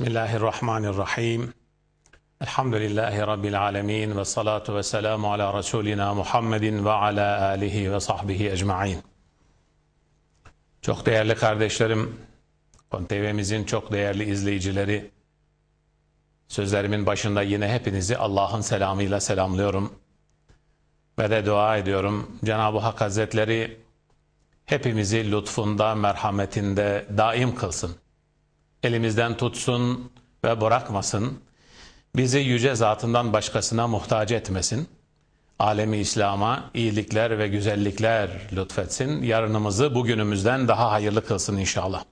Bismillahirrahmanirrahim. Elhamdülillahi Rabbil alemin ve salatu ve selamu ala Resulina Muhammedin ve ala alihi ve sahbihi ecmain. Çok değerli kardeşlerim, KonTV'mizin çok değerli izleyicileri, sözlerimin başında yine hepinizi Allah'ın selamıyla selamlıyorum. Ve de dua ediyorum. Cenab-ı Hak Hazretleri hepimizi lütfunda, merhametinde daim kılsın elimizden tutsun ve bırakmasın. Bizi yüce zatından başkasına muhtaç etmesin. Alemi İslam'a iyilikler ve güzellikler lütfetsin. Yarınımızı bugünümüzden daha hayırlı kılsın inşallah.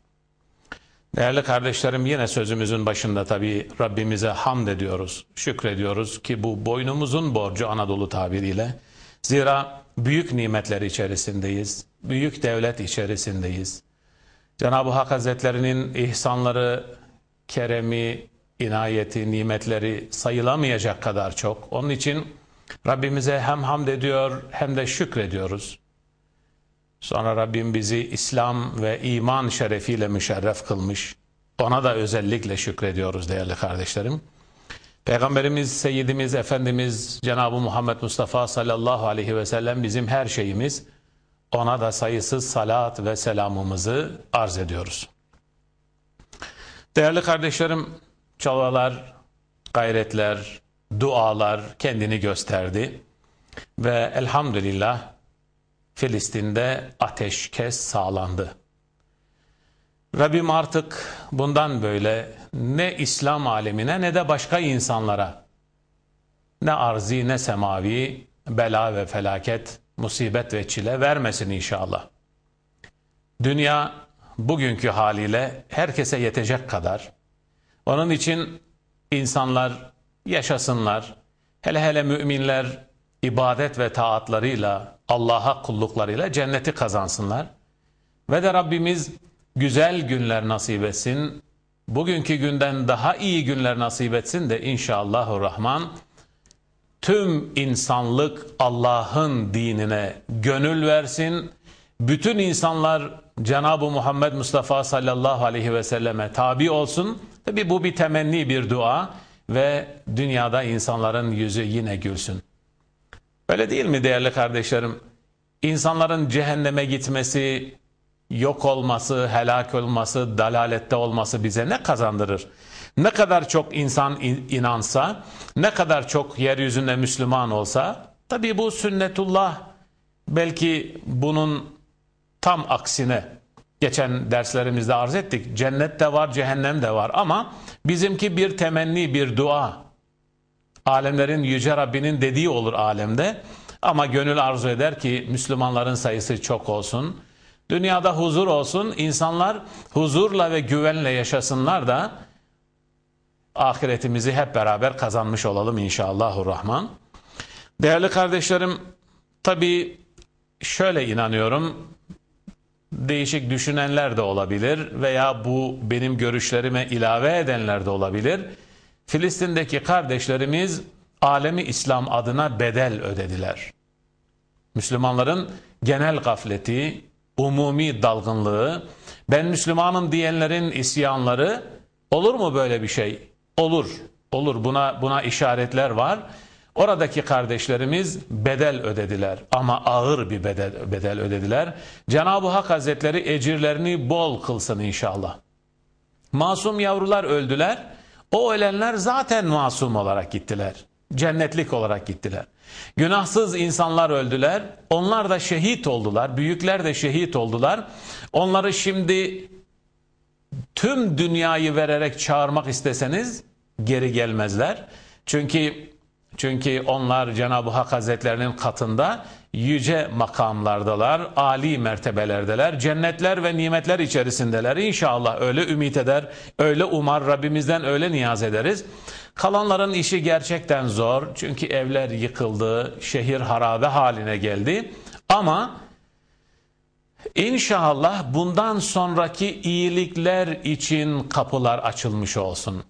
Değerli kardeşlerim yine sözümüzün başında tabii Rabbimize hamd ediyoruz, şükrediyoruz ki bu boynumuzun borcu Anadolu tabiriyle. Zira büyük nimetler içerisindeyiz, büyük devlet içerisindeyiz. Cenab-ı Hak Hazretlerinin ihsanları, keremi, inayeti, nimetleri sayılamayacak kadar çok. Onun için Rabbimize hem hamd ediyor hem de şükrediyoruz. Sonra Rabbim bizi İslam ve iman şerefiyle müşerref kılmış. Ona da özellikle şükrediyoruz değerli kardeşlerim. Peygamberimiz, Seyyidimiz, Efendimiz Cenab-ı Muhammed Mustafa sallallahu aleyhi ve sellem bizim her şeyimiz. Ona da sayısız salat ve selamımızı arz ediyoruz. Değerli kardeşlerim, çabalar, gayretler, dualar kendini gösterdi. Ve elhamdülillah Filistin'de ateşkes sağlandı. Rabbim artık bundan böyle ne İslam alemine ne de başka insanlara ne arzi ne semavi bela ve felaket musibet ve çile vermesin inşallah. Dünya bugünkü haliyle herkese yetecek kadar. Onun için insanlar yaşasınlar. Hele hele müminler ibadet ve taatlarıyla, Allah'a kulluklarıyla cenneti kazansınlar. Ve de Rabbimiz güzel günler nasip etsin. Bugünkü günden daha iyi günler nasip etsin de inşallahü rahman tüm insanlık Allah'ın dinine gönül versin. Bütün insanlar Cenab-ı Muhammed Mustafa sallallahu aleyhi ve selleme tabi olsun. Tabi bu bir temenni bir dua ve dünyada insanların yüzü yine gülsün. Öyle değil mi değerli kardeşlerim? İnsanların cehenneme gitmesi, yok olması, helak olması, dalalette olması bize ne kazandırır? ne kadar çok insan inansa, ne kadar çok yeryüzünde Müslüman olsa, tabi bu sünnetullah belki bunun tam aksine geçen derslerimizde arz ettik. Cennet de var, cehennem de var ama bizimki bir temenni, bir dua. Alemlerin Yüce Rabbinin dediği olur alemde. Ama gönül arzu eder ki Müslümanların sayısı çok olsun. Dünyada huzur olsun, insanlar huzurla ve güvenle yaşasınlar da ahiretimizi hep beraber kazanmış olalım inşallahurrahman. Değerli kardeşlerim, tabii şöyle inanıyorum, değişik düşünenler de olabilir veya bu benim görüşlerime ilave edenler de olabilir. Filistin'deki kardeşlerimiz alemi İslam adına bedel ödediler. Müslümanların genel gafleti, umumi dalgınlığı, ben Müslümanım diyenlerin isyanları olur mu böyle bir şey? Olur. Olur. Buna buna işaretler var. Oradaki kardeşlerimiz bedel ödediler ama ağır bir bedel, bedel ödediler. Cenab-ı Hak Hazretleri ecirlerini bol kılsın inşallah. Masum yavrular öldüler. O ölenler zaten masum olarak gittiler. Cennetlik olarak gittiler. Günahsız insanlar öldüler. Onlar da şehit oldular. Büyükler de şehit oldular. Onları şimdi tüm dünyayı vererek çağırmak isteseniz geri gelmezler. Çünkü çünkü onlar Cenab-ı Hak Hazretlerinin katında yüce makamlardalar, âli mertebelerdeler, cennetler ve nimetler içerisindeler. İnşallah öyle ümit eder, öyle umar, Rabbimizden öyle niyaz ederiz. Kalanların işi gerçekten zor çünkü evler yıkıldı, şehir harabe haline geldi. Ama inşallah bundan sonraki iyilikler için kapılar açılmış olsun.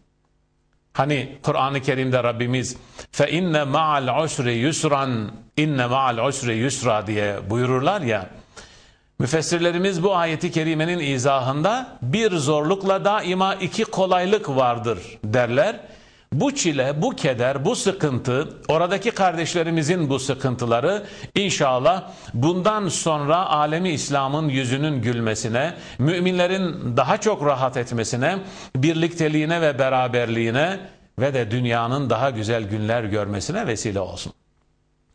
Hani Kur'an-ı Kerim'de Rabbimiz fe inne ma'al usri yusran inne ma'al usri yusra diye buyururlar ya. Müfessirlerimiz bu ayeti kerimenin izahında bir zorlukla daima iki kolaylık vardır derler. Bu çile, bu keder, bu sıkıntı, oradaki kardeşlerimizin bu sıkıntıları inşallah bundan sonra alemi İslam'ın yüzünün gülmesine, müminlerin daha çok rahat etmesine, birlikteliğine ve beraberliğine ve de dünyanın daha güzel günler görmesine vesile olsun.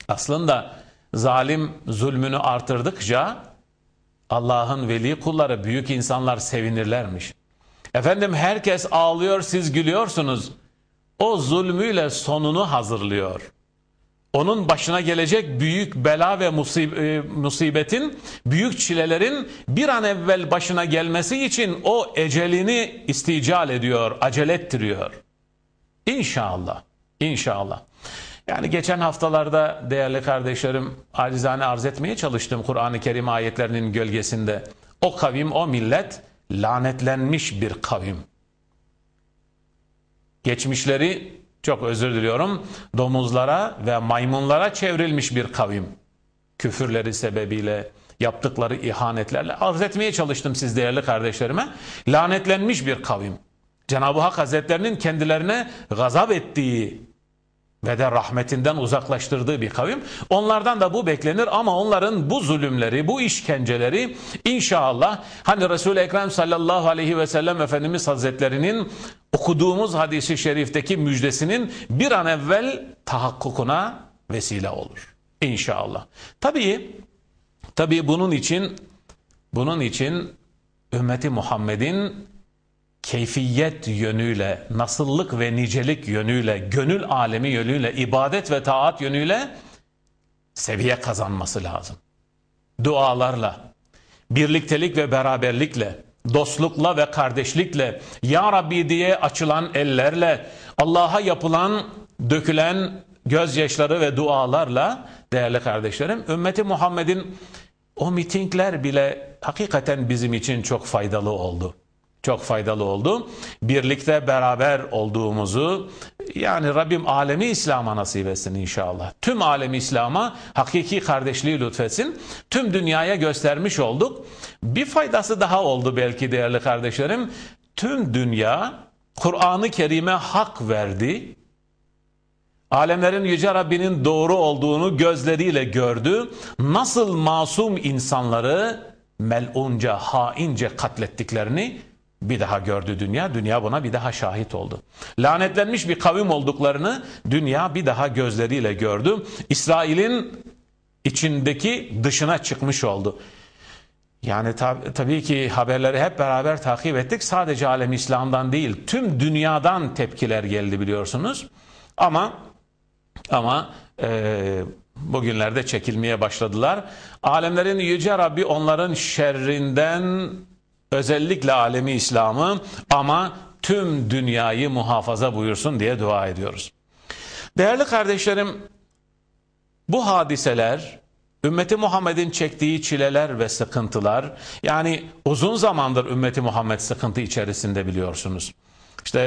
Aslında zalim zulmünü artırdıkça Allah'ın veli kulları büyük insanlar sevinirlermiş. Efendim herkes ağlıyor siz gülüyorsunuz o zulmüyle sonunu hazırlıyor. Onun başına gelecek büyük bela ve e, musibetin, büyük çilelerin bir an evvel başına gelmesi için o ecelini istical ediyor, acelettiriyor. İnşallah, inşallah. Yani geçen haftalarda değerli kardeşlerim acizane arz etmeye çalıştım Kur'an-ı Kerim ayetlerinin gölgesinde. O kavim, o millet lanetlenmiş bir kavim geçmişleri çok özür diliyorum domuzlara ve maymunlara çevrilmiş bir kavim. Küfürleri sebebiyle yaptıkları ihanetlerle arz etmeye çalıştım siz değerli kardeşlerime. Lanetlenmiş bir kavim. Cenab-ı Hak Hazretlerinin kendilerine gazap ettiği ve de rahmetinden uzaklaştırdığı bir kavim. Onlardan da bu beklenir ama onların bu zulümleri, bu işkenceleri inşallah hani Resul-i Ekrem sallallahu aleyhi ve sellem Efendimiz Hazretlerinin okuduğumuz hadisi şerifteki müjdesinin bir an evvel tahakkukuna vesile olur. İnşallah. Tabii, tabii bunun için bunun için ümmeti Muhammed'in keyfiyet yönüyle, nasıllık ve nicelik yönüyle, gönül alemi yönüyle, ibadet ve taat yönüyle seviye kazanması lazım. Dualarla, birliktelik ve beraberlikle, dostlukla ve kardeşlikle, Ya Rabbi diye açılan ellerle, Allah'a yapılan, dökülen gözyaşları ve dualarla değerli kardeşlerim, ümmeti Muhammed'in o mitingler bile hakikaten bizim için çok faydalı oldu çok faydalı oldu. Birlikte beraber olduğumuzu yani Rabbim alemi İslam'a nasip etsin inşallah. Tüm alemi İslam'a hakiki kardeşliği lütfetsin. Tüm dünyaya göstermiş olduk. Bir faydası daha oldu belki değerli kardeşlerim. Tüm dünya Kur'an-ı Kerim'e hak verdi. Alemlerin Yüce Rabbinin doğru olduğunu gözleriyle gördü. Nasıl masum insanları melunca, haince katlettiklerini bir daha gördü dünya, dünya buna bir daha şahit oldu. Lanetlenmiş bir kavim olduklarını dünya bir daha gözleriyle gördü. İsrail'in içindeki dışına çıkmış oldu. Yani tab tabii ki haberleri hep beraber takip ettik. Sadece alem İslam'dan değil, tüm dünyadan tepkiler geldi biliyorsunuz. Ama ama e, bugünlerde çekilmeye başladılar. Alemlerin yüce Rabbi onların şerrinden özellikle alemi İslam'ı ama tüm dünyayı muhafaza buyursun diye dua ediyoruz. Değerli kardeşlerim, bu hadiseler Ümmeti Muhammed'in çektiği çileler ve sıkıntılar yani uzun zamandır Ümmeti Muhammed sıkıntı içerisinde biliyorsunuz. İşte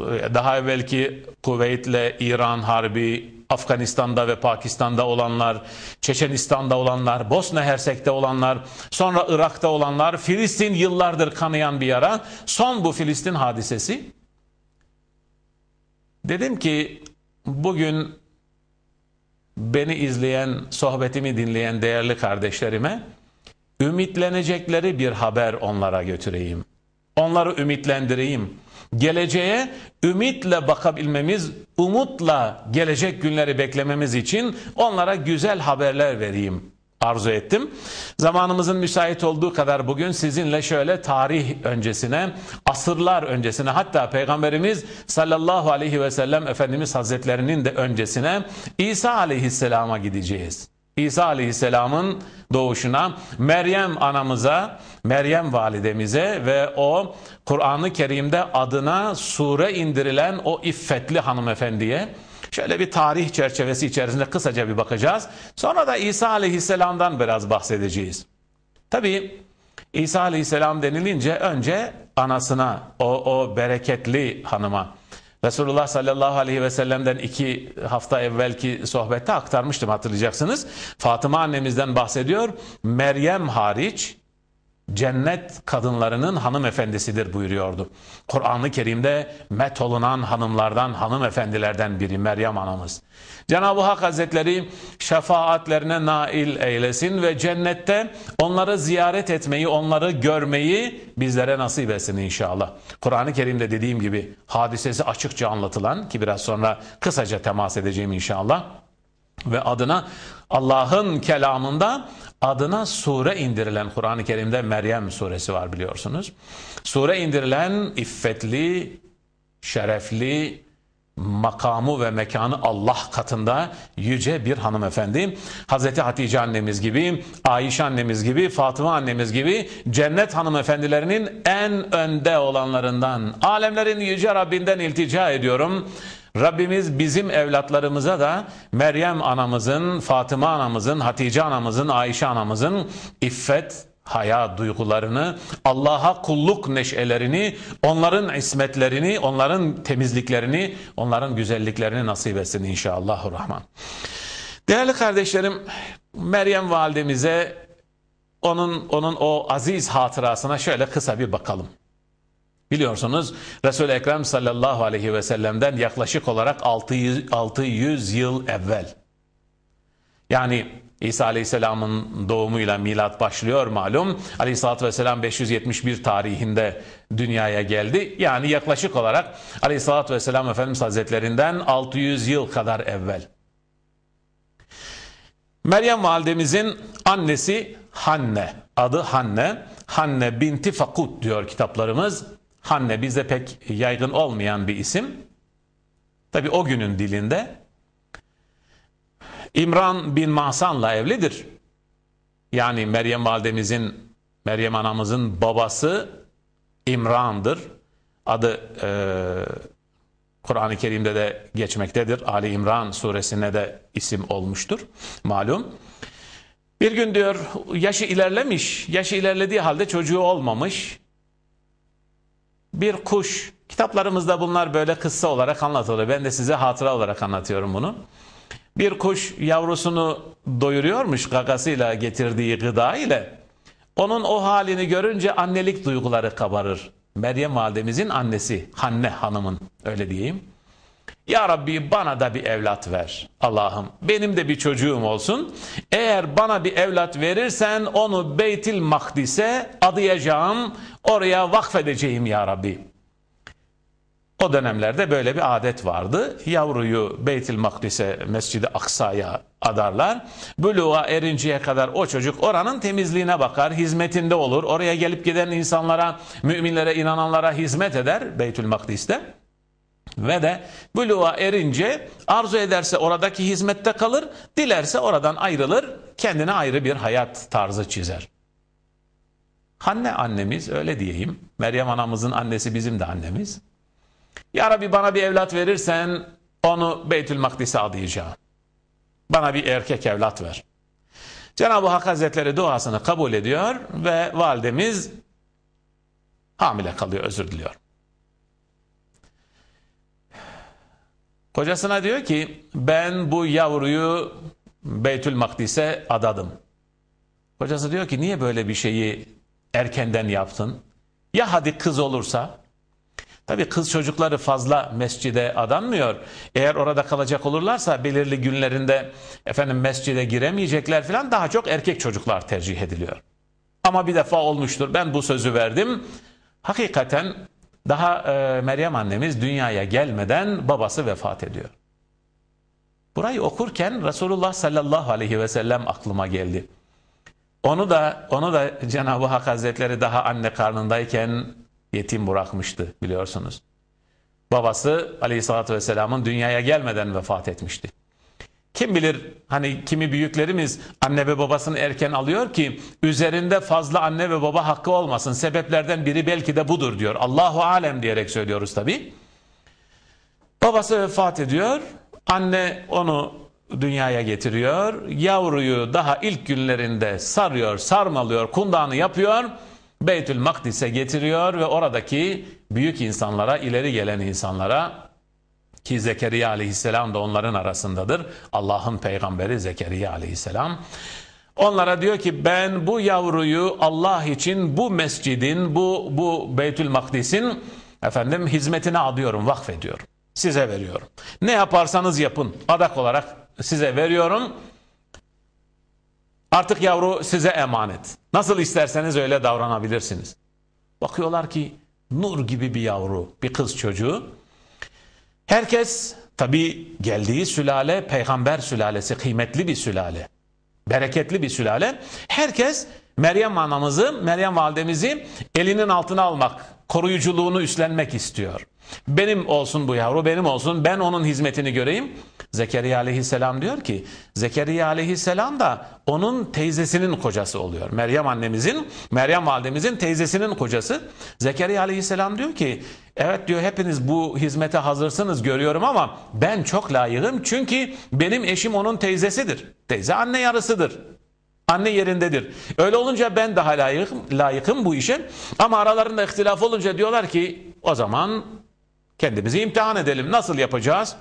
e, daha evvelki Kuveyt'le İran harbi, Afganistan'da ve Pakistan'da olanlar, Çeçenistan'da olanlar, Bosna Hersek'te olanlar, sonra Irak'ta olanlar, Filistin yıllardır kanayan bir yara. Son bu Filistin hadisesi. Dedim ki bugün beni izleyen, sohbetimi dinleyen değerli kardeşlerime ümitlenecekleri bir haber onlara götüreyim. Onları ümitlendireyim geleceğe ümitle bakabilmemiz, umutla gelecek günleri beklememiz için onlara güzel haberler vereyim arzu ettim. Zamanımızın müsait olduğu kadar bugün sizinle şöyle tarih öncesine, asırlar öncesine hatta Peygamberimiz sallallahu aleyhi ve sellem Efendimiz Hazretlerinin de öncesine İsa aleyhisselama gideceğiz. İsa Aleyhisselam'ın doğuşuna, Meryem anamıza, Meryem validemize ve o Kur'an-ı Kerim'de adına sure indirilen o iffetli hanımefendiye şöyle bir tarih çerçevesi içerisinde kısaca bir bakacağız. Sonra da İsa Aleyhisselam'dan biraz bahsedeceğiz. Tabii İsa Aleyhisselam denilince önce anasına, o, o bereketli hanıma, Resulullah sallallahu aleyhi ve sellem'den iki hafta evvelki sohbette aktarmıştım hatırlayacaksınız. Fatıma annemizden bahsediyor. Meryem hariç cennet kadınlarının hanımefendisidir buyuruyordu. Kur'an-ı Kerim'de met olunan hanımlardan, hanımefendilerden biri Meryem anamız. Cenab-ı Hak Hazretleri şefaatlerine nail eylesin ve cennette onları ziyaret etmeyi, onları görmeyi bizlere nasip etsin inşallah. Kur'an-ı Kerim'de dediğim gibi hadisesi açıkça anlatılan ki biraz sonra kısaca temas edeceğim inşallah ve adına Allah'ın kelamında adına sure indirilen Kur'an-ı Kerim'de Meryem suresi var biliyorsunuz. Sure indirilen iffetli, şerefli, makamı ve mekanı Allah katında yüce bir hanımefendi. Hazreti Hatice annemiz gibi, Ayşe annemiz gibi, Fatıma annemiz gibi cennet hanımefendilerinin en önde olanlarından, alemlerin yüce Rabbinden iltica ediyorum. Rabbimiz bizim evlatlarımıza da Meryem anamızın, Fatıma anamızın, Hatice anamızın, Ayşe anamızın iffet, haya duygularını, Allah'a kulluk neşelerini, onların ismetlerini, onların temizliklerini, onların güzelliklerini nasip etsin inşallahü Değerli kardeşlerim, Meryem validemize onun onun o aziz hatırasına şöyle kısa bir bakalım. Biliyorsunuz resul Ekrem sallallahu aleyhi ve sellem'den yaklaşık olarak 600, yıl evvel. Yani İsa Aleyhisselam'ın doğumuyla milat başlıyor malum. Aleyhisselatü Vesselam 571 tarihinde dünyaya geldi. Yani yaklaşık olarak Aleyhisselatü Vesselam Efendimiz Hazretlerinden 600 yıl kadar evvel. Meryem validemizin annesi Hanne, adı Hanne. Hanne binti Fakut diyor kitaplarımız. Hanne bize pek yaygın olmayan bir isim. Tabi o günün dilinde İmran bin Mahsan'la evlidir. Yani Meryem validemizin, Meryem anamızın babası İmran'dır. Adı e, Kur'an-ı Kerim'de de geçmektedir. Ali İmran suresine de isim olmuştur malum. Bir gün diyor yaşı ilerlemiş, yaşı ilerlediği halde çocuğu olmamış bir kuş. Kitaplarımızda bunlar böyle kıssa olarak anlatılıyor. Ben de size hatıra olarak anlatıyorum bunu. Bir kuş yavrusunu doyuruyormuş gagasıyla getirdiği gıda ile. Onun o halini görünce annelik duyguları kabarır. Meryem validemizin annesi, Hanne hanımın öyle diyeyim. Ya Rabbi bana da bir evlat ver Allah'ım. Benim de bir çocuğum olsun. Eğer bana bir evlat verirsen onu Beytil Makdis'e adayacağım. Oraya vakfedeceğim ya Rabbi. O dönemlerde böyle bir adet vardı. Yavruyu Beytil Makdis'e, Mescid-i Aksa'ya adarlar. Buluğa erinceye kadar o çocuk oranın temizliğine bakar, hizmetinde olur. Oraya gelip giden insanlara, müminlere, inananlara hizmet eder Beytül Mahdi'ste. Ve de buluğa erince arzu ederse oradaki hizmette kalır, dilerse oradan ayrılır, kendine ayrı bir hayat tarzı çizer. Hanne annemiz öyle diyeyim. Meryem anamızın annesi bizim de annemiz. Ya Rabbi bana bir evlat verirsen onu Beytül Makdis'e adayacağım. Bana bir erkek evlat ver. Cenab-ı Hak Hazretleri duasını kabul ediyor ve validemiz hamile kalıyor, özür diliyor. Kocasına diyor ki ben bu yavruyu Beytül Makdis'e adadım. Kocası diyor ki niye böyle bir şeyi erkenden yaptın? Ya hadi kız olursa? Tabii kız çocukları fazla mescide adanmıyor. Eğer orada kalacak olurlarsa belirli günlerinde efendim mescide giremeyecekler falan daha çok erkek çocuklar tercih ediliyor. Ama bir defa olmuştur ben bu sözü verdim. Hakikaten daha e, Meryem annemiz dünyaya gelmeden babası vefat ediyor. Burayı okurken Resulullah sallallahu aleyhi ve sellem aklıma geldi. Onu da onu da Cenab-ı Hak Hazretleri daha anne karnındayken yetim bırakmıştı biliyorsunuz. Babası aleyhissalatü vesselamın dünyaya gelmeden vefat etmişti. Kim bilir hani kimi büyüklerimiz anne ve babasını erken alıyor ki üzerinde fazla anne ve baba hakkı olmasın. Sebeplerden biri belki de budur diyor. Allahu alem diyerek söylüyoruz tabi. Babası vefat ediyor. Anne onu dünyaya getiriyor. Yavruyu daha ilk günlerinde sarıyor, sarmalıyor, kundağını yapıyor. Beytül Makdis'e getiriyor ve oradaki büyük insanlara, ileri gelen insanlara ki Zekeriya aleyhisselam da onların arasındadır. Allah'ın peygamberi Zekeriya aleyhisselam. Onlara diyor ki ben bu yavruyu Allah için bu mescidin, bu, bu Beytül Makdis'in efendim hizmetine adıyorum, vakfediyorum. Size veriyorum. Ne yaparsanız yapın. Adak olarak size veriyorum. Artık yavru size emanet. Nasıl isterseniz öyle davranabilirsiniz. Bakıyorlar ki nur gibi bir yavru, bir kız çocuğu. Herkes tabi geldiği sülale peygamber sülalesi kıymetli bir sülale. Bereketli bir sülale. Herkes Meryem anamızı, Meryem validemizi elinin altına almak, koruyuculuğunu üstlenmek istiyor. Benim olsun bu yavru, benim olsun, ben onun hizmetini göreyim. Zekeriya aleyhisselam diyor ki, Zekeriya aleyhisselam da onun teyzesinin kocası oluyor. Meryem annemizin, Meryem validemizin teyzesinin kocası. Zekeriya aleyhisselam diyor ki, evet diyor hepiniz bu hizmete hazırsınız görüyorum ama ben çok layığım çünkü benim eşim onun teyzesidir. Teyze anne yarısıdır. Anne yerindedir. Öyle olunca ben daha layık, layıkım bu işe. Ama aralarında ihtilaf olunca diyorlar ki o zaman Kendimizi imtihan edelim. Nasıl yapacağız?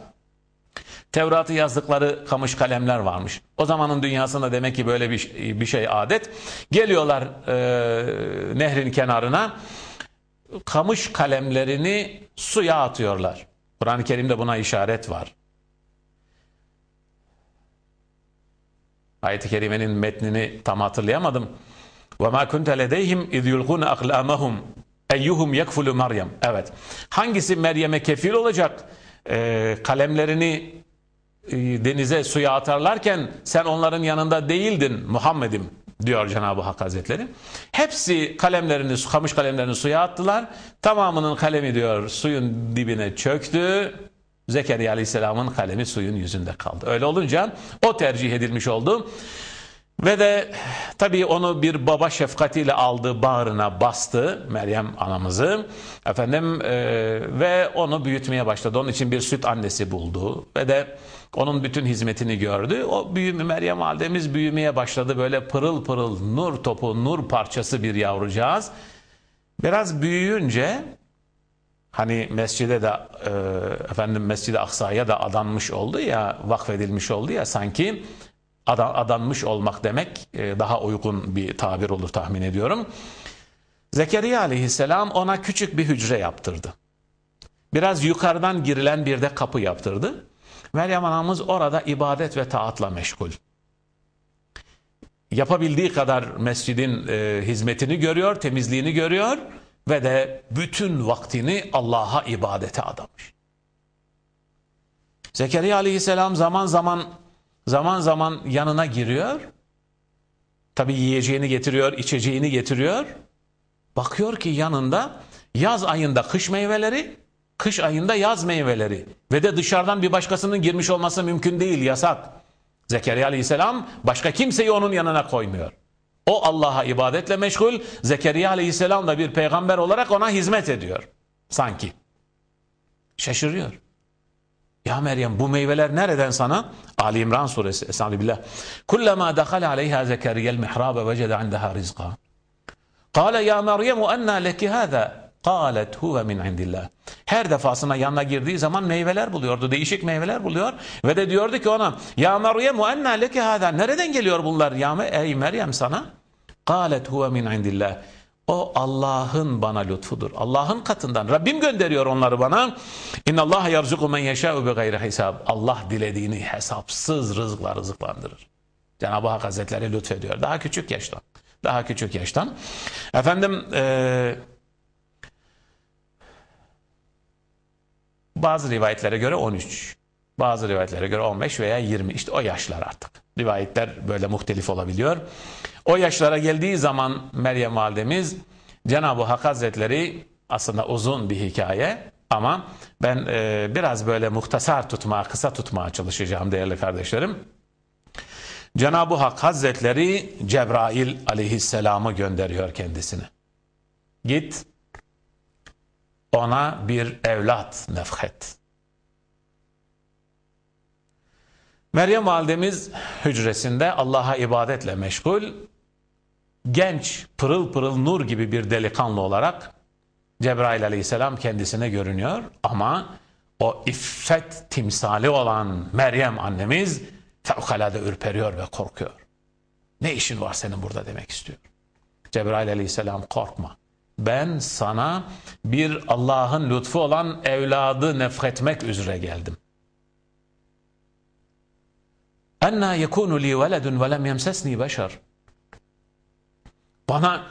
Tevrat'ı yazdıkları kamış kalemler varmış. O zamanın dünyasında demek ki böyle bir, bir şey adet. Geliyorlar e, nehrin kenarına kamış kalemlerini suya atıyorlar. Kur'an-ı Kerim'de buna işaret var. Ayet-i Kerime'nin metnini tam hatırlayamadım. وَمَا كُنْتَ لَدَيْهِمْ اِذْ يُلْقُونَ اَقْلَامَهُمْ Eyyuhum yekfulu Meryem. Evet. Hangisi Meryem'e kefil olacak? E, kalemlerini e, denize suya atarlarken sen onların yanında değildin Muhammed'im diyor Cenab-ı Hak Hazretleri. Hepsi kalemlerini, kamış kalemlerini suya attılar. Tamamının kalemi diyor suyun dibine çöktü. Zekeriya Aleyhisselam'ın kalemi suyun yüzünde kaldı. Öyle olunca o tercih edilmiş oldu. Ve de tabii onu bir baba şefkatiyle aldı, bağrına bastı Meryem anamızı efendim e, ve onu büyütmeye başladı. Onun için bir süt annesi buldu ve de onun bütün hizmetini gördü. O büyüme Meryem validemiz büyümeye başladı. Böyle pırıl pırıl nur topu, nur parçası bir yavrucağız. Biraz büyüyünce hani mescide de e, efendim mescide Aksa'ya da adanmış oldu ya, vakfedilmiş oldu ya sanki adanmış olmak demek e, daha uygun bir tabir olur tahmin ediyorum. Zekeriya aleyhisselam ona küçük bir hücre yaptırdı. Biraz yukarıdan girilen bir de kapı yaptırdı. Meryem anamız orada ibadet ve taatla meşgul. Yapabildiği kadar mescidin e, hizmetini görüyor, temizliğini görüyor ve de bütün vaktini Allah'a ibadete adamış. Zekeriya aleyhisselam zaman zaman zaman zaman yanına giriyor. Tabi yiyeceğini getiriyor, içeceğini getiriyor. Bakıyor ki yanında yaz ayında kış meyveleri, kış ayında yaz meyveleri. Ve de dışarıdan bir başkasının girmiş olması mümkün değil, yasak. Zekeriya aleyhisselam başka kimseyi onun yanına koymuyor. O Allah'a ibadetle meşgul, Zekeriya aleyhisselam da bir peygamber olarak ona hizmet ediyor. Sanki. Şaşırıyor. Ya Meryem bu meyveler nereden sana? Ali İmran suresi. Estağfirullah. Kullama dakhala aleyha Zekeriya'l mihrabe vecede indaha rizqa. Kale ya Meryem enna leki hada? Kalet huve min indillah. Her defasına yanına girdiği zaman meyveler buluyordu. Değişik meyveler buluyor. Ve de diyordu ki ona Ya Meryem enna leki hada? Nereden geliyor bunlar ya Ey Meryem sana? Kalet huve min indillah. O Allah'ın bana lütfudur. Allah'ın katından. Rabbim gönderiyor onları bana. İnna Allah yarzuku men yeşâ'u bi gayri hesab. Allah dilediğini hesapsız rızıkla rızıklandırır. Cenab-ı Hak Hazretleri lütfediyor. Daha küçük yaştan. Daha küçük yaştan. Efendim e, bazı rivayetlere göre 13. Bazı rivayetlere göre 15 veya 20. İşte o yaşlar artık. Rivayetler böyle muhtelif olabiliyor. O yaşlara geldiği zaman Meryem validemiz Cenab-ı Hak Hazretleri aslında uzun bir hikaye ama ben e, biraz böyle muhtasar tutmaya, kısa tutmaya çalışacağım değerli kardeşlerim. Cenab-ı Hak Hazretleri Cebrail aleyhisselamı gönderiyor kendisine. Git ona bir evlat nefhet. Meryem validemiz hücresinde Allah'a ibadetle meşgul genç, pırıl pırıl nur gibi bir delikanlı olarak Cebrail aleyhisselam kendisine görünüyor ama o iffet timsali olan Meryem annemiz fevkalade ürperiyor ve korkuyor. Ne işin var senin burada demek istiyor. Cebrail aleyhisselam korkma. Ben sana bir Allah'ın lütfu olan evladı nefretmek üzere geldim. Enna yekunu li veledun ve lem yemsesni beşer. Bana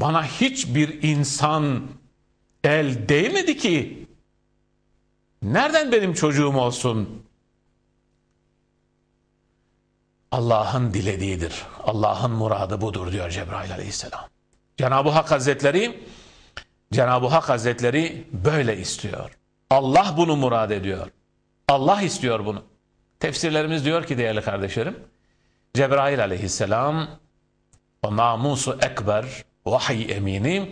bana hiçbir insan el değmedi ki. Nereden benim çocuğum olsun? Allah'ın dilediğidir. Allah'ın muradı budur diyor Cebrail aleyhisselam. Cenab-ı Hak Hazretleri Cenab-ı Hak Hazretleri böyle istiyor. Allah bunu murad ediyor. Allah istiyor bunu. Tefsirlerimiz diyor ki değerli kardeşlerim, Cebrail aleyhisselam o namusu ekber, vahiy emini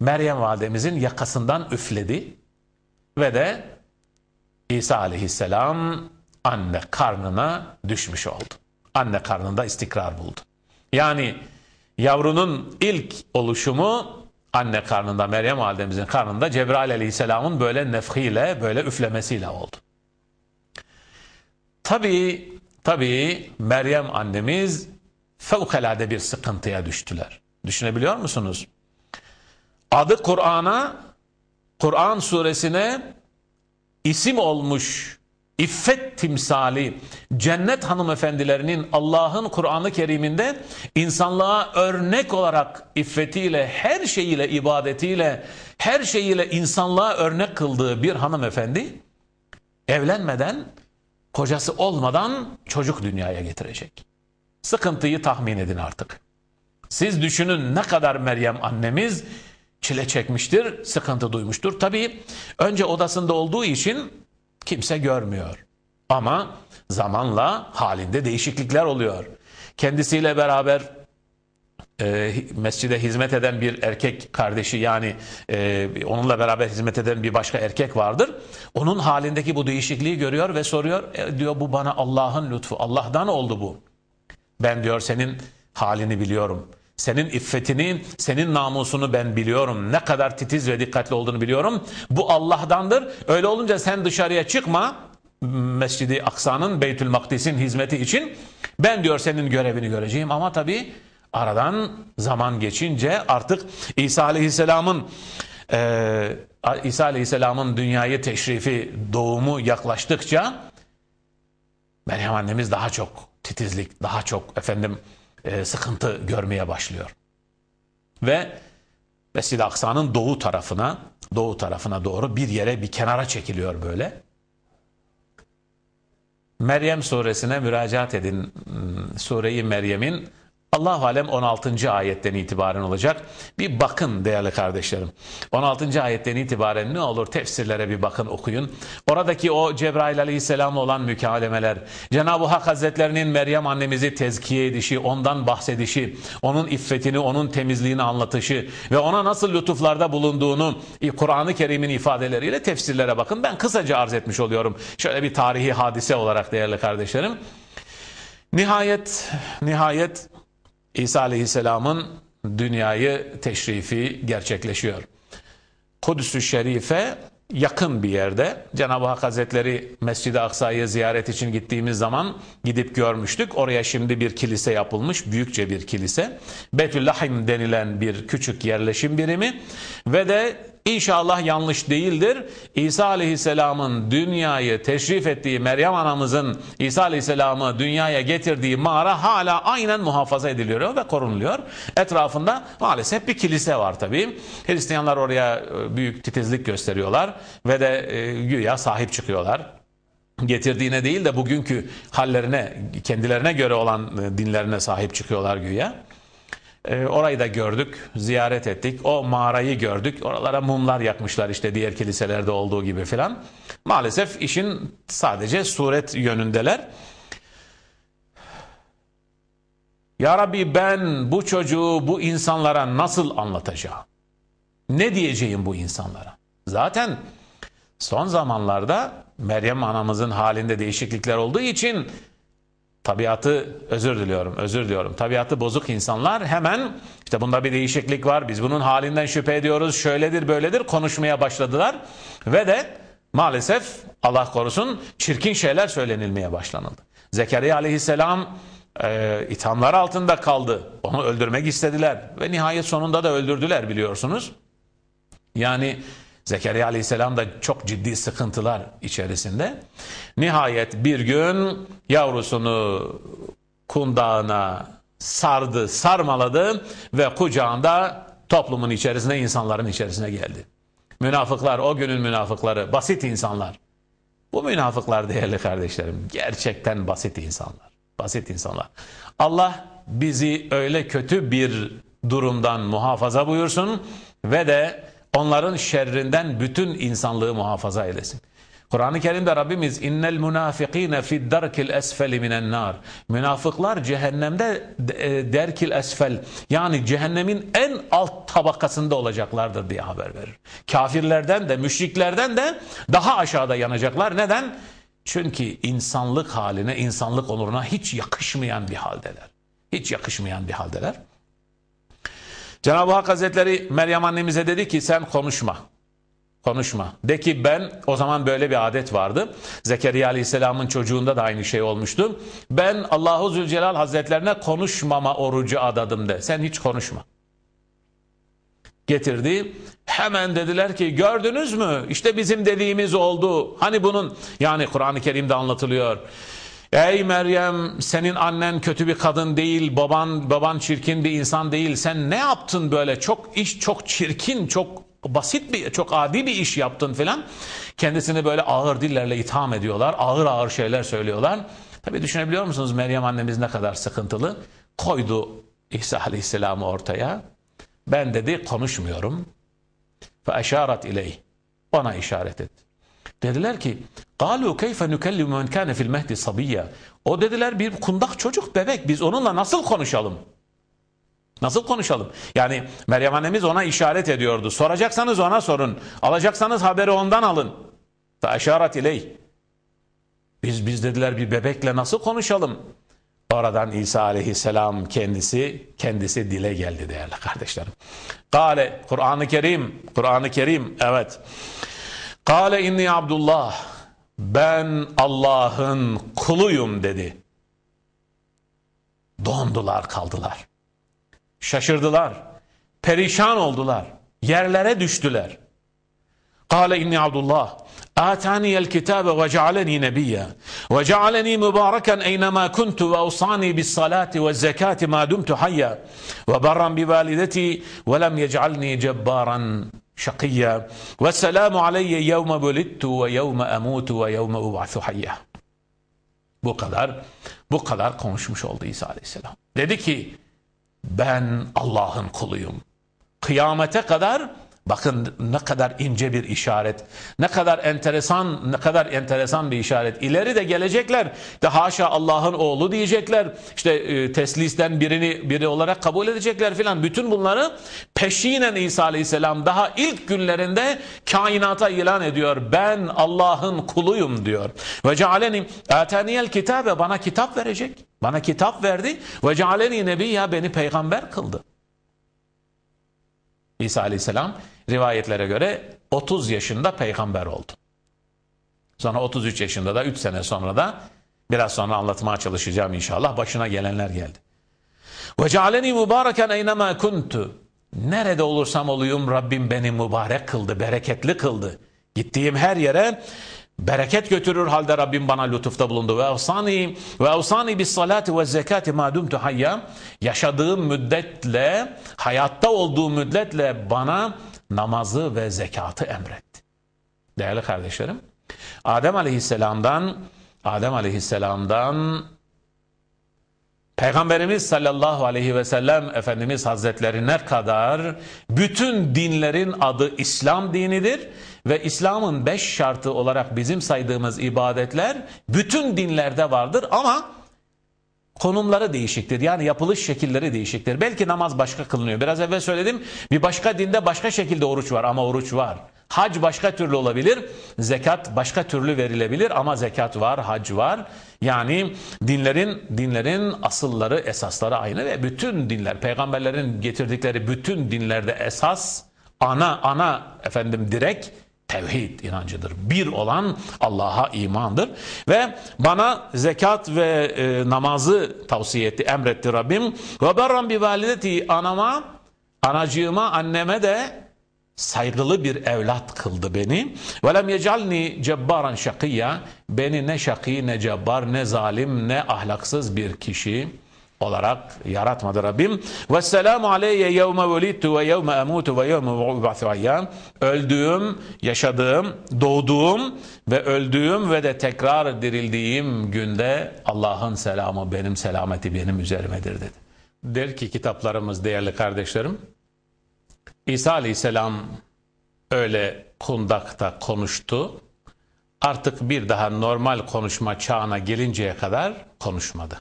Meryem validemizin yakasından üfledi ve de İsa aleyhisselam anne karnına düşmüş oldu. Anne karnında istikrar buldu. Yani yavrunun ilk oluşumu anne karnında Meryem validemizin karnında Cebrail aleyhisselamın böyle nefhiyle böyle üflemesiyle oldu. Tabii tabii Meryem annemiz fevkalade bir sıkıntıya düştüler. Düşünebiliyor musunuz? Adı Kur'an'a, Kur'an suresine isim olmuş İffet timsali, cennet hanımefendilerinin Allah'ın Kur'anı Kerim'inde insanlığa örnek olarak iffetiyle, her şeyiyle, ibadetiyle, her şeyiyle insanlığa örnek kıldığı bir hanımefendi evlenmeden, kocası olmadan çocuk dünyaya getirecek. Sıkıntıyı tahmin edin artık. Siz düşünün ne kadar Meryem annemiz çile çekmiştir, sıkıntı duymuştur. Tabii önce odasında olduğu için kimse görmüyor. Ama zamanla halinde değişiklikler oluyor. Kendisiyle beraber e, mescide hizmet eden bir erkek kardeşi yani e, onunla beraber hizmet eden bir başka erkek vardır. Onun halindeki bu değişikliği görüyor ve soruyor e, diyor bu bana Allah'ın lütfu, Allah'dan oldu bu. Ben diyor senin halini biliyorum. Senin iffetini, senin namusunu ben biliyorum. Ne kadar titiz ve dikkatli olduğunu biliyorum. Bu Allah'dandır. Öyle olunca sen dışarıya çıkma. Mescidi Aksa'nın, Beytül Makdis'in hizmeti için. Ben diyor senin görevini göreceğim ama tabii aradan zaman geçince artık İsa Aleyhisselam'ın e, İsa Aleyhisselam'ın dünyayı teşrifi, doğumu yaklaştıkça Meryem annemiz daha çok titizlik, daha çok efendim e, sıkıntı görmeye başlıyor. Ve Mescid-i Aksa'nın doğu tarafına, doğu tarafına doğru bir yere bir kenara çekiliyor böyle. Meryem suresine müracaat edin. Hmm, sureyi Meryem'in Allah alem 16. ayetten itibaren olacak. Bir bakın değerli kardeşlerim. 16. ayetten itibaren ne olur tefsirlere bir bakın okuyun. Oradaki o Cebrail aleyhisselam olan mükalemeler, Cenab-ı Hak Hazretlerinin Meryem annemizi tezkiye edişi, ondan bahsedişi, onun iffetini, onun temizliğini anlatışı ve ona nasıl lütuflarda bulunduğunu Kur'an-ı Kerim'in ifadeleriyle tefsirlere bakın. Ben kısaca arz etmiş oluyorum. Şöyle bir tarihi hadise olarak değerli kardeşlerim. Nihayet, nihayet İsa Aleyhisselam'ın dünyayı teşrifi gerçekleşiyor. Kudüs-ü Şerife yakın bir yerde Cenab-ı Hak Hazretleri Mescid-i Aksa'yı ziyaret için gittiğimiz zaman gidip görmüştük. Oraya şimdi bir kilise yapılmış, büyükçe bir kilise. Betüllahim denilen bir küçük yerleşim birimi ve de İnşallah yanlış değildir. İsa Aleyhisselam'ın dünyayı teşrif ettiği Meryem anamızın İsa Aleyhisselam'ı dünyaya getirdiği mağara hala aynen muhafaza ediliyor ve korunuluyor. Etrafında maalesef bir kilise var tabii. Hristiyanlar oraya e, büyük titizlik gösteriyorlar ve de e, güya sahip çıkıyorlar getirdiğine değil de bugünkü hallerine, kendilerine göre olan e, dinlerine sahip çıkıyorlar güya. Ee, orayı da gördük, ziyaret ettik. O mağarayı gördük. Oralara mumlar yakmışlar işte diğer kiliselerde olduğu gibi filan. Maalesef işin sadece suret yönündeler. Ya Rabbi ben bu çocuğu bu insanlara nasıl anlatacağım? Ne diyeceğim bu insanlara? Zaten son zamanlarda Meryem anamızın halinde değişiklikler olduğu için tabiatı özür diliyorum, özür diliyorum. Tabiatı bozuk insanlar hemen işte bunda bir değişiklik var. Biz bunun halinden şüphe ediyoruz. Şöyledir, böyledir konuşmaya başladılar ve de maalesef Allah korusun çirkin şeyler söylenilmeye başlanıldı. Zekeriya aleyhisselam e, ithamlar altında kaldı. Onu öldürmek istediler ve nihayet sonunda da öldürdüler biliyorsunuz. Yani Zekeriya aleyhisselam da çok ciddi sıkıntılar içerisinde. Nihayet bir gün yavrusunu kundağına sardı, sarmaladı ve kucağında toplumun içerisine, insanların içerisine geldi. Münafıklar, o günün münafıkları, basit insanlar. Bu münafıklar değerli kardeşlerim, gerçekten basit insanlar. Basit insanlar. Allah bizi öyle kötü bir durumdan muhafaza buyursun ve de Onların şerrinden bütün insanlığı muhafaza eylesin. Kur'an-ı Kerim'de Rabbimiz innel munafikine fid darkil esfeli minen nar. Münafıklar cehennemde e, derkil esfel yani cehennemin en alt tabakasında olacaklardır diye haber verir. Kafirlerden de müşriklerden de daha aşağıda yanacaklar. Neden? Çünkü insanlık haline, insanlık onuruna hiç yakışmayan bir haldeler. Hiç yakışmayan bir haldeler. Cenab-ı Hak Hazretleri Meryem annemize dedi ki sen konuşma. Konuşma. De ki ben o zaman böyle bir adet vardı. Zekeriya Aleyhisselam'ın çocuğunda da aynı şey olmuştu. Ben Allahu Zülcelal Hazretlerine konuşmama orucu adadım de. Sen hiç konuşma. Getirdi. Hemen dediler ki gördünüz mü? İşte bizim dediğimiz oldu. Hani bunun yani Kur'an-ı Kerim'de anlatılıyor. Ey Meryem senin annen kötü bir kadın değil, baban baban çirkin bir insan değil. Sen ne yaptın böyle çok iş çok çirkin, çok basit bir çok adi bir iş yaptın filan. Kendisini böyle ağır dillerle itham ediyorlar. Ağır ağır şeyler söylüyorlar. Tabi düşünebiliyor musunuz Meryem annemiz ne kadar sıkıntılı? Koydu İsa Aleyhisselam'ı ortaya. Ben dedi konuşmuyorum. Fe işaret ileyh. bana işaret etti. Dediler ki قَالُوا كَيْفَ نُكَلِّمُ مَنْ كَانَ فِي الْمَهْدِ صَبِيَّ O dediler bir kundak çocuk bebek biz onunla nasıl konuşalım? Nasıl konuşalım? Yani Meryem annemiz ona işaret ediyordu. Soracaksanız ona sorun. Alacaksanız haberi ondan alın. Teşarat ileyh. Biz biz dediler bir bebekle nasıl konuşalım? Oradan İsa aleyhisselam kendisi kendisi dile geldi değerli kardeşlerim. Kale Kur'an-ı Kerim, Kur'an-ı Kerim evet. Kale inni Abdullah ben Allah'ın kuluyum dedi. Dondular kaldılar. Şaşırdılar. Perişan oldular. Yerlere düştüler. Kale inni Abdullah ve ve آتاني kuntu ve نبيا وجعلني مباركا ve كنت ma dumtu hayya, ve دمت حيا وبرا ve lem يجعلني جبارا şakiyya. Ve selamu aleyye yevme bulittu ve yevme emutu ve yevme ub'athu Bu kadar, bu kadar konuşmuş oldu İsa Aleyhisselam. Dedi ki, ben Allah'ın kuluyum. Kıyamete kadar Bakın ne kadar ince bir işaret, ne kadar enteresan, ne kadar enteresan bir işaret. İleri de gelecekler. De haşa Allah'ın oğlu diyecekler. işte e, teslisten birini biri olarak kabul edecekler filan. Bütün bunları peşinen İsa Aleyhisselam daha ilk günlerinde kainata ilan ediyor. Ben Allah'ın kuluyum diyor. Ve cealeni ataniyel kitabe bana kitap verecek. Bana kitap verdi ve cealeni nebiyya beni peygamber kıldı. İsa aleyhisselam rivayetlere göre 30 yaşında peygamber oldu. Sonra 33 yaşında da 3 sene sonra da biraz sonra anlatmaya çalışacağım inşallah başına gelenler geldi. Ve cealeni mübareken eynema kuntu. Nerede olursam olayım Rabbim beni mübarek kıldı, bereketli kıldı. Gittiğim her yere bereket götürür halde Rabbim bana lütufta bulundu. Ve evsani ve evsani bis salati ve zekati ma dumtu hayya. Yaşadığım müddetle, hayatta olduğu müddetle bana namazı ve zekatı emretti. Değerli kardeşlerim, Adem Aleyhisselam'dan Adem Aleyhisselam'dan Peygamberimiz sallallahu aleyhi ve sellem Efendimiz Hazretlerine kadar bütün dinlerin adı İslam dinidir ve İslam'ın beş şartı olarak bizim saydığımız ibadetler bütün dinlerde vardır ama konumları değişiktir. Yani yapılış şekilleri değişiktir. Belki namaz başka kılınıyor. Biraz evvel söyledim bir başka dinde başka şekilde oruç var ama oruç var. Hac başka türlü olabilir, zekat başka türlü verilebilir ama zekat var, hac var. Yani dinlerin dinlerin asılları, esasları aynı ve bütün dinler, peygamberlerin getirdikleri bütün dinlerde esas, ana, ana efendim direk tevhid inancıdır. Bir olan Allah'a imandır. Ve bana zekat ve e, namazı tavsiye etti, emretti Rabbim. Ve berran bi valideti anama, anacığıma, anneme de saygılı bir evlat kıldı beni. Ve lem yecalni cebbaran şakiyya. Beni ne şakî ne cebbar ne zalim ne ahlaksız bir kişi olarak yaratmadı Rabbim. Vesselamu aleyye yevme velittu ve yevme emutu ve yevme ub'athu ayyam. Öldüğüm, yaşadığım, doğduğum ve öldüğüm ve de tekrar dirildiğim günde Allah'ın selamı benim selameti benim üzerimedir dedi. Der ki kitaplarımız değerli kardeşlerim, İsa aleyhisselam öyle kundakta konuştu. Artık bir daha normal konuşma çağına gelinceye kadar konuşmadı.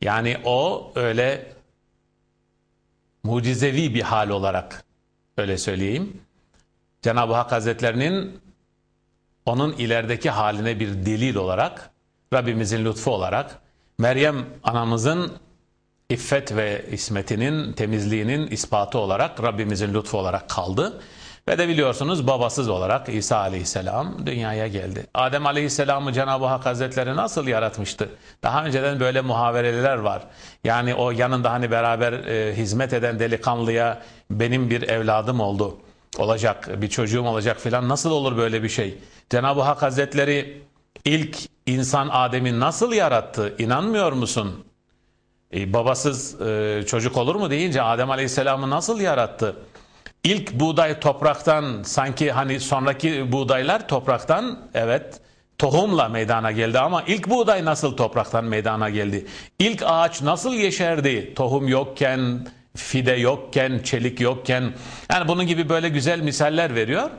Yani o öyle mucizevi bir hal olarak öyle söyleyeyim. Cenab-ı Hak Hazretlerinin onun ilerideki haline bir delil olarak Rabbimizin lütfu olarak Meryem anamızın iffet ve ismetinin temizliğinin ispatı olarak Rabbimizin lütfu olarak kaldı. Ve de biliyorsunuz babasız olarak İsa aleyhisselam dünyaya geldi. Adem aleyhisselamı Cenab-ı Hak Hazretleri nasıl yaratmıştı? Daha önceden böyle muhavereler var. Yani o yanında hani beraber e, hizmet eden delikanlıya benim bir evladım oldu olacak, bir çocuğum olacak filan nasıl olur böyle bir şey? Cenab-ı Hak Hazretleri ilk insan Adem'i nasıl yarattı? İnanmıyor musun? E, babasız e, çocuk olur mu deyince Adem Aleyhisselam'ı nasıl yarattı? İlk buğday topraktan sanki hani sonraki buğdaylar topraktan evet tohumla meydana geldi ama ilk buğday nasıl topraktan meydana geldi? İlk ağaç nasıl yeşerdi? Tohum yokken, fide yokken, çelik yokken. Yani bunun gibi böyle güzel misaller veriyor.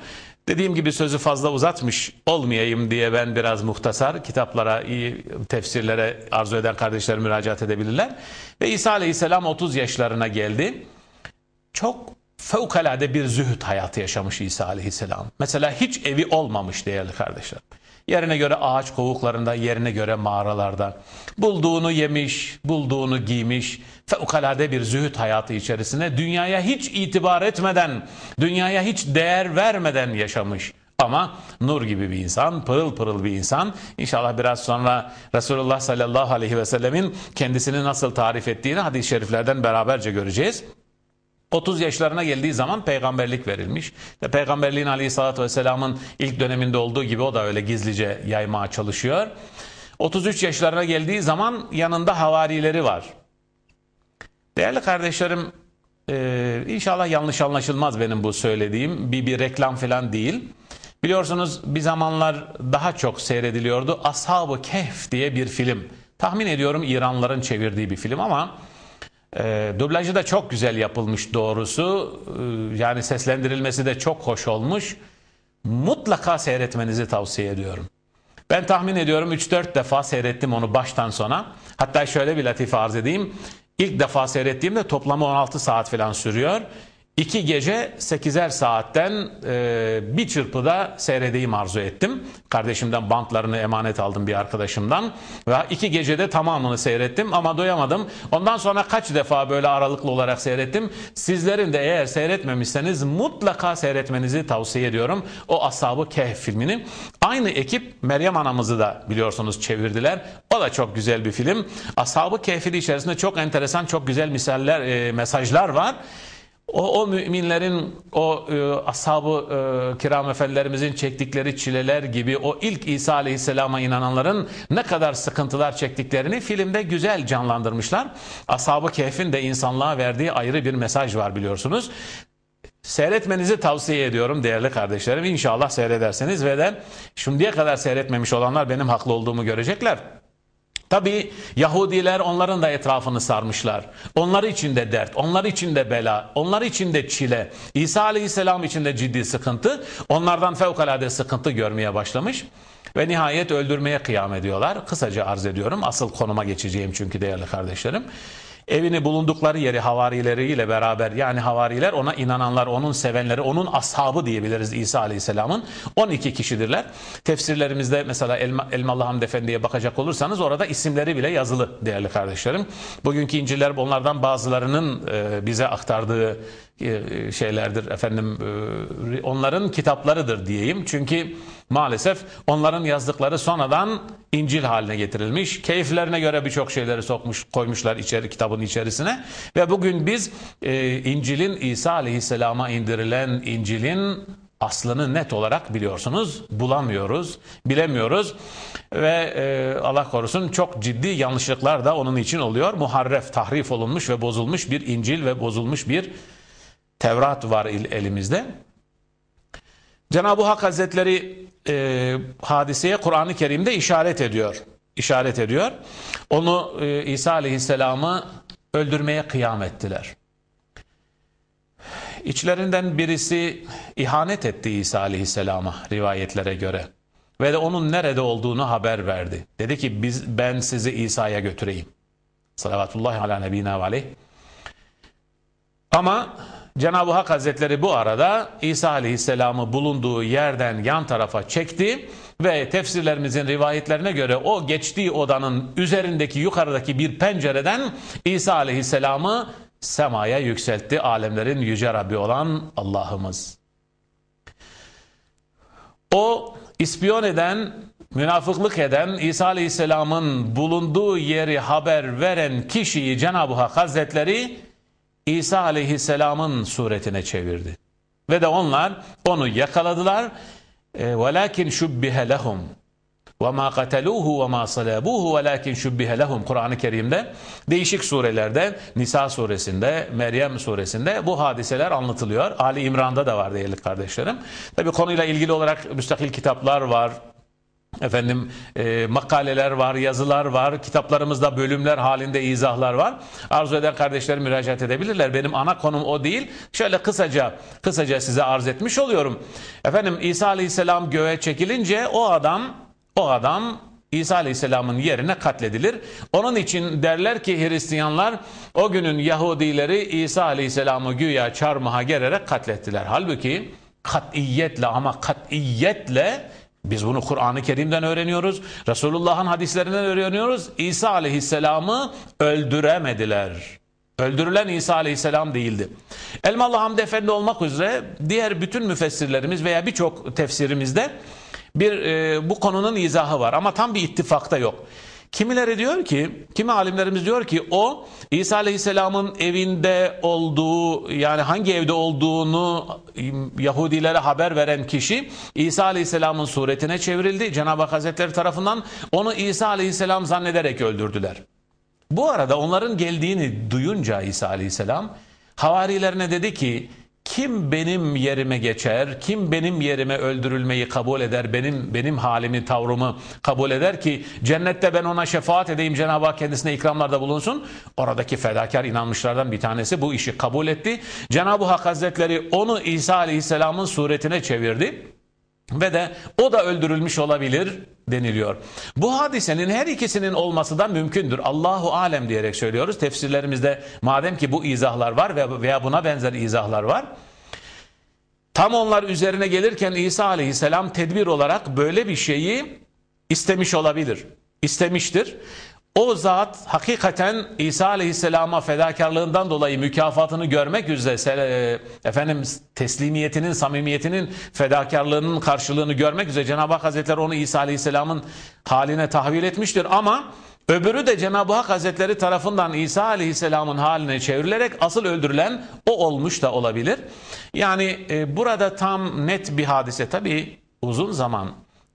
Dediğim gibi sözü fazla uzatmış olmayayım diye ben biraz muhtasar kitaplara, iyi tefsirlere arzu eden kardeşler müracaat edebilirler. Ve İsa Aleyhisselam 30 yaşlarına geldi. Çok fevkalade bir zühd hayatı yaşamış İsa aleyhisselam. Mesela hiç evi olmamış değerli kardeşler. Yerine göre ağaç kovuklarında, yerine göre mağaralarda. Bulduğunu yemiş, bulduğunu giymiş. Fevkalade bir zühd hayatı içerisinde dünyaya hiç itibar etmeden, dünyaya hiç değer vermeden yaşamış. Ama nur gibi bir insan, pırıl pırıl bir insan. İnşallah biraz sonra Resulullah sallallahu aleyhi ve sellemin kendisini nasıl tarif ettiğini hadis-i şeriflerden beraberce göreceğiz. 30 yaşlarına geldiği zaman peygamberlik verilmiş. Ve peygamberliğin aleyhissalatü vesselamın ilk döneminde olduğu gibi o da öyle gizlice yaymaya çalışıyor. 33 yaşlarına geldiği zaman yanında havarileri var. Değerli kardeşlerim e, inşallah yanlış anlaşılmaz benim bu söylediğim bir, bir reklam falan değil. Biliyorsunuz bir zamanlar daha çok seyrediliyordu Ashab-ı Kehf diye bir film. Tahmin ediyorum İranların çevirdiği bir film ama e, dublajı da çok güzel yapılmış doğrusu. E, yani seslendirilmesi de çok hoş olmuş. Mutlaka seyretmenizi tavsiye ediyorum. Ben tahmin ediyorum 3-4 defa seyrettim onu baştan sona. Hatta şöyle bir latife arz edeyim. İlk defa seyrettiğimde toplamı 16 saat falan sürüyor. İki gece 8'er saatten e, bir çırpıda seyredeyim arzu ettim. Kardeşimden bantlarını emanet aldım bir arkadaşımdan. Ve iki gecede tamamını seyrettim ama doyamadım. Ondan sonra kaç defa böyle aralıklı olarak seyrettim. Sizlerin de eğer seyretmemişseniz mutlaka seyretmenizi tavsiye ediyorum. O Ashab-ı Kehf filmini. Aynı ekip Meryem Anamızı da biliyorsunuz çevirdiler. O da çok güzel bir film. Ashab-ı Kehf'in içerisinde çok enteresan, çok güzel misaller, e, mesajlar var. O, o müminlerin, o e, ashabı e, kiram efendilerimizin çektikleri çileler gibi o ilk İsa aleyhisselama inananların ne kadar sıkıntılar çektiklerini filmde güzel canlandırmışlar. Ashab-ı Kehf'in de insanlığa verdiği ayrı bir mesaj var biliyorsunuz. Seyretmenizi tavsiye ediyorum değerli kardeşlerim. İnşallah seyrederseniz ve de şimdiye kadar seyretmemiş olanlar benim haklı olduğumu görecekler. Tabi Yahudiler onların da etrafını sarmışlar. Onlar için de dert, onlar için de bela, onlar için de çile. İsa Aleyhisselam için de ciddi sıkıntı. Onlardan fevkalade sıkıntı görmeye başlamış. Ve nihayet öldürmeye kıyam ediyorlar. Kısaca arz ediyorum. Asıl konuma geçeceğim çünkü değerli kardeşlerim evini bulundukları yeri havarileriyle beraber yani havariler ona inananlar, onun sevenleri, onun ashabı diyebiliriz İsa Aleyhisselam'ın 12 kişidirler. Tefsirlerimizde mesela Elma, Elmalı Hamd Efendi'ye bakacak olursanız orada isimleri bile yazılı değerli kardeşlerim. Bugünkü İncil'ler onlardan bazılarının e, bize aktardığı e, şeylerdir efendim e, onların kitaplarıdır diyeyim. Çünkü maalesef onların yazdıkları sonradan İncil haline getirilmiş. Keyiflerine göre birçok şeyleri sokmuş koymuşlar içeri kitabın içerisine ve bugün biz e, İncil'in İsa Aleyhisselam'a indirilen İncil'in aslını net olarak biliyorsunuz bulamıyoruz, bilemiyoruz ve e, Allah korusun çok ciddi yanlışlıklar da onun için oluyor. Muharref, tahrif olunmuş ve bozulmuş bir İncil ve bozulmuş bir Tevrat var elimizde. Cenab-ı Hak Hazretleri e, hadiseye Kur'an-ı Kerim'de işaret ediyor. İşaret ediyor. Onu e, İsa Aleyhisselam'ı öldürmeye kıyam ettiler. İçlerinden birisi ihanet etti İsa Aleyhisselam'a rivayetlere göre. Ve de onun nerede olduğunu haber verdi. Dedi ki biz, ben sizi İsa'ya götüreyim. Salavatullahi ala nebina ve aleyh. Ama Cenab-ı Hak Hazretleri bu arada İsa Aleyhisselam'ı bulunduğu yerden yan tarafa çekti ve tefsirlerimizin rivayetlerine göre o geçtiği odanın üzerindeki yukarıdaki bir pencereden İsa Aleyhisselam'ı semaya yükseltti alemlerin yüce Rabbi olan Allah'ımız. O ispiyon eden, münafıklık eden, İsa Aleyhisselam'ın bulunduğu yeri haber veren kişiyi Cenab-ı Hak Hazretleri İsa aleyhisselamın suretine çevirdi. Ve de onlar onu yakaladılar. وَلَاكِنْ شُبِّهَ لَهُمْ وَمَا قَتَلُوهُ وَمَا صَلَابُوهُ وَلَاكِنْ شُبِّهَ لَهُمْ Kur'an-ı Kerim'de değişik surelerde Nisa suresinde, Meryem suresinde bu hadiseler anlatılıyor. Ali İmran'da da var değerli kardeşlerim. Tabi konuyla ilgili olarak müstakil kitaplar var, efendim e, makaleler var, yazılar var, kitaplarımızda bölümler halinde izahlar var. Arzu eden kardeşler müracaat edebilirler. Benim ana konum o değil. Şöyle kısaca kısaca size arz etmiş oluyorum. Efendim İsa Aleyhisselam göğe çekilince o adam o adam İsa Aleyhisselam'ın yerine katledilir. Onun için derler ki Hristiyanlar o günün Yahudileri İsa Aleyhisselam'ı güya çarmıha gererek katlettiler. Halbuki katiyetle ama katiyetle biz bunu Kur'an-ı Kerim'den öğreniyoruz. Resulullah'ın hadislerinden öğreniyoruz. İsa aleyhisselamı öldüremediler. Öldürülen İsa aleyhisselam değildi. Elmalı Hamdi Efendi olmak üzere diğer bütün müfessirlerimiz veya birçok tefsirimizde bir e, bu konunun izahı var. Ama tam bir ittifakta yok. Kimileri diyor ki, kimi alimlerimiz diyor ki o İsa Aleyhisselam'ın evinde olduğu yani hangi evde olduğunu Yahudilere haber veren kişi İsa Aleyhisselam'ın suretine çevrildi. Cenab-ı Hak Hazretleri tarafından onu İsa Aleyhisselam zannederek öldürdüler. Bu arada onların geldiğini duyunca İsa Aleyhisselam havarilerine dedi ki kim benim yerime geçer, kim benim yerime öldürülmeyi kabul eder, benim benim halimi, tavrımı kabul eder ki cennette ben ona şefaat edeyim, Cenab-ı Hak kendisine ikramlarda bulunsun. Oradaki fedakar inanmışlardan bir tanesi bu işi kabul etti. Cenab-ı Hak Hazretleri onu İsa Aleyhisselam'ın suretine çevirdi ve de o da öldürülmüş olabilir deniliyor. Bu hadisenin her ikisinin olması da mümkündür. Allahu alem diyerek söylüyoruz. Tefsirlerimizde madem ki bu izahlar var veya buna benzer izahlar var. Tam onlar üzerine gelirken İsa aleyhisselam tedbir olarak böyle bir şeyi istemiş olabilir. İstemiştir. O zat hakikaten İsa Aleyhisselam'a fedakarlığından dolayı mükafatını görmek üzere e, efendim teslimiyetinin, samimiyetinin, fedakarlığının karşılığını görmek üzere Cenab-ı Hak Hazretleri onu İsa Aleyhisselam'ın haline tahvil etmiştir ama öbürü de Cenab-ı Hak Hazretleri tarafından İsa Aleyhisselam'ın haline çevrilerek asıl öldürülen o olmuş da olabilir. Yani e, burada tam net bir hadise tabii uzun zaman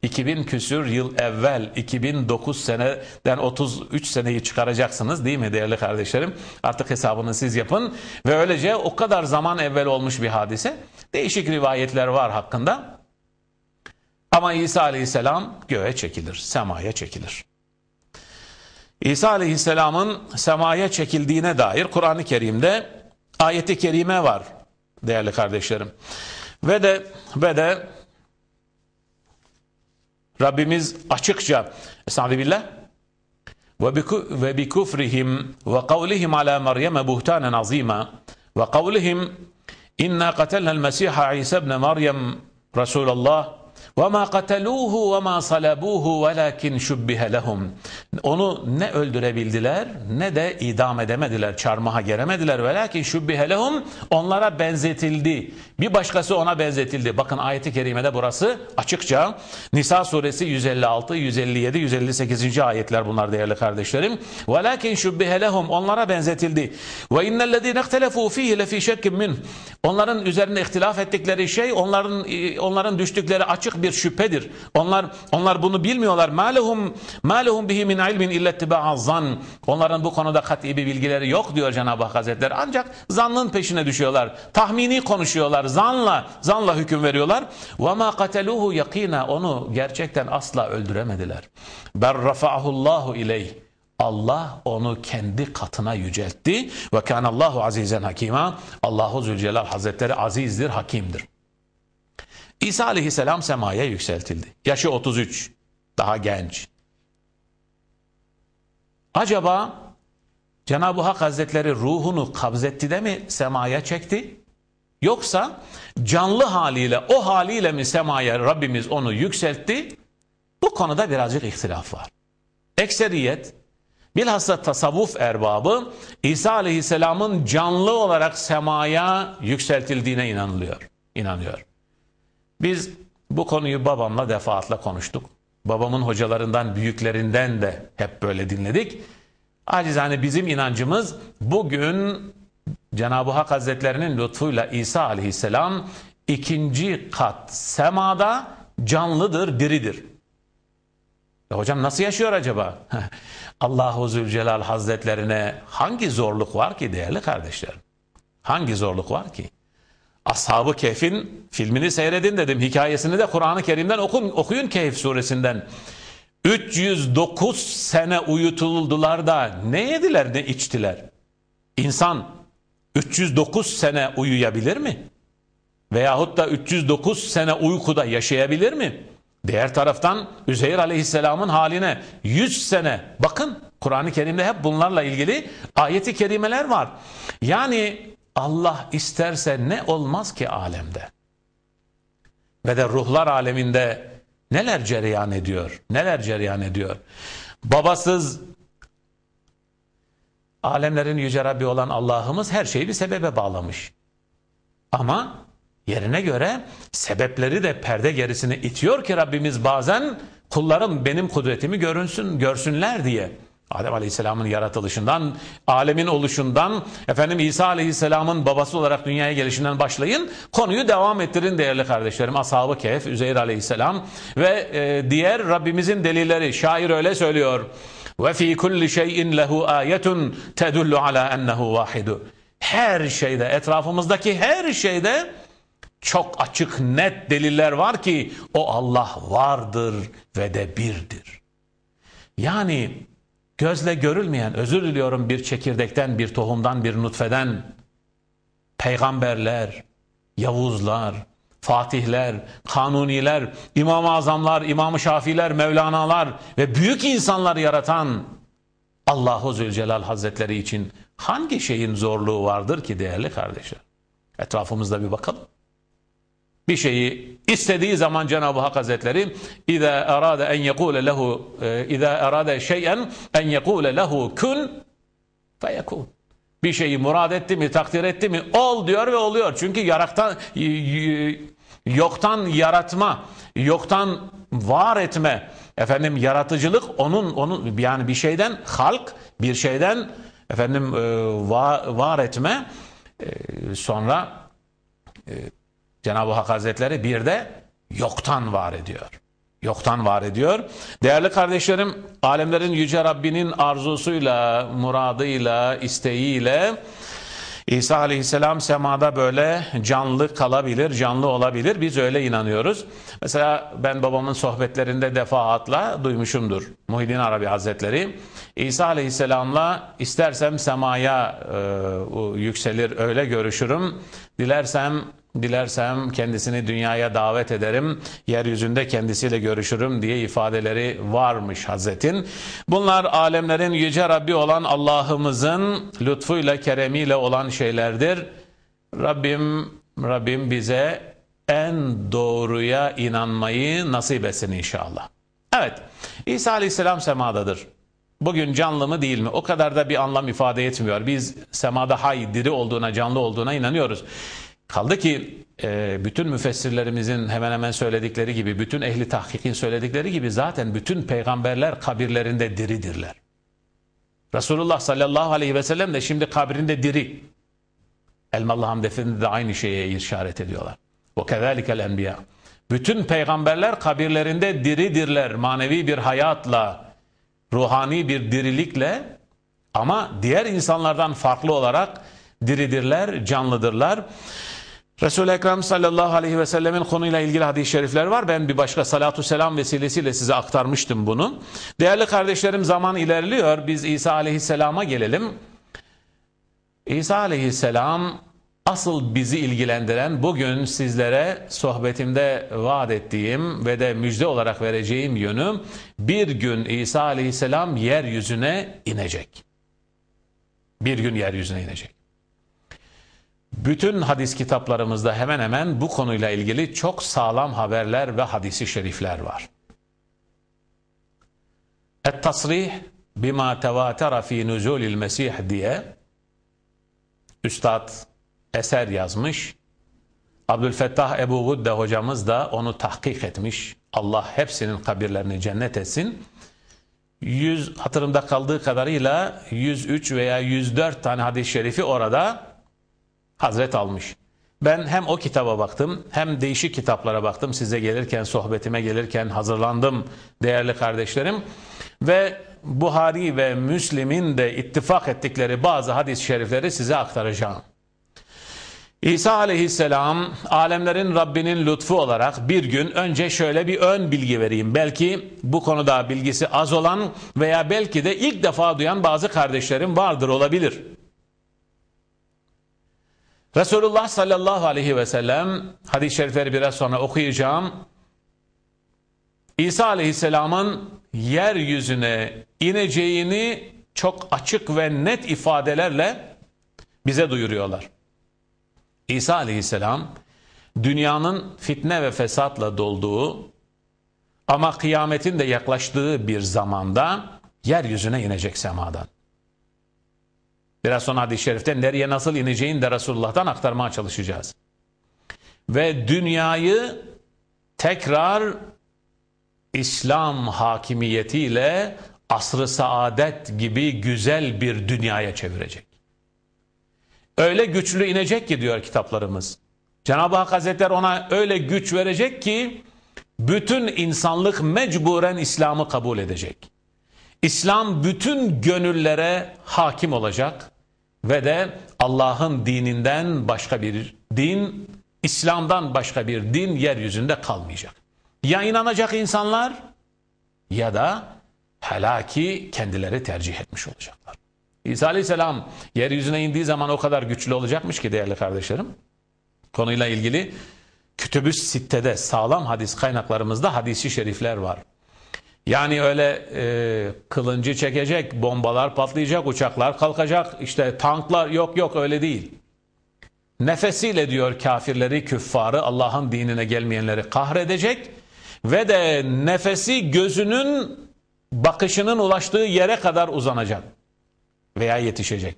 2000 küsür yıl evvel 2009 seneden 33 seneyi çıkaracaksınız değil mi değerli kardeşlerim? Artık hesabını siz yapın ve öylece o kadar zaman evvel olmuş bir hadise. Değişik rivayetler var hakkında. Ama İsa aleyhisselam göğe çekilir, semaya çekilir. İsa aleyhisselamın semaya çekildiğine dair Kur'an-ı Kerim'de ayeti kerime var değerli kardeşlerim. Ve de ve de Rabbimiz açıkça Estağfirullah ve bi kufrihim ve kavlihim ala Meryem buhtanen azima ve kavlihim inna katelna'l Mesih İsa ibn Meryem Resulullah وَمَا قَتَلُوهُ وَمَا صَلَبُوهُ وَلَكِنْ شُبِّهَ لَهُمْ Onu ne öldürebildiler ne de idam edemediler, çarmıha geremediler. وَلَكِنْ شُبِّهَ لَهُمْ Onlara benzetildi. Bir başkası ona benzetildi. Bakın ayeti kerimede burası açıkça. Nisa suresi 156, 157, 158. ayetler bunlar değerli kardeşlerim. وَلَكِنْ شُبِّهَ لَهُمْ Onlara benzetildi. وَاِنَّ الَّذ۪ينَ اَخْتَلَفُوا ف۪يهِ لَف۪ي شَكِّمْ مِنْهِ Onların üzerinde ihtilaf ettikleri şey onların e, onların düştükleri açık bir şüphedir. Onlar onlar bunu bilmiyorlar. Malhum malhum bihi min ilmin illa zan. Onların bu konuda kat'i bir bilgileri yok diyor Cenab-ı Hak Hazretleri. Ancak zannın peşine düşüyorlar. Tahmini konuşuyorlar. Zanla zanla hüküm veriyorlar. Ve ma kateluhu yakina onu gerçekten asla öldüremediler. Ber rafa'ahu Allahu ileyh. Allah onu kendi katına yüceltti. Ve kânallâhu azizen hakîmâ. Allahu Zülcelal Hazretleri azizdir, hakimdir. İsa aleyhisselam semaya yükseltildi. Yaşı 33, daha genç. Acaba Cenab-ı Hak Hazretleri ruhunu kabzetti de mi semaya çekti? Yoksa canlı haliyle, o haliyle mi semaya Rabbimiz onu yükseltti? Bu konuda birazcık ihtilaf var. Ekseriyet Bilhassa tasavvuf erbabı İsa Aleyhisselam'ın canlı olarak semaya yükseltildiğine inanılıyor. İnanıyor. Biz bu konuyu babamla defaatle konuştuk. Babamın hocalarından, büyüklerinden de hep böyle dinledik. Acizane hani bizim inancımız bugün Cenab-ı Hak Hazretlerinin lütfuyla İsa Aleyhisselam ikinci kat semada canlıdır, diridir. E hocam nasıl yaşıyor acaba? Allahu Zülcelal Hazretlerine hangi zorluk var ki değerli kardeşlerim? Hangi zorluk var ki? Ashab-ı Kehf'in filmini seyredin dedim. Hikayesini de Kur'an-ı Kerim'den okun, okuyun Kehf suresinden. 309 sene uyutuldular da ne yediler ne içtiler. İnsan 309 sene uyuyabilir mi? Veyahut da 309 sene uykuda yaşayabilir mi? Diğer taraftan Üzeyir Aleyhisselam'ın haline 100 sene bakın Kur'an-ı Kerim'de hep bunlarla ilgili ayeti kerimeler var. Yani Allah isterse ne olmaz ki alemde? Ve de ruhlar aleminde neler cereyan ediyor? Neler cereyan ediyor? Babasız alemlerin yüce Rabbi olan Allah'ımız her şeyi bir sebebe bağlamış. Ama Yerine göre sebepleri de perde gerisine itiyor ki Rabbimiz bazen kullarım benim kudretimi görünsün, görsünler diye. Adem Aleyhisselam'ın yaratılışından, alemin oluşundan, efendim İsa Aleyhisselam'ın babası olarak dünyaya gelişinden başlayın. Konuyu devam ettirin değerli kardeşlerim. Ashab-ı Kehf, Üzeyr Aleyhisselam ve e, diğer Rabbimizin delilleri. Şair öyle söylüyor. Ve fi kulli şeyin lehu ayetun tedullu ala ennehu Her şeyde, etrafımızdaki her şeyde çok açık net deliller var ki o Allah vardır ve de birdir. Yani gözle görülmeyen özür diliyorum bir çekirdekten, bir tohumdan, bir nutfeden peygamberler, yavuzlar, fatihler, kanuniler, imam-ı azamlar, imam-ı şafiler, mevlanalar ve büyük insanlar yaratan Allahu Zülcelal Hazretleri için hangi şeyin zorluğu vardır ki değerli kardeşler? Etrafımızda bir bakalım bir şeyi istediği zaman Cenab-ı Hak Hazretleri اِذَا اَرَادَ اَنْ يَقُولَ لَهُ اِذَا اَرَادَ شَيْئًا اَنْ يَقُولَ لَهُ كُنْ فَيَكُونَ bir şeyi murad etti mi, takdir etti mi? Ol diyor ve oluyor. Çünkü yaraktan, yoktan yaratma, yoktan var etme, efendim yaratıcılık onun onun yani bir şeyden halk, bir şeyden efendim e, var, var etme e, sonra e, Cenab-ı Hak Hazretleri bir de yoktan var ediyor. Yoktan var ediyor. Değerli kardeşlerim, alemlerin Yüce Rabbinin arzusuyla, muradıyla, isteğiyle İsa aleyhisselam semada böyle canlı kalabilir, canlı olabilir. Biz öyle inanıyoruz. Mesela ben babamın sohbetlerinde defaatla duymuşumdur. Muhyiddin Arabi Hazretleri İsa aleyhisselamla istersem semaya e, yükselir öyle görüşürüm. Dilersem Dilersem kendisini dünyaya davet ederim, yeryüzünde kendisiyle görüşürüm diye ifadeleri varmış Hazretin. Bunlar alemlerin yüce Rabbi olan Allah'ımızın lütfuyla, keremiyle olan şeylerdir. Rabbim, Rabbim bize en doğruya inanmayı nasip etsin inşallah. Evet, İsa Aleyhisselam semadadır. Bugün canlı mı değil mi? O kadar da bir anlam ifade etmiyor. Biz semada hay, diri olduğuna, canlı olduğuna inanıyoruz. Kaldı ki e, bütün müfessirlerimizin hemen hemen söyledikleri gibi, bütün ehli tahkikin söyledikleri gibi zaten bütün peygamberler kabirlerinde diridirler. Resulullah sallallahu aleyhi ve sellem de şimdi kabrinde diri. Elmalı Hamd Efendi de aynı şeye işaret ediyorlar. وَكَذَٰلِكَ الْاَنْبِيَا Bütün peygamberler kabirlerinde diridirler. Manevi bir hayatla, ruhani bir dirilikle ama diğer insanlardan farklı olarak diridirler, canlıdırlar. Resul-i Ekrem sallallahu aleyhi ve sellemin konuyla ilgili hadis-i şerifler var. Ben bir başka salatu selam vesilesiyle size aktarmıştım bunu. Değerli kardeşlerim zaman ilerliyor. Biz İsa aleyhisselama gelelim. İsa aleyhisselam asıl bizi ilgilendiren bugün sizlere sohbetimde vaat ettiğim ve de müjde olarak vereceğim yönüm bir gün İsa aleyhisselam yeryüzüne inecek. Bir gün yeryüzüne inecek. Bütün hadis kitaplarımızda hemen hemen bu konuyla ilgili çok sağlam haberler ve hadisi şerifler var. Et-tasrih bima tevatera fi nuzulil mesih diye üstad eser yazmış. Abdülfettah Ebu Gudde hocamız da onu tahkik etmiş. Allah hepsinin kabirlerini cennet etsin. 100 hatırımda kaldığı kadarıyla 103 veya 104 tane hadis-i şerifi orada hazret almış. Ben hem o kitaba baktım hem değişik kitaplara baktım. Size gelirken, sohbetime gelirken hazırlandım değerli kardeşlerim. Ve Buhari ve Müslim'in de ittifak ettikleri bazı hadis-i şerifleri size aktaracağım. İsa aleyhisselam alemlerin Rabbinin lütfu olarak bir gün önce şöyle bir ön bilgi vereyim. Belki bu konuda bilgisi az olan veya belki de ilk defa duyan bazı kardeşlerim vardır olabilir. Resulullah sallallahu aleyhi ve sellem hadis-i şerifleri biraz sonra okuyacağım. İsa aleyhisselamın yeryüzüne ineceğini çok açık ve net ifadelerle bize duyuruyorlar. İsa aleyhisselam dünyanın fitne ve fesatla dolduğu ama kıyametin de yaklaştığı bir zamanda yeryüzüne inecek semadan. Biraz sonra hadis-i şerifte nereye nasıl ineceğini de Resulullah'tan aktarmaya çalışacağız. Ve dünyayı tekrar İslam hakimiyetiyle asrı saadet gibi güzel bir dünyaya çevirecek. Öyle güçlü inecek ki diyor kitaplarımız. Cenab-ı Hak Hazretleri ona öyle güç verecek ki bütün insanlık mecburen İslam'ı kabul edecek. İslam bütün gönüllere hakim olacak ve de Allah'ın dininden başka bir din, İslam'dan başka bir din yeryüzünde kalmayacak. Ya inanacak insanlar ya da helaki kendileri tercih etmiş olacaklar. İsa Aleyhisselam yeryüzüne indiği zaman o kadar güçlü olacakmış ki değerli kardeşlerim. Konuyla ilgili Kütübüs Sitte'de sağlam hadis kaynaklarımızda hadisi şerifler var. Yani öyle e, kılıncı çekecek, bombalar patlayacak, uçaklar kalkacak, işte tanklar yok yok öyle değil. Nefesiyle diyor kafirleri, küffarı, Allah'ın dinine gelmeyenleri kahredecek ve de nefesi gözünün bakışının ulaştığı yere kadar uzanacak veya yetişecek.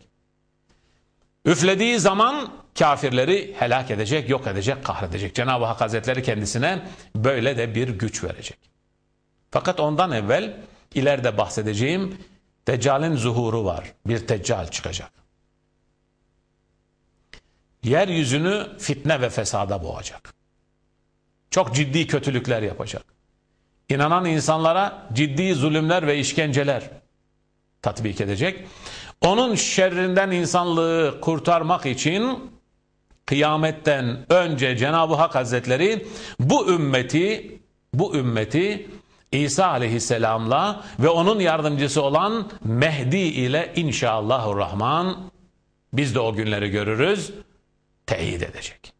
Üflediği zaman kafirleri helak edecek, yok edecek, kahredecek. Cenab-ı Hak Hazretleri kendisine böyle de bir güç verecek. Fakat ondan evvel ileride bahsedeceğim Teccal'in zuhuru var. Bir Teccal çıkacak. Yeryüzünü fitne ve fesada boğacak. Çok ciddi kötülükler yapacak. İnanan insanlara ciddi zulümler ve işkenceler tatbik edecek. Onun şerrinden insanlığı kurtarmak için kıyametten önce Cenab-ı Hak Hazretleri bu ümmeti bu ümmeti İsa aleyhisselamla ve onun yardımcısı olan Mehdi ile rahman biz de o günleri görürüz, teyit edecek.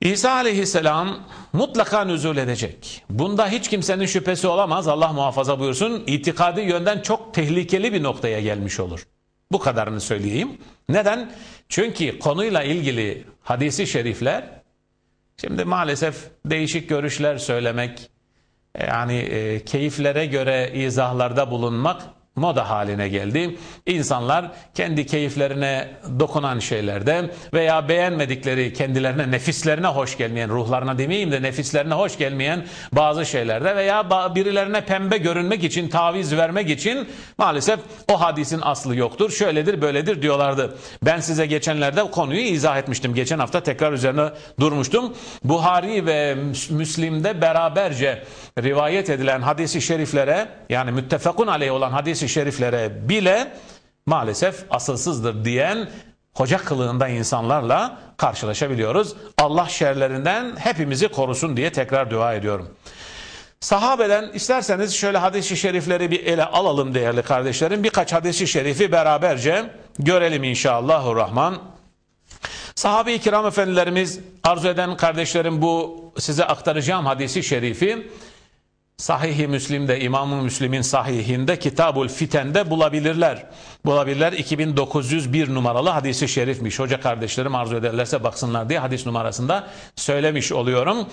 İsa aleyhisselam mutlaka nüzul edecek. Bunda hiç kimsenin şüphesi olamaz. Allah muhafaza buyursun. İtikadi yönden çok tehlikeli bir noktaya gelmiş olur. Bu kadarını söyleyeyim. Neden? Çünkü konuyla ilgili hadisi şerifler, şimdi maalesef değişik görüşler söylemek, yani e, keyiflere göre izahlarda bulunmak moda haline geldi. İnsanlar kendi keyiflerine dokunan şeylerde veya beğenmedikleri kendilerine, nefislerine hoş gelmeyen, ruhlarına demeyeyim de nefislerine hoş gelmeyen bazı şeylerde veya birilerine pembe görünmek için, taviz vermek için maalesef o hadisin aslı yoktur. Şöyledir, böyledir diyorlardı. Ben size geçenlerde konuyu izah etmiştim. Geçen hafta tekrar üzerine durmuştum. Buhari ve Müslim'de beraberce rivayet edilen hadisi şeriflere yani müttefakun aleyh olan hadisi şeriflere bile maalesef asılsızdır diyen hoca kılığında insanlarla karşılaşabiliyoruz. Allah şerlerinden hepimizi korusun diye tekrar dua ediyorum. Sahabeden isterseniz şöyle hadisi şerifleri bir ele alalım değerli kardeşlerim. Birkaç hadisi şerifi beraberce görelim inşallahü rahman. Sahabe-i kiram efendilerimiz arzu eden kardeşlerim bu size aktaracağım hadisi şerifi Sahih-i Müslim'de, İmam-ı Müslim'in sahihinde Kitabul Fiten'de bulabilirler. Bulabilirler 2901 numaralı hadisi şerifmiş. Hoca kardeşlerim arzu ederlerse baksınlar diye hadis numarasında söylemiş oluyorum.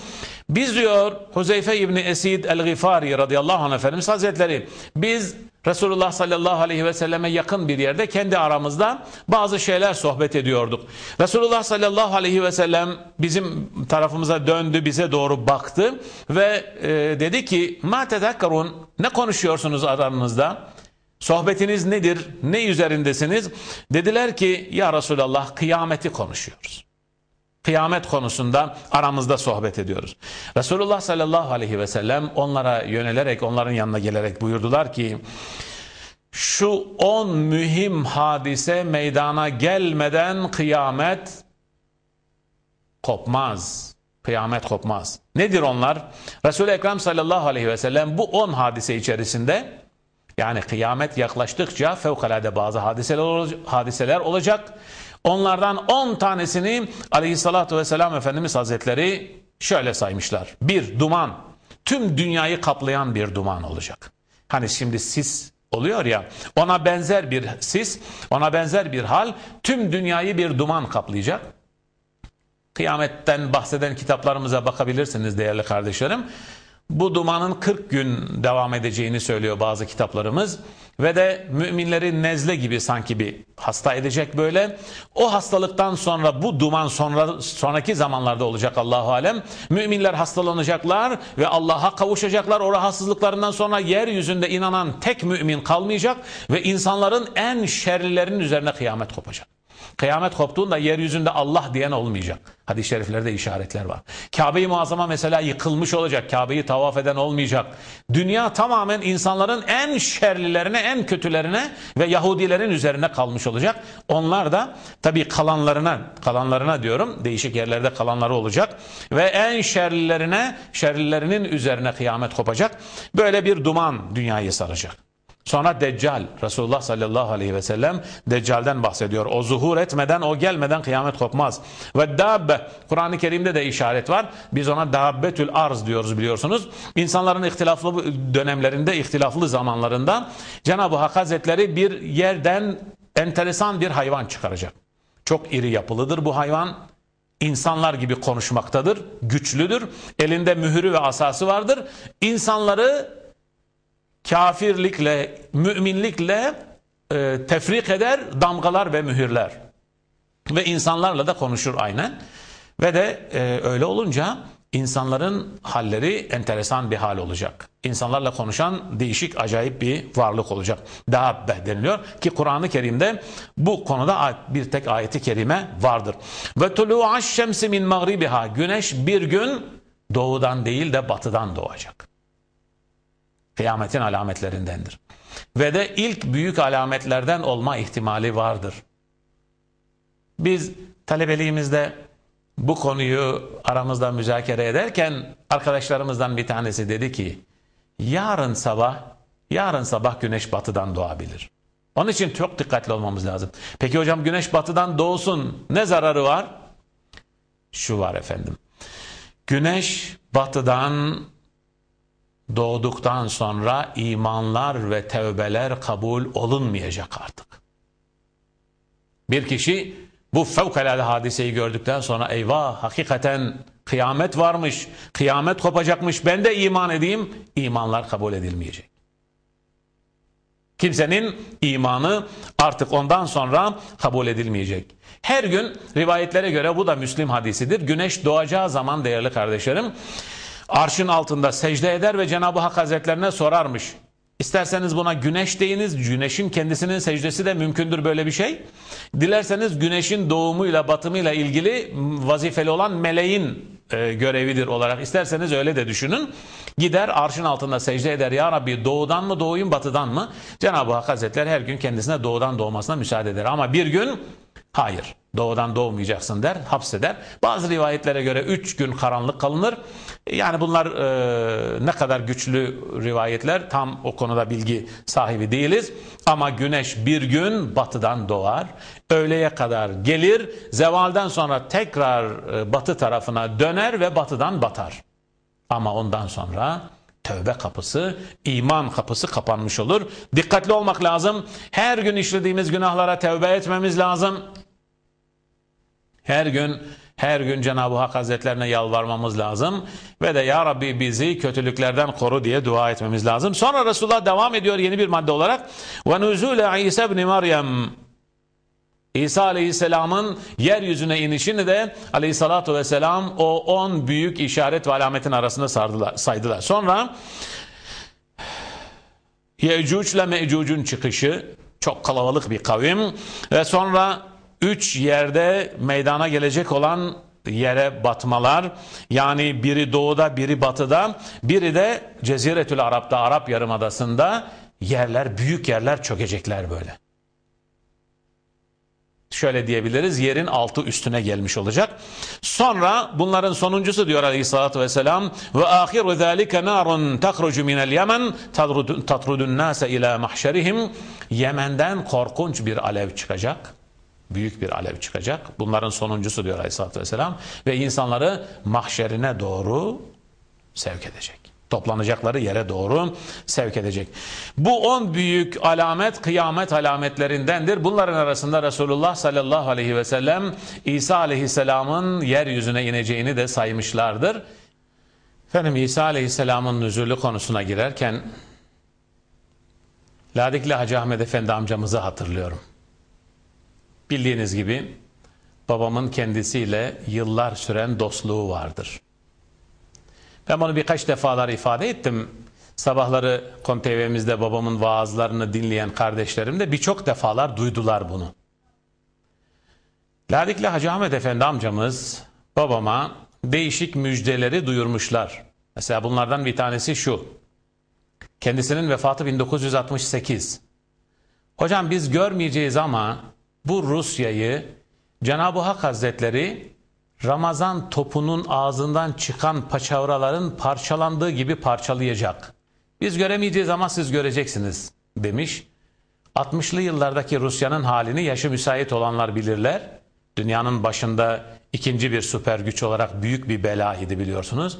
Biz diyor Huzeyfe İbni Esid El-Gifari radıyallahu anh Efendimiz Hazretleri biz Resulullah sallallahu aleyhi ve selleme yakın bir yerde kendi aramızda bazı şeyler sohbet ediyorduk. Resulullah sallallahu aleyhi ve sellem bizim tarafımıza döndü, bize doğru baktı ve e, dedi ki ma tedakkarun ne konuşuyorsunuz aranızda? Sohbetiniz nedir? Ne üzerindesiniz? Dediler ki ya Resulallah kıyameti konuşuyoruz kıyamet konusunda aramızda sohbet ediyoruz. Resulullah sallallahu aleyhi ve sellem onlara yönelerek onların yanına gelerek buyurdular ki şu on mühim hadise meydana gelmeden kıyamet kopmaz. Kıyamet kopmaz. Nedir onlar? Resul-i Ekrem sallallahu aleyhi ve sellem bu on hadise içerisinde yani kıyamet yaklaştıkça fevkalade bazı hadiseler, hadiseler olacak. Onlardan 10 tanesini aleyhissalatü vesselam Efendimiz Hazretleri şöyle saymışlar. Bir duman, tüm dünyayı kaplayan bir duman olacak. Hani şimdi sis oluyor ya ona benzer bir sis, ona benzer bir hal tüm dünyayı bir duman kaplayacak. Kıyametten bahseden kitaplarımıza bakabilirsiniz değerli kardeşlerim bu dumanın 40 gün devam edeceğini söylüyor bazı kitaplarımız ve de müminleri nezle gibi sanki bir hasta edecek böyle. O hastalıktan sonra bu duman sonra sonraki zamanlarda olacak Allahu alem. Müminler hastalanacaklar ve Allah'a kavuşacaklar. O rahatsızlıklarından sonra yeryüzünde inanan tek mümin kalmayacak ve insanların en şerlilerinin üzerine kıyamet kopacak. Kıyamet koptuğunda yeryüzünde Allah diyen olmayacak. Hadis-i şeriflerde işaretler var. Kabe-i Muazzama mesela yıkılmış olacak. Kabe'yi tavaf eden olmayacak. Dünya tamamen insanların en şerlilerine, en kötülerine ve Yahudilerin üzerine kalmış olacak. Onlar da tabii kalanlarına, kalanlarına diyorum değişik yerlerde kalanları olacak. Ve en şerlilerine, şerlilerinin üzerine kıyamet kopacak. Böyle bir duman dünyayı saracak. Sonra Deccal, Resulullah sallallahu aleyhi ve sellem Deccal'den bahsediyor. O zuhur etmeden, o gelmeden kıyamet kopmaz. Ve dabbe, Kur'an-ı Kerim'de de işaret var. Biz ona dabbetül arz diyoruz biliyorsunuz. İnsanların ihtilaflı dönemlerinde, ihtilaflı zamanlarında Cenab-ı Hak Hazretleri bir yerden enteresan bir hayvan çıkaracak. Çok iri yapılıdır bu hayvan. İnsanlar gibi konuşmaktadır, güçlüdür. Elinde mühürü ve asası vardır. İnsanları kafirlikle, müminlikle e, tefrik eder, damgalar ve mühürler. Ve insanlarla da konuşur aynen. Ve de e, öyle olunca insanların halleri enteresan bir hal olacak. İnsanlarla konuşan değişik, acayip bir varlık olacak. Daha deniliyor ki Kur'an-ı Kerim'de bu konuda bir tek ayeti kerime vardır. Ve tulu'aş şemsi min mağribiha. Güneş bir gün doğudan değil de batıdan doğacak. Kıyametin alametlerindendir. Ve de ilk büyük alametlerden olma ihtimali vardır. Biz talebeliğimizde bu konuyu aramızda müzakere ederken arkadaşlarımızdan bir tanesi dedi ki yarın sabah yarın sabah güneş batıdan doğabilir. Onun için çok dikkatli olmamız lazım. Peki hocam güneş batıdan doğsun ne zararı var? Şu var efendim. Güneş batıdan doğduktan sonra imanlar ve tevbeler kabul olunmayacak artık. Bir kişi bu fevkalade hadiseyi gördükten sonra eyvah hakikaten kıyamet varmış, kıyamet kopacakmış ben de iman edeyim, imanlar kabul edilmeyecek. Kimsenin imanı artık ondan sonra kabul edilmeyecek. Her gün rivayetlere göre bu da Müslim hadisidir. Güneş doğacağı zaman değerli kardeşlerim arşın altında secde eder ve Cenab-ı Hak Hazretlerine sorarmış. İsterseniz buna güneş deyiniz. Güneşin kendisinin secdesi de mümkündür böyle bir şey. Dilerseniz güneşin doğumuyla batımıyla ilgili vazifeli olan meleğin e, görevidir olarak. İsterseniz öyle de düşünün. Gider arşın altında secde eder. Ya Rabbi doğudan mı doğayım batıdan mı? Cenab-ı Hak Hazretleri her gün kendisine doğudan doğmasına müsaade eder. Ama bir gün hayır doğudan doğmayacaksın der, hapseder. Bazı rivayetlere göre 3 gün karanlık kalınır. Yani bunlar e, ne kadar güçlü rivayetler tam o konuda bilgi sahibi değiliz. Ama güneş bir gün batıdan doğar, öğleye kadar gelir, zevalden sonra tekrar e, batı tarafına döner ve batıdan batar. Ama ondan sonra tövbe kapısı, iman kapısı kapanmış olur. Dikkatli olmak lazım. Her gün işlediğimiz günahlara tövbe etmemiz lazım. Her gün her gün Cenab-ı Hak Hazretlerine yalvarmamız lazım ve de Ya Rabbi bizi kötülüklerden koru diye dua etmemiz lazım. Sonra Resulullah devam ediyor yeni bir madde olarak. Ve nuzule İsa ibn Meryem İsa Aleyhisselam'ın yeryüzüne inişini de Aleyhissalatu vesselam o on büyük işaret ve alametin arasında sardılar, saydılar. Sonra Yecüc ile Mecüc'ün çıkışı çok kalabalık bir kavim ve sonra üç yerde meydana gelecek olan yere batmalar. Yani biri doğuda, biri batıda, biri de Ceziretül Arap'ta, Arap Yarımadası'nda yerler, büyük yerler çökecekler böyle. Şöyle diyebiliriz, yerin altı üstüne gelmiş olacak. Sonra bunların sonuncusu diyor aleyhissalatü vesselam ve ahiru zâlike nârun takrucu minel yemen tatrudun nâse ilâ mahşerihim Yemen'den korkunç bir alev çıkacak büyük bir alev çıkacak. Bunların sonuncusu diyor Aleyhisselatü Vesselam ve insanları mahşerine doğru sevk edecek. Toplanacakları yere doğru sevk edecek. Bu on büyük alamet kıyamet alametlerindendir. Bunların arasında Resulullah sallallahu aleyhi ve sellem İsa aleyhisselamın yeryüzüne ineceğini de saymışlardır. Efendim İsa aleyhisselamın nüzulü konusuna girerken Ladikli Hacı Ahmet Efendi amcamızı hatırlıyorum. Bildiğiniz gibi babamın kendisiyle yıllar süren dostluğu vardır. Ben bunu birkaç defalar ifade ettim. Sabahları KomTV'mizde babamın vaazlarını dinleyen kardeşlerim de birçok defalar duydular bunu. Ladikli Hacı Ahmet Efendi amcamız babama değişik müjdeleri duyurmuşlar. Mesela bunlardan bir tanesi şu. Kendisinin vefatı 1968. Hocam biz görmeyeceğiz ama bu Rusya'yı Cenab-ı Hak Hazretleri Ramazan topunun ağzından çıkan paçavraların parçalandığı gibi parçalayacak. Biz göremeyeceğiz ama siz göreceksiniz demiş. 60'lı yıllardaki Rusya'nın halini yaşı müsait olanlar bilirler. Dünyanın başında ikinci bir süper güç olarak büyük bir bela idi biliyorsunuz.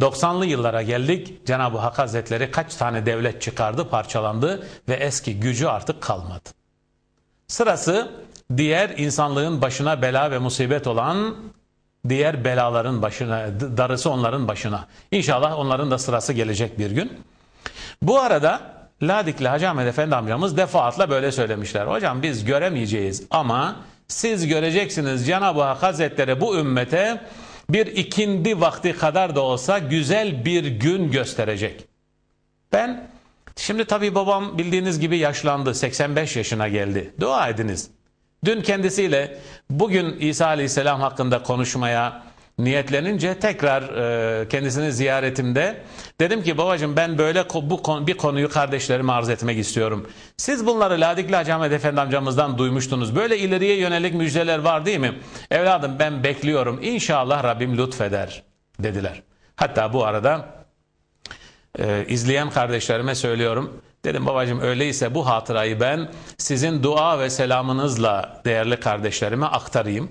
90'lı yıllara geldik. Cenab-ı Hak Hazretleri kaç tane devlet çıkardı, parçalandı ve eski gücü artık kalmadı. Sırası diğer insanlığın başına bela ve musibet olan diğer belaların başına, darısı onların başına. İnşallah onların da sırası gelecek bir gün. Bu arada Ladikli Hacı Ahmet Efendi amcamız defaatla böyle söylemişler. Hocam biz göremeyeceğiz ama siz göreceksiniz Cenab-ı Hak Hazretleri bu ümmete bir ikindi vakti kadar da olsa güzel bir gün gösterecek. Ben Şimdi tabii babam bildiğiniz gibi yaşlandı. 85 yaşına geldi. Dua ediniz. Dün kendisiyle bugün İsa Aleyhisselam hakkında konuşmaya niyetlenince tekrar e, kendisini ziyaretimde dedim ki babacığım ben böyle bu konu, bir konuyu kardeşlerime arz etmek istiyorum. Siz bunları Ladikli Hacı Ahmet Efendi amcamızdan duymuştunuz. Böyle ileriye yönelik müjdeler var değil mi? Evladım ben bekliyorum. İnşallah Rabbim lütfeder dediler. Hatta bu arada e, izleyen kardeşlerime söylüyorum. Dedim babacığım öyleyse bu hatırayı ben sizin dua ve selamınızla değerli kardeşlerime aktarayım.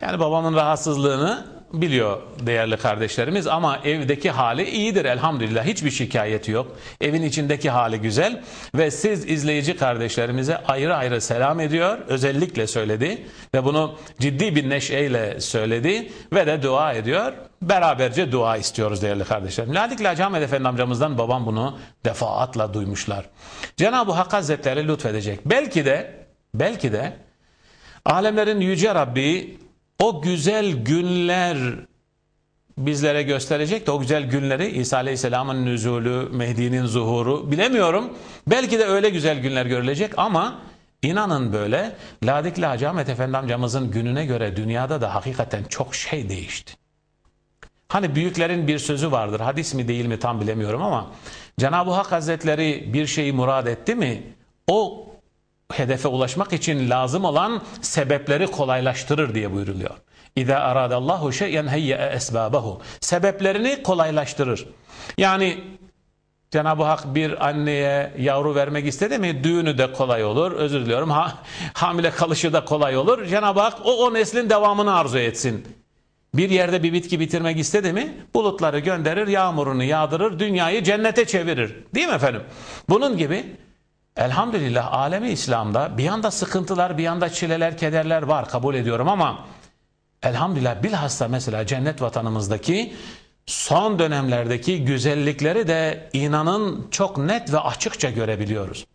Yani babamın rahatsızlığını biliyor değerli kardeşlerimiz ama evdeki hali iyidir elhamdülillah hiçbir şikayeti yok. Evin içindeki hali güzel ve siz izleyici kardeşlerimize ayrı ayrı selam ediyor. Özellikle söyledi ve bunu ciddi bir neşeyle söyledi ve de dua ediyor. Beraberce dua istiyoruz değerli kardeşlerim. Ladik Lacı Ahmet Efendi amcamızdan babam bunu defaatla duymuşlar. Cenab-ı Hak Hazretleri lütfedecek. Belki de belki de alemlerin yüce Rabbi o güzel günler bizlere gösterecek de o güzel günleri İsa Aleyhisselam'ın nüzulü, Mehdi'nin zuhuru bilemiyorum. Belki de öyle güzel günler görülecek ama inanın böyle Ladik Laci Ahmet Efendi amcamızın gününe göre dünyada da hakikaten çok şey değişti. Hani büyüklerin bir sözü vardır hadis mi değil mi tam bilemiyorum ama Cenab-ı Hak Hazretleri bir şeyi murad etti mi o hedefe ulaşmak için lazım olan sebepleri kolaylaştırır diye buyuruluyor. İza aradallahu şey'en heyye esbabahu. Sebeplerini kolaylaştırır. Yani Cenab-ı Hak bir anneye yavru vermek istedi mi düğünü de kolay olur. Özür diliyorum. Ha, hamile kalışı da kolay olur. Cenab-ı Hak o, o neslin devamını arzu etsin. Bir yerde bir bitki bitirmek istedi mi bulutları gönderir, yağmurunu yağdırır, dünyayı cennete çevirir. Değil mi efendim? Bunun gibi elhamdülillah alemi İslam'da bir yanda sıkıntılar, bir yanda çileler, kederler var kabul ediyorum ama elhamdülillah bilhassa mesela cennet vatanımızdaki son dönemlerdeki güzellikleri de inanın çok net ve açıkça görebiliyoruz.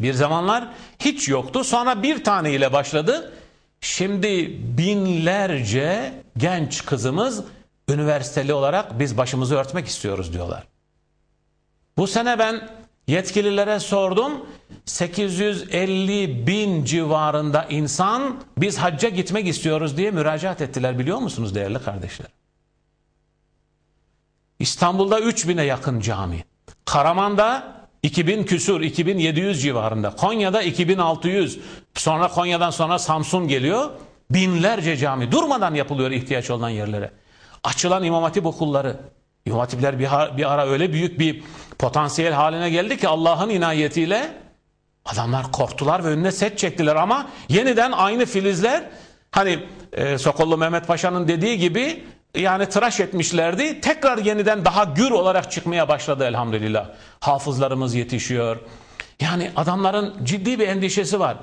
Bir zamanlar hiç yoktu sonra bir tane ile başladı. Şimdi binlerce genç kızımız üniversiteli olarak biz başımızı örtmek istiyoruz diyorlar. Bu sene ben Yetkililere sordum. 850 bin civarında insan biz hacca gitmek istiyoruz diye müracaat ettiler biliyor musunuz değerli kardeşler? İstanbul'da 3000'e yakın cami. Karaman'da 2000 küsur, 2700 civarında. Konya'da 2600. Sonra Konya'dan sonra Samsun geliyor. Binlerce cami durmadan yapılıyor ihtiyaç olan yerlere. Açılan İmam Hatip okulları. İmam Hatipler bir ara öyle büyük bir potansiyel haline geldi ki Allah'ın inayetiyle adamlar korktular ve önüne set çektiler ama yeniden aynı filizler hani e, Sokollu Mehmet Paşa'nın dediği gibi yani tıraş etmişlerdi. Tekrar yeniden daha gür olarak çıkmaya başladı elhamdülillah. Hafızlarımız yetişiyor. Yani adamların ciddi bir endişesi var.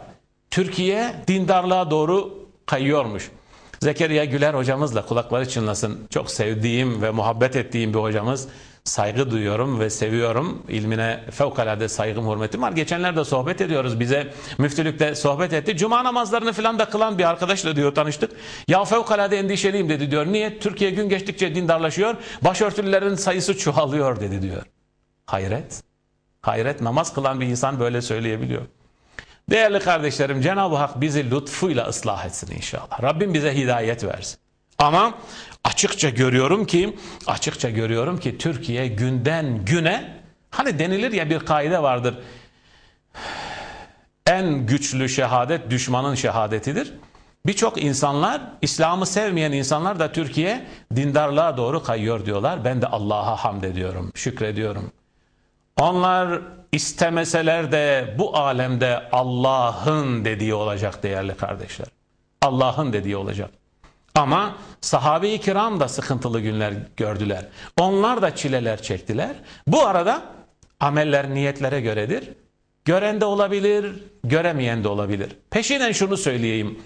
Türkiye dindarlığa doğru kayıyormuş. Zekeriya Güler hocamızla kulakları çınlasın. Çok sevdiğim ve muhabbet ettiğim bir hocamız saygı duyuyorum ve seviyorum. İlmine fevkalade saygım, hürmetim var. Geçenlerde sohbet ediyoruz. Bize müftülükte sohbet etti. Cuma namazlarını falan da kılan bir arkadaşla diyor tanıştık. Ya fevkalade endişeliyim dedi diyor. Niye? Türkiye gün geçtikçe dindarlaşıyor. Başörtülülerin sayısı çoğalıyor dedi diyor. Hayret. Hayret namaz kılan bir insan böyle söyleyebiliyor. Değerli kardeşlerim Cenab-ı Hak bizi lütfuyla ıslah etsin inşallah. Rabbim bize hidayet versin. Ama açıkça görüyorum ki açıkça görüyorum ki Türkiye günden güne hani denilir ya bir kaide vardır. En güçlü şehadet düşmanın şehadetidir. Birçok insanlar, İslam'ı sevmeyen insanlar da Türkiye dindarlığa doğru kayıyor diyorlar. Ben de Allah'a hamd ediyorum, şükrediyorum. Onlar istemeseler de bu alemde Allah'ın dediği olacak değerli kardeşler. Allah'ın dediği olacak. Ama sahabe-i kiram da sıkıntılı günler gördüler. Onlar da çileler çektiler. Bu arada ameller niyetlere göredir. Gören de olabilir, göremeyen de olabilir. Peşinen şunu söyleyeyim.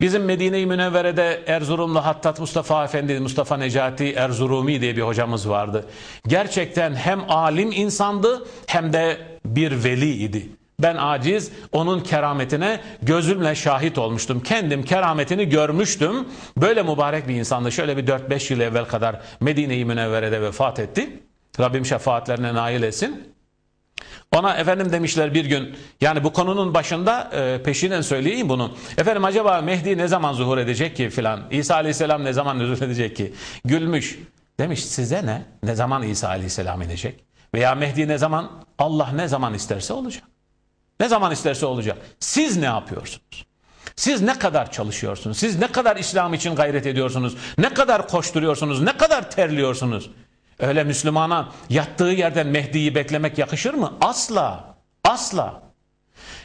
Bizim Medine-i Münevvere'de Erzurumlu Hattat Mustafa Efendi, Mustafa Necati Erzurumi diye bir hocamız vardı. Gerçekten hem alim insandı hem de bir veli idi. Ben aciz onun kerametine gözümle şahit olmuştum. Kendim kerametini görmüştüm. Böyle mübarek bir insanda Şöyle bir 4-5 yıl evvel kadar Medine-i Münevvere'de vefat etti. Rabbim şefaatlerine nail etsin. Ona efendim demişler bir gün yani bu konunun başında e, peşinen söyleyeyim bunu. Efendim acaba Mehdi ne zaman zuhur edecek ki filan? İsa aleyhisselam ne zaman zuhur edecek ki? Gülmüş. Demiş size ne? Ne zaman İsa aleyhisselam inecek? Veya Mehdi ne zaman? Allah ne zaman isterse olacak. Ne zaman isterse olacak. Siz ne yapıyorsunuz? Siz ne kadar çalışıyorsunuz? Siz ne kadar İslam için gayret ediyorsunuz? Ne kadar koşturuyorsunuz? Ne kadar terliyorsunuz? Öyle Müslümana yattığı yerden Mehdi'yi beklemek yakışır mı? Asla. Asla.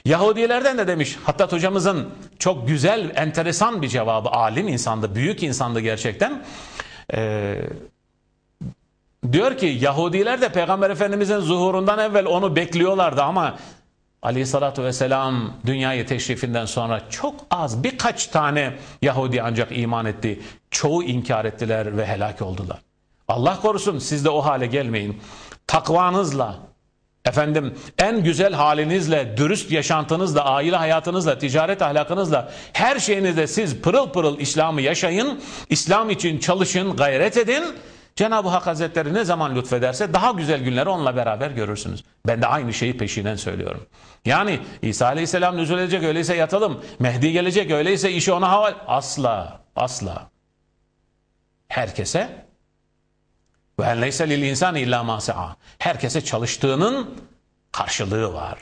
Yahudilerden de demiş Hattat hocamızın çok güzel, enteresan bir cevabı. Alim insandı, büyük insandı gerçekten. Ee, diyor ki Yahudiler de Peygamber Efendimizin zuhurundan evvel onu bekliyorlardı ama Aleyhissalatü vesselam dünyaya teşrifinden sonra çok az birkaç tane Yahudi ancak iman etti. Çoğu inkar ettiler ve helak oldular. Allah korusun siz de o hale gelmeyin. Takvanızla, efendim en güzel halinizle, dürüst yaşantınızla, aile hayatınızla, ticaret ahlakınızla her şeyinizde siz pırıl pırıl İslam'ı yaşayın. İslam için çalışın, gayret edin Cenab-ı Hak Hazretleri ne zaman lütfederse daha güzel günleri onunla beraber görürsünüz. Ben de aynı şeyi peşinden söylüyorum. Yani İsa Aleyhisselam nüzul edecek öyleyse yatalım. Mehdi gelecek öyleyse işi ona haval. Asla, asla. Herkese ve en leyse lil insan illa ma Herkese çalıştığının karşılığı var.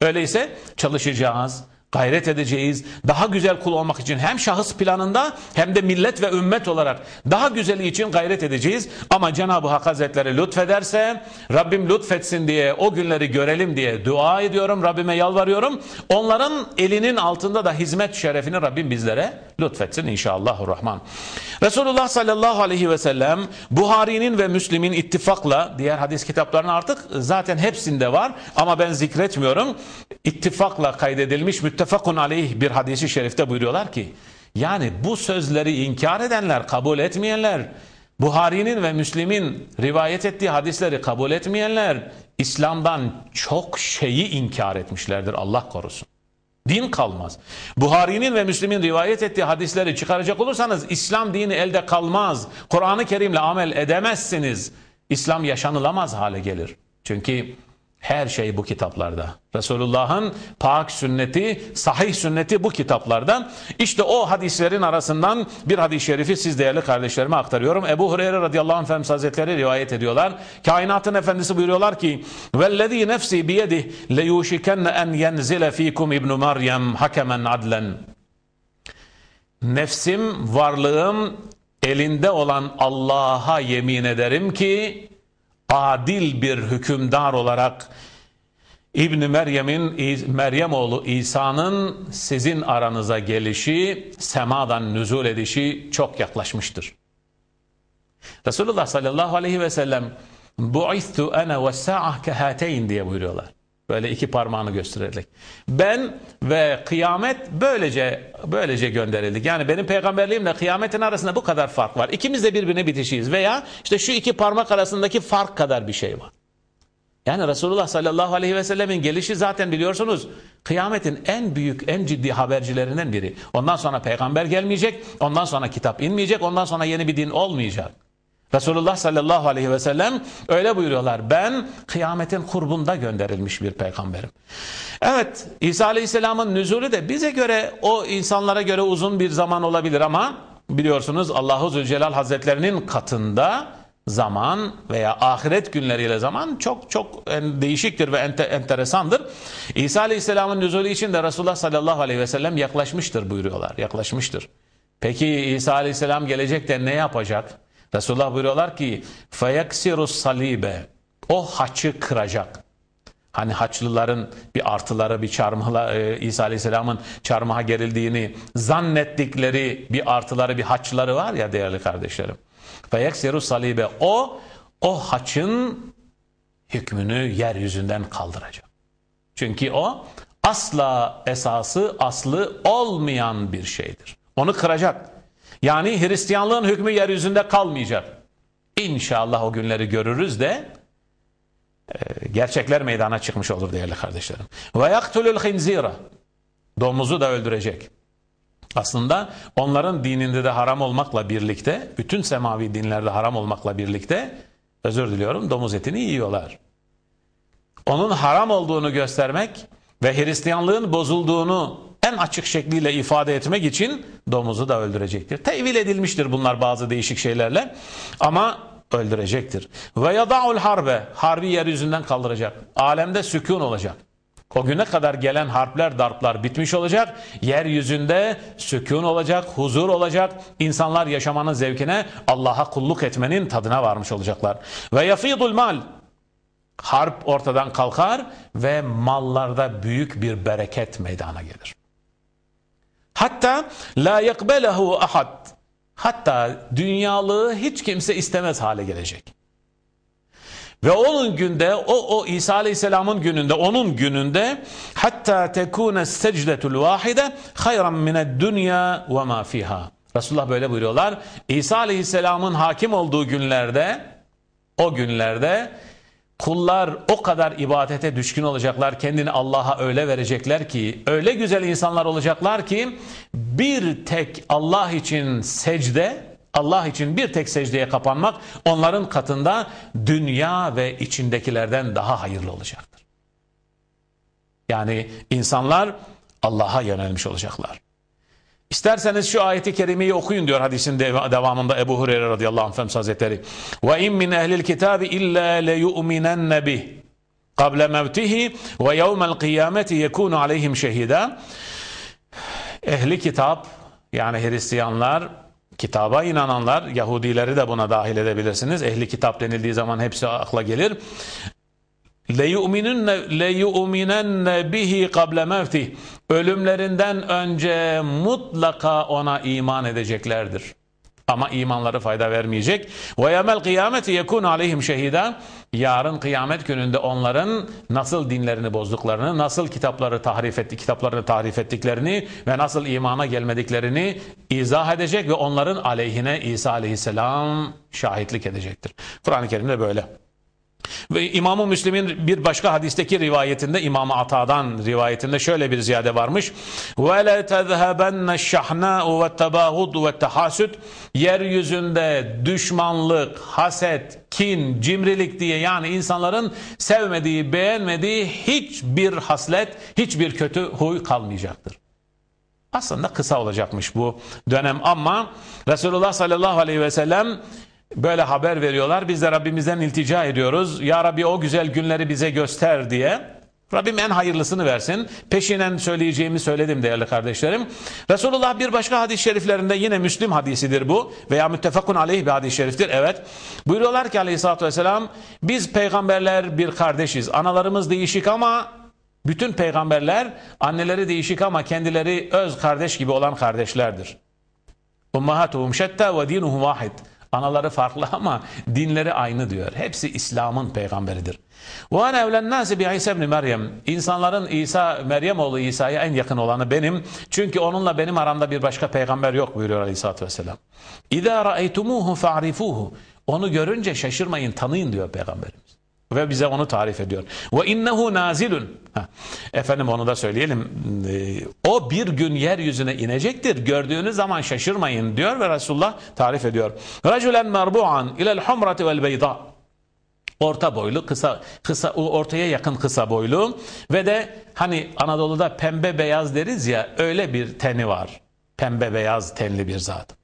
Öyleyse çalışacağız, Gayret edeceğiz. Daha güzel kul olmak için hem şahıs planında hem de millet ve ümmet olarak daha güzeli için gayret edeceğiz. Ama Cenab-ı Hak Hazretleri lütfederse Rabbim lütfetsin diye o günleri görelim diye dua ediyorum. Rabbime yalvarıyorum. Onların elinin altında da hizmet şerefini Rabbim bizlere lütfetsin inşallah Rahman. Resulullah sallallahu aleyhi ve sellem Buhari'nin ve Müslim'in ittifakla diğer hadis kitaplarının artık zaten hepsinde var ama ben zikretmiyorum. İttifakla kaydedilmiş müttefakun aleyh bir hadisi şerifte buyuruyorlar ki yani bu sözleri inkar edenler, kabul etmeyenler, Buhari'nin ve Müslim'in rivayet ettiği hadisleri kabul etmeyenler İslam'dan çok şeyi inkar etmişlerdir Allah korusun. Din kalmaz. Buhari'nin ve Müslim'in rivayet ettiği hadisleri çıkaracak olursanız İslam dini elde kalmaz. Kur'an-ı Kerim'le amel edemezsiniz. İslam yaşanılamaz hale gelir. Çünkü her şey bu kitaplarda. Resulullah'ın pak sünneti, sahih sünneti bu kitaplarda. İşte o hadislerin arasından bir hadis-i şerifi siz değerli kardeşlerime aktarıyorum. Ebu Hureyre radıyallahu anh Efendimiz Hazretleri rivayet ediyorlar. Kainatın Efendisi buyuruyorlar ki وَالَّذ۪ي نَفْسِي بِيَدِهِ لَيُوشِكَنَّ اَنْ يَنْزِلَ ف۪يكُمْ اِبْنُ مَرْيَمْ حَكَمًا عَدْلًا Nefsim, varlığım elinde olan Allah'a yemin ederim ki adil bir hükümdar olarak İbn Meryem'in Meryem oğlu İsa'nın sizin aranıza gelişi, semadan nüzul edişi çok yaklaşmıştır. Resulullah sallallahu aleyhi ve sellem "Bu'istu ana ve saa kehateyn" diye buyuruyorlar. Böyle iki parmağını göstererek. Ben ve kıyamet böylece böylece gönderildik. Yani benim peygamberliğimle kıyametin arasında bu kadar fark var. İkimiz de birbirine bitişiyiz veya işte şu iki parmak arasındaki fark kadar bir şey var. Yani Resulullah sallallahu aleyhi ve sellemin gelişi zaten biliyorsunuz kıyametin en büyük, en ciddi habercilerinden biri. Ondan sonra peygamber gelmeyecek, ondan sonra kitap inmeyecek, ondan sonra yeni bir din olmayacak. Resulullah sallallahu aleyhi ve sellem öyle buyuruyorlar. Ben kıyametin kurbunda gönderilmiş bir peygamberim. Evet İsa aleyhisselamın nüzulü de bize göre o insanlara göre uzun bir zaman olabilir ama biliyorsunuz Allahu Zülcelal hazretlerinin katında zaman veya ahiret günleriyle zaman çok çok değişiktir ve ente, enteresandır. İsa aleyhisselamın nüzulü için de Resulullah sallallahu aleyhi ve sellem yaklaşmıştır buyuruyorlar. Yaklaşmıştır. Peki İsa aleyhisselam gelecek de ne yapacak? Resulullah buyuruyorlar ki فَيَكْسِرُ salibe O haçı kıracak. Hani haçlıların bir artıları, bir çarmıhla e, İsa Aleyhisselam'ın çarmıha gerildiğini zannettikleri bir artıları, bir haçları var ya değerli kardeşlerim. فَيَكْسِرُ salibe O, o haçın hükmünü yeryüzünden kaldıracak. Çünkü o asla esası, aslı olmayan bir şeydir. Onu kıracak. Yani Hristiyanlığın hükmü yeryüzünde kalmayacak. İnşallah o günleri görürüz de e, gerçekler meydana çıkmış olur değerli kardeşlerim. Ve yaktulul Domuzu da öldürecek. Aslında onların dininde de haram olmakla birlikte, bütün semavi dinlerde haram olmakla birlikte, özür diliyorum, domuz etini yiyorlar. Onun haram olduğunu göstermek ve Hristiyanlığın bozulduğunu en açık şekliyle ifade etmek için domuzu da öldürecektir. Tevil edilmiştir bunlar bazı değişik şeylerle ama öldürecektir. Ve yada'ul harbe, harbi yeryüzünden kaldıracak. Alemde sükun olacak. O güne kadar gelen harpler, darplar bitmiş olacak. Yeryüzünde sükun olacak, huzur olacak. İnsanlar yaşamanın zevkine, Allah'a kulluk etmenin tadına varmış olacaklar. Ve yafidul mal, harp ortadan kalkar ve mallarda büyük bir bereket meydana gelir. Hatta la yakbelehu ahad. Hatta dünyalığı hiç kimse istemez hale gelecek. Ve onun günde o o İsa Aleyhisselam'ın gününde onun gününde hatta tekune secdetul vahide hayran mined dünya ve ma fiha. Resulullah böyle buyuruyorlar. İsa Aleyhisselam'ın hakim olduğu günlerde o günlerde Kullar o kadar ibadete düşkün olacaklar, kendini Allah'a öyle verecekler ki, öyle güzel insanlar olacaklar ki bir tek Allah için secde, Allah için bir tek secdeye kapanmak onların katında dünya ve içindekilerden daha hayırlı olacaktır. Yani insanlar Allah'a yönelmiş olacaklar. İsterseniz şu ayeti kerimeyi okuyun diyor hadisin devamında Ebu Hureyre radıyallahu anh Efendimiz Hazretleri. Ve in min ehlil kitabi illa le yu'minenne bih kable mevtihi ve yevmel kıyameti yekunu aleyhim şehida. Ehli kitap yani Hristiyanlar kitaba inananlar, Yahudileri de buna dahil edebilirsiniz. Ehli kitap denildiği zaman hepsi akla gelir. لَيُؤْمِنَنَّ bihi قَبْلَ مَوْتِهِ Ölümlerinden önce mutlaka ona iman edeceklerdir. Ama imanları fayda vermeyecek. وَيَمَلْ قِيَامَةِ يَكُونَ عَلَيْهِمْ شَهِيدًا Yarın kıyamet gününde onların nasıl dinlerini bozduklarını, nasıl kitapları tahrif etti, kitaplarını tahrif ettiklerini ve nasıl imana gelmediklerini izah edecek ve onların aleyhine İsa aleyhisselam şahitlik edecektir. Kur'an-ı Kerim'de böyle. Ve İmam-ı Müslim'in bir başka hadisteki rivayetinde İmam-ı Ata'dan rivayetinde şöyle bir ziyade varmış. وَلَا تَذْهَبَنَّ الشَّحْنَاءُ وَالتَّبَاهُدُ وَالتَّحَاسُدُ Yeryüzünde düşmanlık, haset, kin, cimrilik diye yani insanların sevmediği, beğenmediği hiçbir haslet, hiçbir kötü huy kalmayacaktır. Aslında kısa olacakmış bu dönem ama Resulullah sallallahu aleyhi ve sellem böyle haber veriyorlar. Biz de Rabbimizden iltica ediyoruz. Ya Rabbi o güzel günleri bize göster diye. Rabbim en hayırlısını versin. Peşinen söyleyeceğimi söyledim değerli kardeşlerim. Resulullah bir başka hadis-i şeriflerinde yine Müslim hadisidir bu veya müttefakun aleyh bir hadis-i şeriftir. Evet buyuruyorlar ki aleyhissalatü vesselam biz peygamberler bir kardeşiz. Analarımız değişik ama bütün peygamberler anneleri değişik ama kendileri öz kardeş gibi olan kardeşlerdir. Ummahatuhum şetta ve dinuhum vahid. Anaları farklı ama dinleri aynı diyor. Hepsi İslam'ın peygamberidir. Ve ana evlen nasi bi İsa ibn Meryem. İnsanların İsa Meryem oğlu İsa'ya en yakın olanı benim. Çünkü onunla benim aramda bir başka peygamber yok buyuruyor Aleyhissalatu vesselam. İza ra'eytumuhu fa'rifuhu. Onu görünce şaşırmayın, tanıyın diyor peygamberimiz. Ve bize onu tarif ediyor. Ve innehu nazilun. Efendim onu da söyleyelim. Ee, o bir gün yeryüzüne inecektir. Gördüğünüz zaman şaşırmayın diyor ve Resulullah tarif ediyor. Raculen merbu'an ilel humrati vel beyda. Orta boylu, kısa, kısa, ortaya yakın kısa boylu ve de hani Anadolu'da pembe beyaz deriz ya öyle bir teni var. Pembe beyaz tenli bir zat.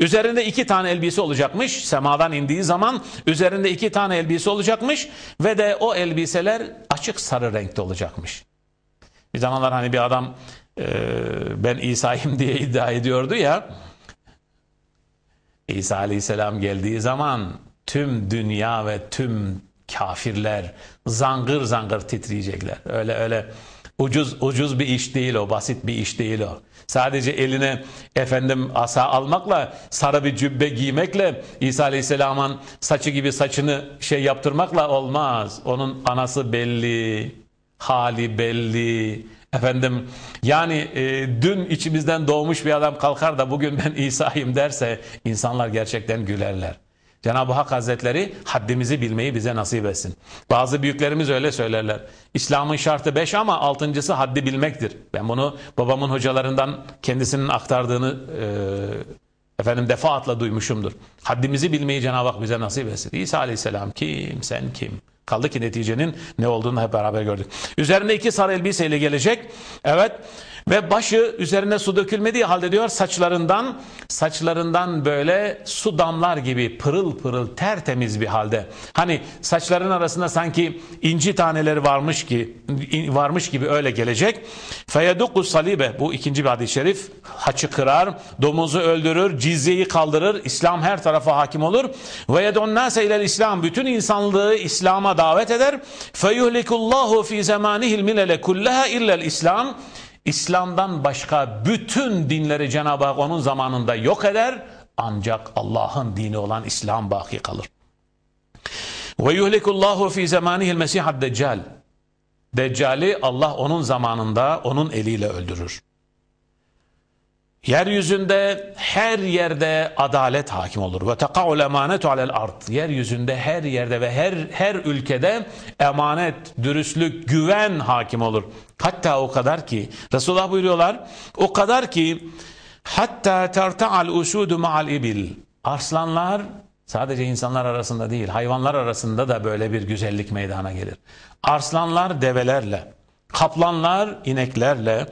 Üzerinde iki tane elbise olacakmış. Semadan indiği zaman üzerinde iki tane elbise olacakmış ve de o elbiseler açık sarı renkte olacakmış. Bir zamanlar hani bir adam e, ben İsa'yım diye iddia ediyordu ya. İsa aleyhisselam geldiği zaman tüm dünya ve tüm kafirler zangır zangır titriyecekler. Öyle öyle ucuz ucuz bir iş değil o, basit bir iş değil o. Sadece eline efendim asa almakla, sarı bir cübbe giymekle, İsa Aleyhisselam'ın saçı gibi saçını şey yaptırmakla olmaz. Onun anası belli, hali belli. Efendim yani e, dün içimizden doğmuş bir adam kalkar da bugün ben İsa'yım derse insanlar gerçekten gülerler. Cenab-ı Hak Hazretleri haddimizi bilmeyi bize nasip etsin. Bazı büyüklerimiz öyle söylerler. İslam'ın şartı beş ama altıncısı haddi bilmektir. Ben bunu babamın hocalarından kendisinin aktardığını e, efendim defaatla duymuşumdur. Haddimizi bilmeyi Cenab-ı Hak bize nasip etsin. İsa Aleyhisselam kim sen kim? Kaldı ki neticenin ne olduğunu hep beraber gördük. Üzerine iki sarı elbiseyle gelecek. Evet. Ve başı üzerine su dökülmediği halde diyor saçlarından saçlarından böyle su damlar gibi pırıl pırıl tertemiz bir halde. Hani saçların arasında sanki inci taneleri varmış ki varmış gibi öyle gelecek. Feyeduku salibe bu ikinci bir hadis-i şerif. Haçı kırar, domuzu öldürür, cizyeyi kaldırır. İslam her tarafa hakim olur. Ve yedun nase ilel İslam bütün insanlığı İslam'a davet eder. Feyuhlikullahu fi zamanihil milele kullaha illa İslam. İslam'dan başka bütün dinleri Cenab-ı Hak onun zamanında yok eder. Ancak Allah'ın dini olan İslam baki kalır. Ve yuhlikullahu fi zamanihil mesih deccal. Deccali Allah onun zamanında onun eliyle öldürür. Yeryüzünde her yerde adalet hakim olur. Ve teka'ul emanetu alel ard. Yeryüzünde her yerde ve her her ülkede emanet, dürüstlük, güven hakim olur. Hatta o kadar ki Resulullah buyuruyorlar o kadar ki hatta terta'al usudu ma'al ibil. Arslanlar sadece insanlar arasında değil hayvanlar arasında da böyle bir güzellik meydana gelir. Arslanlar develerle, kaplanlar ineklerle,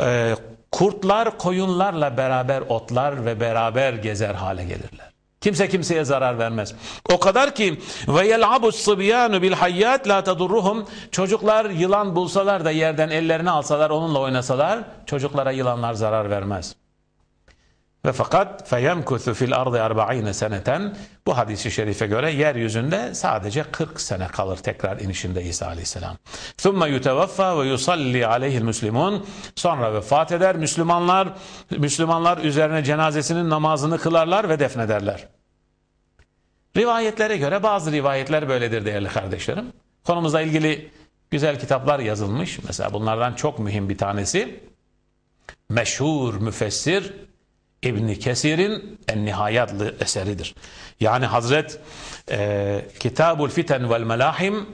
e, kurtlar koyunlarla beraber otlar ve beraber gezer hale gelirler. Kimse kimseye zarar vermez. O kadar ki ve yel'abu sıbyanu bil hayyat la tadurruhum. Çocuklar yılan bulsalar da yerden ellerini alsalar onunla oynasalar çocuklara yılanlar zarar vermez. Ve fakat feyemkuthu fil ardı arba'ine seneten bu hadisi şerife göre yeryüzünde sadece 40 sene kalır tekrar inişinde İsa aleyhisselam. Thumma yutevaffa ve yusalli aleyhil müslimun sonra vefat eder Müslümanlar Müslümanlar üzerine cenazesinin namazını kılarlar ve defnederler. Rivayetlere göre bazı rivayetler böyledir değerli kardeşlerim. Konumuzla ilgili güzel kitaplar yazılmış. Mesela bunlardan çok mühim bir tanesi meşhur müfessir İbn Kesir'in en nihayatlı eseridir. Yani Hazret e, Kitabul Fiten vel Melahim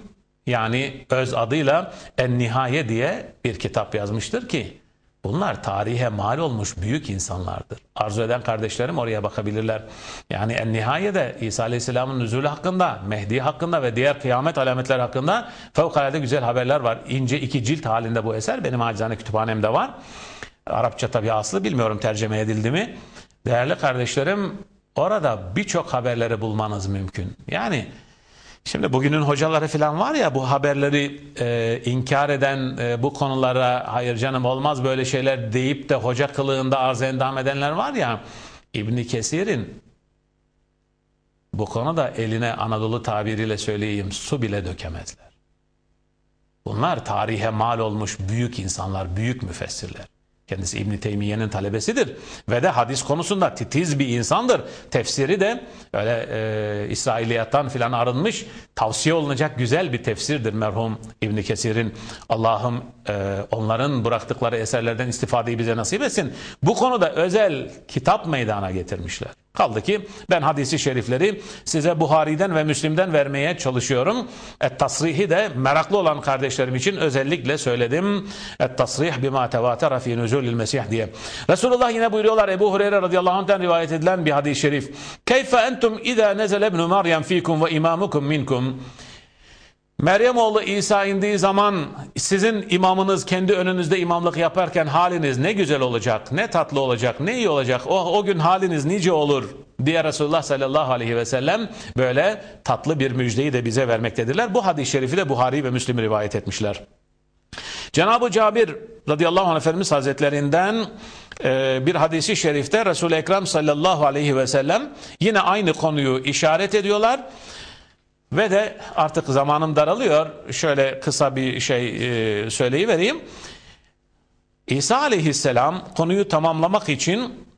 yani öz adıyla En Nihaye diye bir kitap yazmıştır ki bunlar tarihe mal olmuş büyük insanlardır. Arzu eden kardeşlerim oraya bakabilirler. Yani En Nihaye de İsa Aleyhisselam'ın nüzulü hakkında, Mehdi hakkında ve diğer kıyamet alametler hakkında fevkalade güzel haberler var. İnce iki cilt halinde bu eser benim acizane kütüphanemde var. Arapça tabi aslı bilmiyorum tercüme edildi mi. Değerli kardeşlerim orada birçok haberleri bulmanız mümkün. Yani şimdi bugünün hocaları falan var ya bu haberleri e, inkar eden e, bu konulara hayır canım olmaz böyle şeyler deyip de hoca kılığında arz endam edenler var ya İbni Kesir'in bu konuda eline Anadolu tabiriyle söyleyeyim su bile dökemezler. Bunlar tarihe mal olmuş büyük insanlar, büyük müfessirler. Kendisi İbn Teymiye'nin talebesidir ve de hadis konusunda titiz bir insandır. Tefsiri de öyle e, İsrailiyattan filan arınmış, tavsiye olunacak güzel bir tefsirdir merhum İbn Kesir'in. Allah'ım e, onların bıraktıkları eserlerden istifadeyi bize nasip etsin. Bu konuda özel kitap meydana getirmişler. Kaldı ki ben hadisi şerifleri size Buhari'den ve Müslim'den vermeye çalışıyorum. Et-tasrihi de meraklı olan kardeşlerim için özellikle söyledim. Et-tasrih bima tevatera fi nüzulil mesih diye. Resulullah yine buyuruyorlar Ebu Hureyre radıyallahu anh'ten rivayet edilen bir hadis-i şerif. Keyfe entum izâ nezele ibn Meryem fikum ve imamukum minkum. Meryem oğlu İsa indiği zaman sizin imamınız kendi önünüzde imamlık yaparken haliniz ne güzel olacak, ne tatlı olacak, ne iyi olacak, oh, o gün haliniz nice olur diye Resulullah sallallahu aleyhi ve sellem böyle tatlı bir müjdeyi de bize vermektedirler. Bu hadis-i şerifi de Buhari ve Müslim rivayet etmişler. Cenab-ı Cabir radıyallahu anh Efendimiz hazretlerinden e, bir hadisi şerifte resul Ekrem sallallahu aleyhi ve sellem yine aynı konuyu işaret ediyorlar. Ve de artık zamanım daralıyor. Şöyle kısa bir şey e, söyleyivereyim. İsa aleyhisselam konuyu tamamlamak için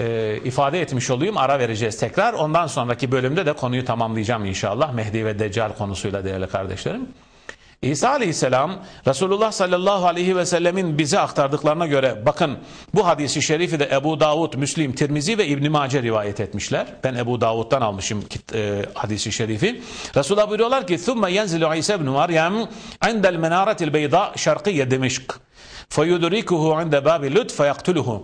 e, ifade etmiş olayım. Ara vereceğiz tekrar. Ondan sonraki bölümde de konuyu tamamlayacağım inşallah. Mehdi ve Deccal konusuyla değerli kardeşlerim. İsa aleyhisselam Resulullah sallallahu aleyhi ve sellemin bize aktardıklarına göre bakın bu hadisi şerifi de Ebu Davud, Müslim, Tirmizi ve İbn Mace rivayet etmişler. Ben Ebu Davud'dan almışım e, hadisi şerifi. Resulullah buyuruyorlar ki ثُمَّ يَنْزِلُ عِيْسَى بْنُ مَرْيَمْ عِنْدَ الْمَنَارَةِ الْبَيْضَاءِ شَرْقِيَ دِمِشْقِ فَيُدْرِكُهُ عِنْدَ بَابِ لُدْ فَيَقْتُلُهُ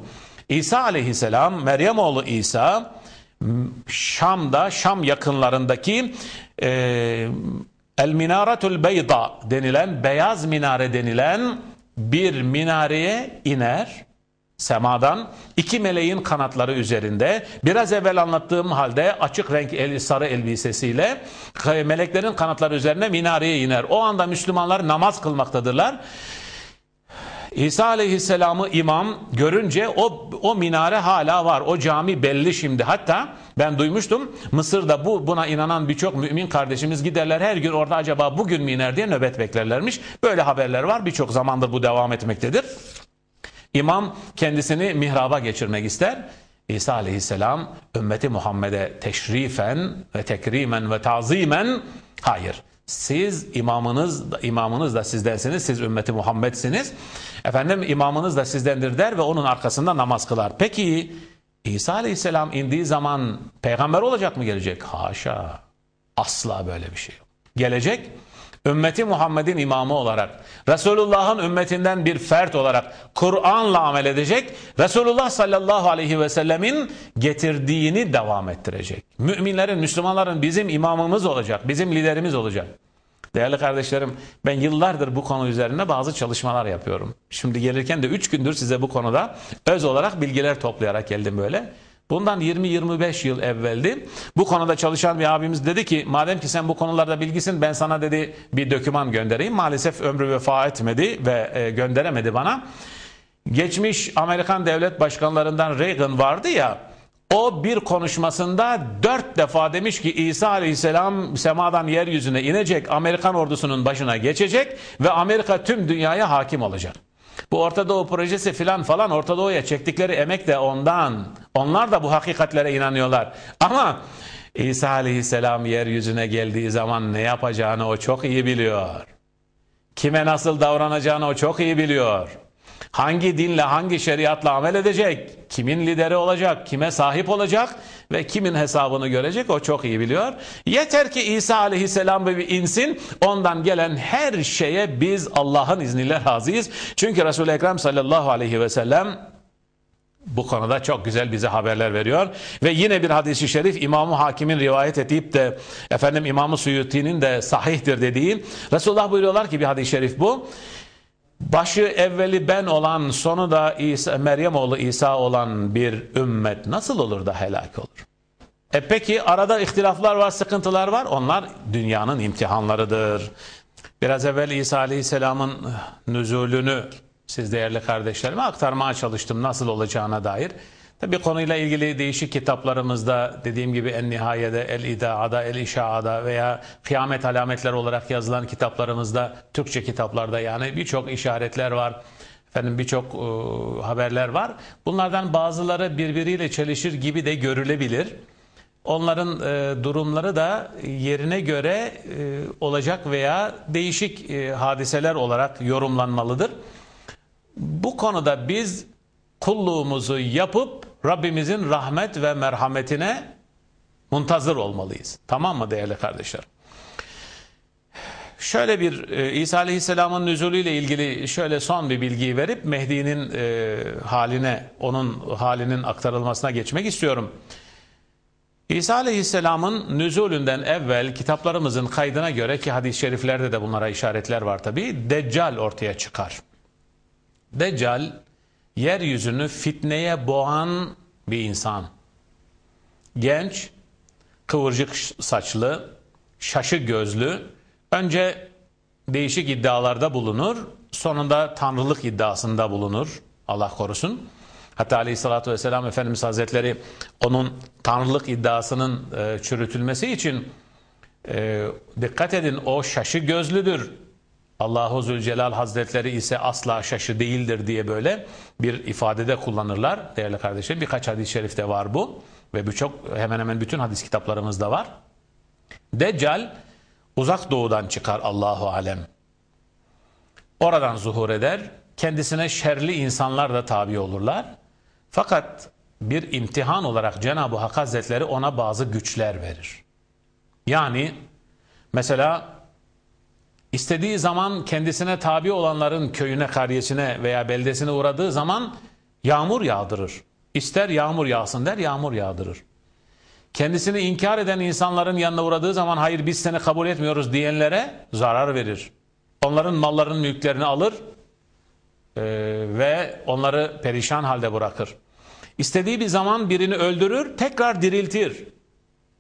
İsa aleyhisselam, Meryem oğlu İsa Şam'da, Şam yakınlarındaki e, El minaretul beyda denilen beyaz minare denilen bir minareye iner semadan iki meleğin kanatları üzerinde biraz evvel anlattığım halde açık renk el, sarı elbisesiyle e, meleklerin kanatları üzerine minareye iner. O anda Müslümanlar namaz kılmaktadırlar. İsa Aleyhisselam'ı imam görünce o, o minare hala var. O cami belli şimdi. Hatta ben duymuştum Mısır'da bu buna inanan birçok mümin kardeşimiz giderler her gün orada acaba bugün mü iner diye nöbet beklerlermiş. Böyle haberler var birçok zamandır bu devam etmektedir. İmam kendisini mihraba geçirmek ister. İsa aleyhisselam ümmeti Muhammed'e teşrifen ve tekrimen ve tazimen hayır. Siz imamınız, imamınız da sizdensiniz, siz ümmeti Muhammed'siniz. Efendim imamınız da sizdendir der ve onun arkasında namaz kılar. Peki İsa Aleyhisselam indiği zaman peygamber olacak mı gelecek? Haşa. Asla böyle bir şey yok. Gelecek ümmeti Muhammed'in imamı olarak, Resulullah'ın ümmetinden bir fert olarak Kur'an'la amel edecek, Resulullah sallallahu aleyhi ve sellemin getirdiğini devam ettirecek. Müminlerin, Müslümanların bizim imamımız olacak, bizim liderimiz olacak. Değerli kardeşlerim ben yıllardır bu konu üzerine bazı çalışmalar yapıyorum. Şimdi gelirken de 3 gündür size bu konuda öz olarak bilgiler toplayarak geldim böyle. Bundan 20-25 yıl evveldi. Bu konuda çalışan bir abimiz dedi ki madem ki sen bu konularda bilgisin ben sana dedi bir döküman göndereyim. Maalesef ömrü vefa etmedi ve e, gönderemedi bana. Geçmiş Amerikan devlet başkanlarından Reagan vardı ya o bir konuşmasında dört defa demiş ki İsa Aleyhisselam semadan yeryüzüne inecek, Amerikan ordusunun başına geçecek ve Amerika tüm dünyaya hakim olacak. Bu Orta Doğu projesi filan falan Orta Doğu'ya çektikleri emek de ondan. Onlar da bu hakikatlere inanıyorlar. Ama İsa Aleyhisselam yeryüzüne geldiği zaman ne yapacağını o çok iyi biliyor. Kime nasıl davranacağını o çok iyi biliyor. Hangi dinle, hangi şeriatla amel edecek? Kimin lideri olacak? Kime sahip olacak? Ve kimin hesabını görecek? O çok iyi biliyor. Yeter ki İsa aleyhisselam gibi insin. Ondan gelen her şeye biz Allah'ın izniyle razıyız. Çünkü Resul-i Ekrem sallallahu aleyhi ve sellem bu konuda çok güzel bize haberler veriyor. Ve yine bir hadisi şerif İmam-ı Hakim'in rivayet edip de efendim İmam-ı Suyuti'nin de sahihtir dediği Resulullah buyuruyorlar ki bir hadis-i şerif bu başı evveli ben olan, sonu da İsa, Meryem oğlu İsa olan bir ümmet nasıl olur da helak olur? E peki arada ihtilaflar var, sıkıntılar var. Onlar dünyanın imtihanlarıdır. Biraz evvel İsa Aleyhisselam'ın nüzulünü siz değerli kardeşlerime aktarmaya çalıştım nasıl olacağına dair. Tabii konuyla ilgili değişik kitaplarımızda dediğim gibi en nihayede El idaada, El İşa'ada veya kıyamet alametler olarak yazılan kitaplarımızda, Türkçe kitaplarda yani birçok işaretler var. Efendim birçok e, haberler var. Bunlardan bazıları birbiriyle çelişir gibi de görülebilir. Onların e, durumları da yerine göre e, olacak veya değişik e, hadiseler olarak yorumlanmalıdır. Bu konuda biz kulluğumuzu yapıp Rabbimizin rahmet ve merhametine muntazır olmalıyız. Tamam mı değerli kardeşler? Şöyle bir e, İsa Aleyhisselam'ın nüzulüyle ilgili şöyle son bir bilgiyi verip Mehdi'nin e, haline, onun halinin aktarılmasına geçmek istiyorum. İsa Aleyhisselam'ın nüzulünden evvel kitaplarımızın kaydına göre ki hadis-i şeriflerde de bunlara işaretler var tabi, Deccal ortaya çıkar. Deccal yeryüzünü fitneye boğan bir insan. Genç, kıvırcık saçlı, şaşı gözlü, önce değişik iddialarda bulunur, sonunda tanrılık iddiasında bulunur Allah korusun. Hatta aleyhissalatü vesselam Efendimiz Hazretleri onun tanrılık iddiasının e, çürütülmesi için e, dikkat edin o şaşı gözlüdür Allahu Zülcelal Hazretleri ise asla şaşı değildir diye böyle bir ifadede kullanırlar değerli kardeşlerim. Birkaç hadis-i şerifte var bu ve birçok hemen hemen bütün hadis kitaplarımızda var. Deccal uzak doğudan çıkar Allahu alem. Oradan zuhur eder. Kendisine şerli insanlar da tabi olurlar. Fakat bir imtihan olarak Cenab-ı Hak Hazretleri ona bazı güçler verir. Yani mesela İstediği zaman kendisine tabi olanların köyüne, karyesine veya beldesine uğradığı zaman yağmur yağdırır. İster yağmur yağsın der, yağmur yağdırır. Kendisini inkar eden insanların yanına uğradığı zaman hayır biz seni kabul etmiyoruz diyenlere zarar verir. Onların mallarının mülklerini alır e, ve onları perişan halde bırakır. İstediği bir zaman birini öldürür, tekrar diriltir.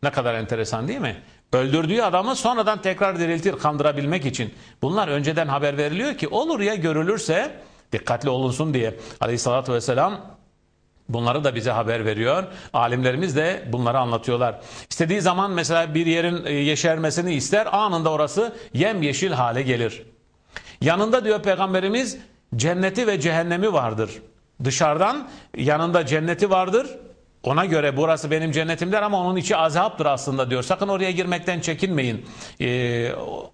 Ne kadar enteresan değil mi? Öldürdüğü adamı sonradan tekrar diriltir kandırabilmek için. Bunlar önceden haber veriliyor ki olur ya görülürse dikkatli olunsun diye. Aleyhissalatü vesselam bunları da bize haber veriyor. Alimlerimiz de bunları anlatıyorlar. İstediği zaman mesela bir yerin e, yeşermesini ister anında orası yemyeşil hale gelir. Yanında diyor Peygamberimiz cenneti ve cehennemi vardır. Dışarıdan yanında cenneti vardır ona göre burası benim cennetimdir ama onun içi azaptır aslında diyor. Sakın oraya girmekten çekinmeyin. E,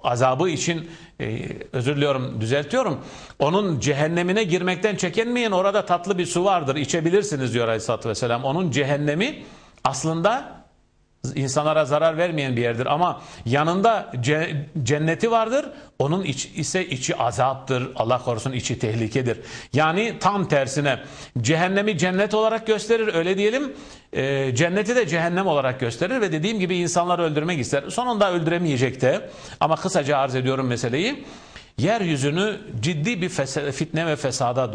azabı için e, özür diliyorum düzeltiyorum. Onun cehennemine girmekten çekinmeyin. Orada tatlı bir su vardır içebilirsiniz diyor Aleyhisselatü Vesselam. Onun cehennemi aslında insanlara zarar vermeyen bir yerdir ama yanında cenneti vardır. Onun iç, ise içi azaptır. Allah korusun içi tehlikedir. Yani tam tersine cehennemi cennet olarak gösterir öyle diyelim. E, cenneti de cehennem olarak gösterir ve dediğim gibi insanları öldürmek ister. Sonunda öldüremeyecek de ama kısaca arz ediyorum meseleyi yeryüzünü ciddi bir fitne ve fesada e,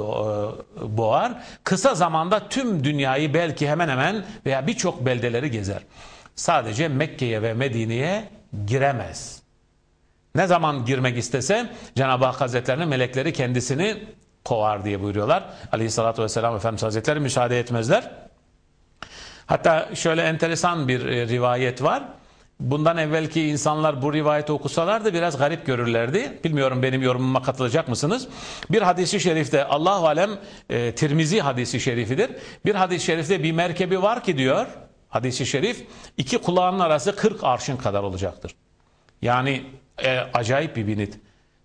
boğar. Kısa zamanda tüm dünyayı belki hemen hemen veya birçok beldeleri gezer sadece Mekke'ye ve Medine'ye giremez. Ne zaman girmek istese Cenab-ı Hak Hazretlerinin melekleri kendisini kovar diye buyuruyorlar. Aleyhissalatü vesselam Efendimiz Hazretleri müsaade etmezler. Hatta şöyle enteresan bir e, rivayet var. Bundan evvelki insanlar bu rivayeti okusalardı biraz garip görürlerdi. Bilmiyorum benim yorumuma katılacak mısınız? Bir hadisi şerifte Allahu alem e, Tirmizi hadisi şerifidir. Bir hadisi i şerifte bir merkebi var ki diyor hadisi şerif iki kulağının arası 40 arşın kadar olacaktır. Yani e, acayip bir binit.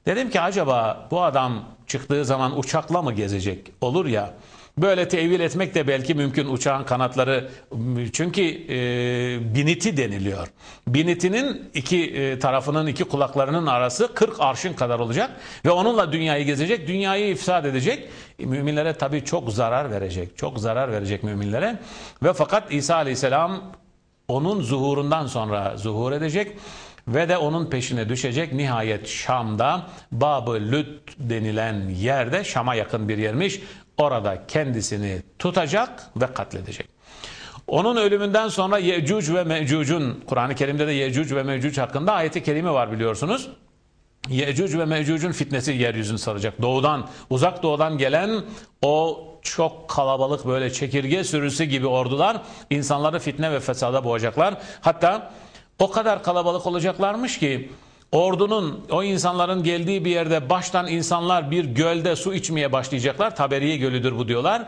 Dedim ki acaba bu adam çıktığı zaman uçakla mı gezecek? Olur ya Böyle tevil etmek de belki mümkün uçağın kanatları çünkü e, biniti deniliyor. Binitinin iki e, tarafının iki kulaklarının arası 40 arşın kadar olacak ve onunla dünyayı gezecek, dünyayı ifsad edecek. Müminlere tabii çok zarar verecek, çok zarar verecek müminlere ve fakat İsa Aleyhisselam onun zuhurundan sonra zuhur edecek ve de onun peşine düşecek. Nihayet Şam'da Babı Lüt denilen yerde Şam'a yakın bir yermiş orada kendisini tutacak ve katledecek. Onun ölümünden sonra Yecüc ve Mecüc'ün, Kur'an-ı Kerim'de de Yecüc ve Mecüc hakkında ayeti kelime var biliyorsunuz. Yecüc ve Mecüc'ün fitnesi yeryüzünü saracak. Doğudan, uzak doğudan gelen o çok kalabalık böyle çekirge sürüsü gibi ordular insanları fitne ve fesada boğacaklar. Hatta o kadar kalabalık olacaklarmış ki Ordunun, o insanların geldiği bir yerde baştan insanlar bir gölde su içmeye başlayacaklar. Taberiye gölüdür bu diyorlar.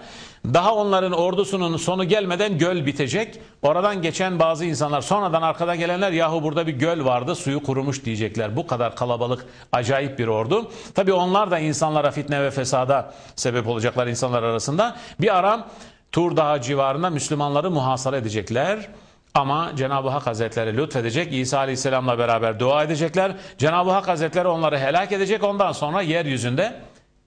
Daha onların ordusunun sonu gelmeden göl bitecek. Oradan geçen bazı insanlar, sonradan arkada gelenler yahu burada bir göl vardı suyu kurumuş diyecekler. Bu kadar kalabalık, acayip bir ordu. Tabi onlar da insanlara fitne ve fesada sebep olacaklar insanlar arasında. Bir aram Tur Dağı civarında Müslümanları muhasara edecekler. Ama Cenab-ı Hak Hazretleri lütfedecek. İsa Aleyhisselam'la beraber dua edecekler. Cenab-ı Hak Hazretleri onları helak edecek. Ondan sonra yeryüzünde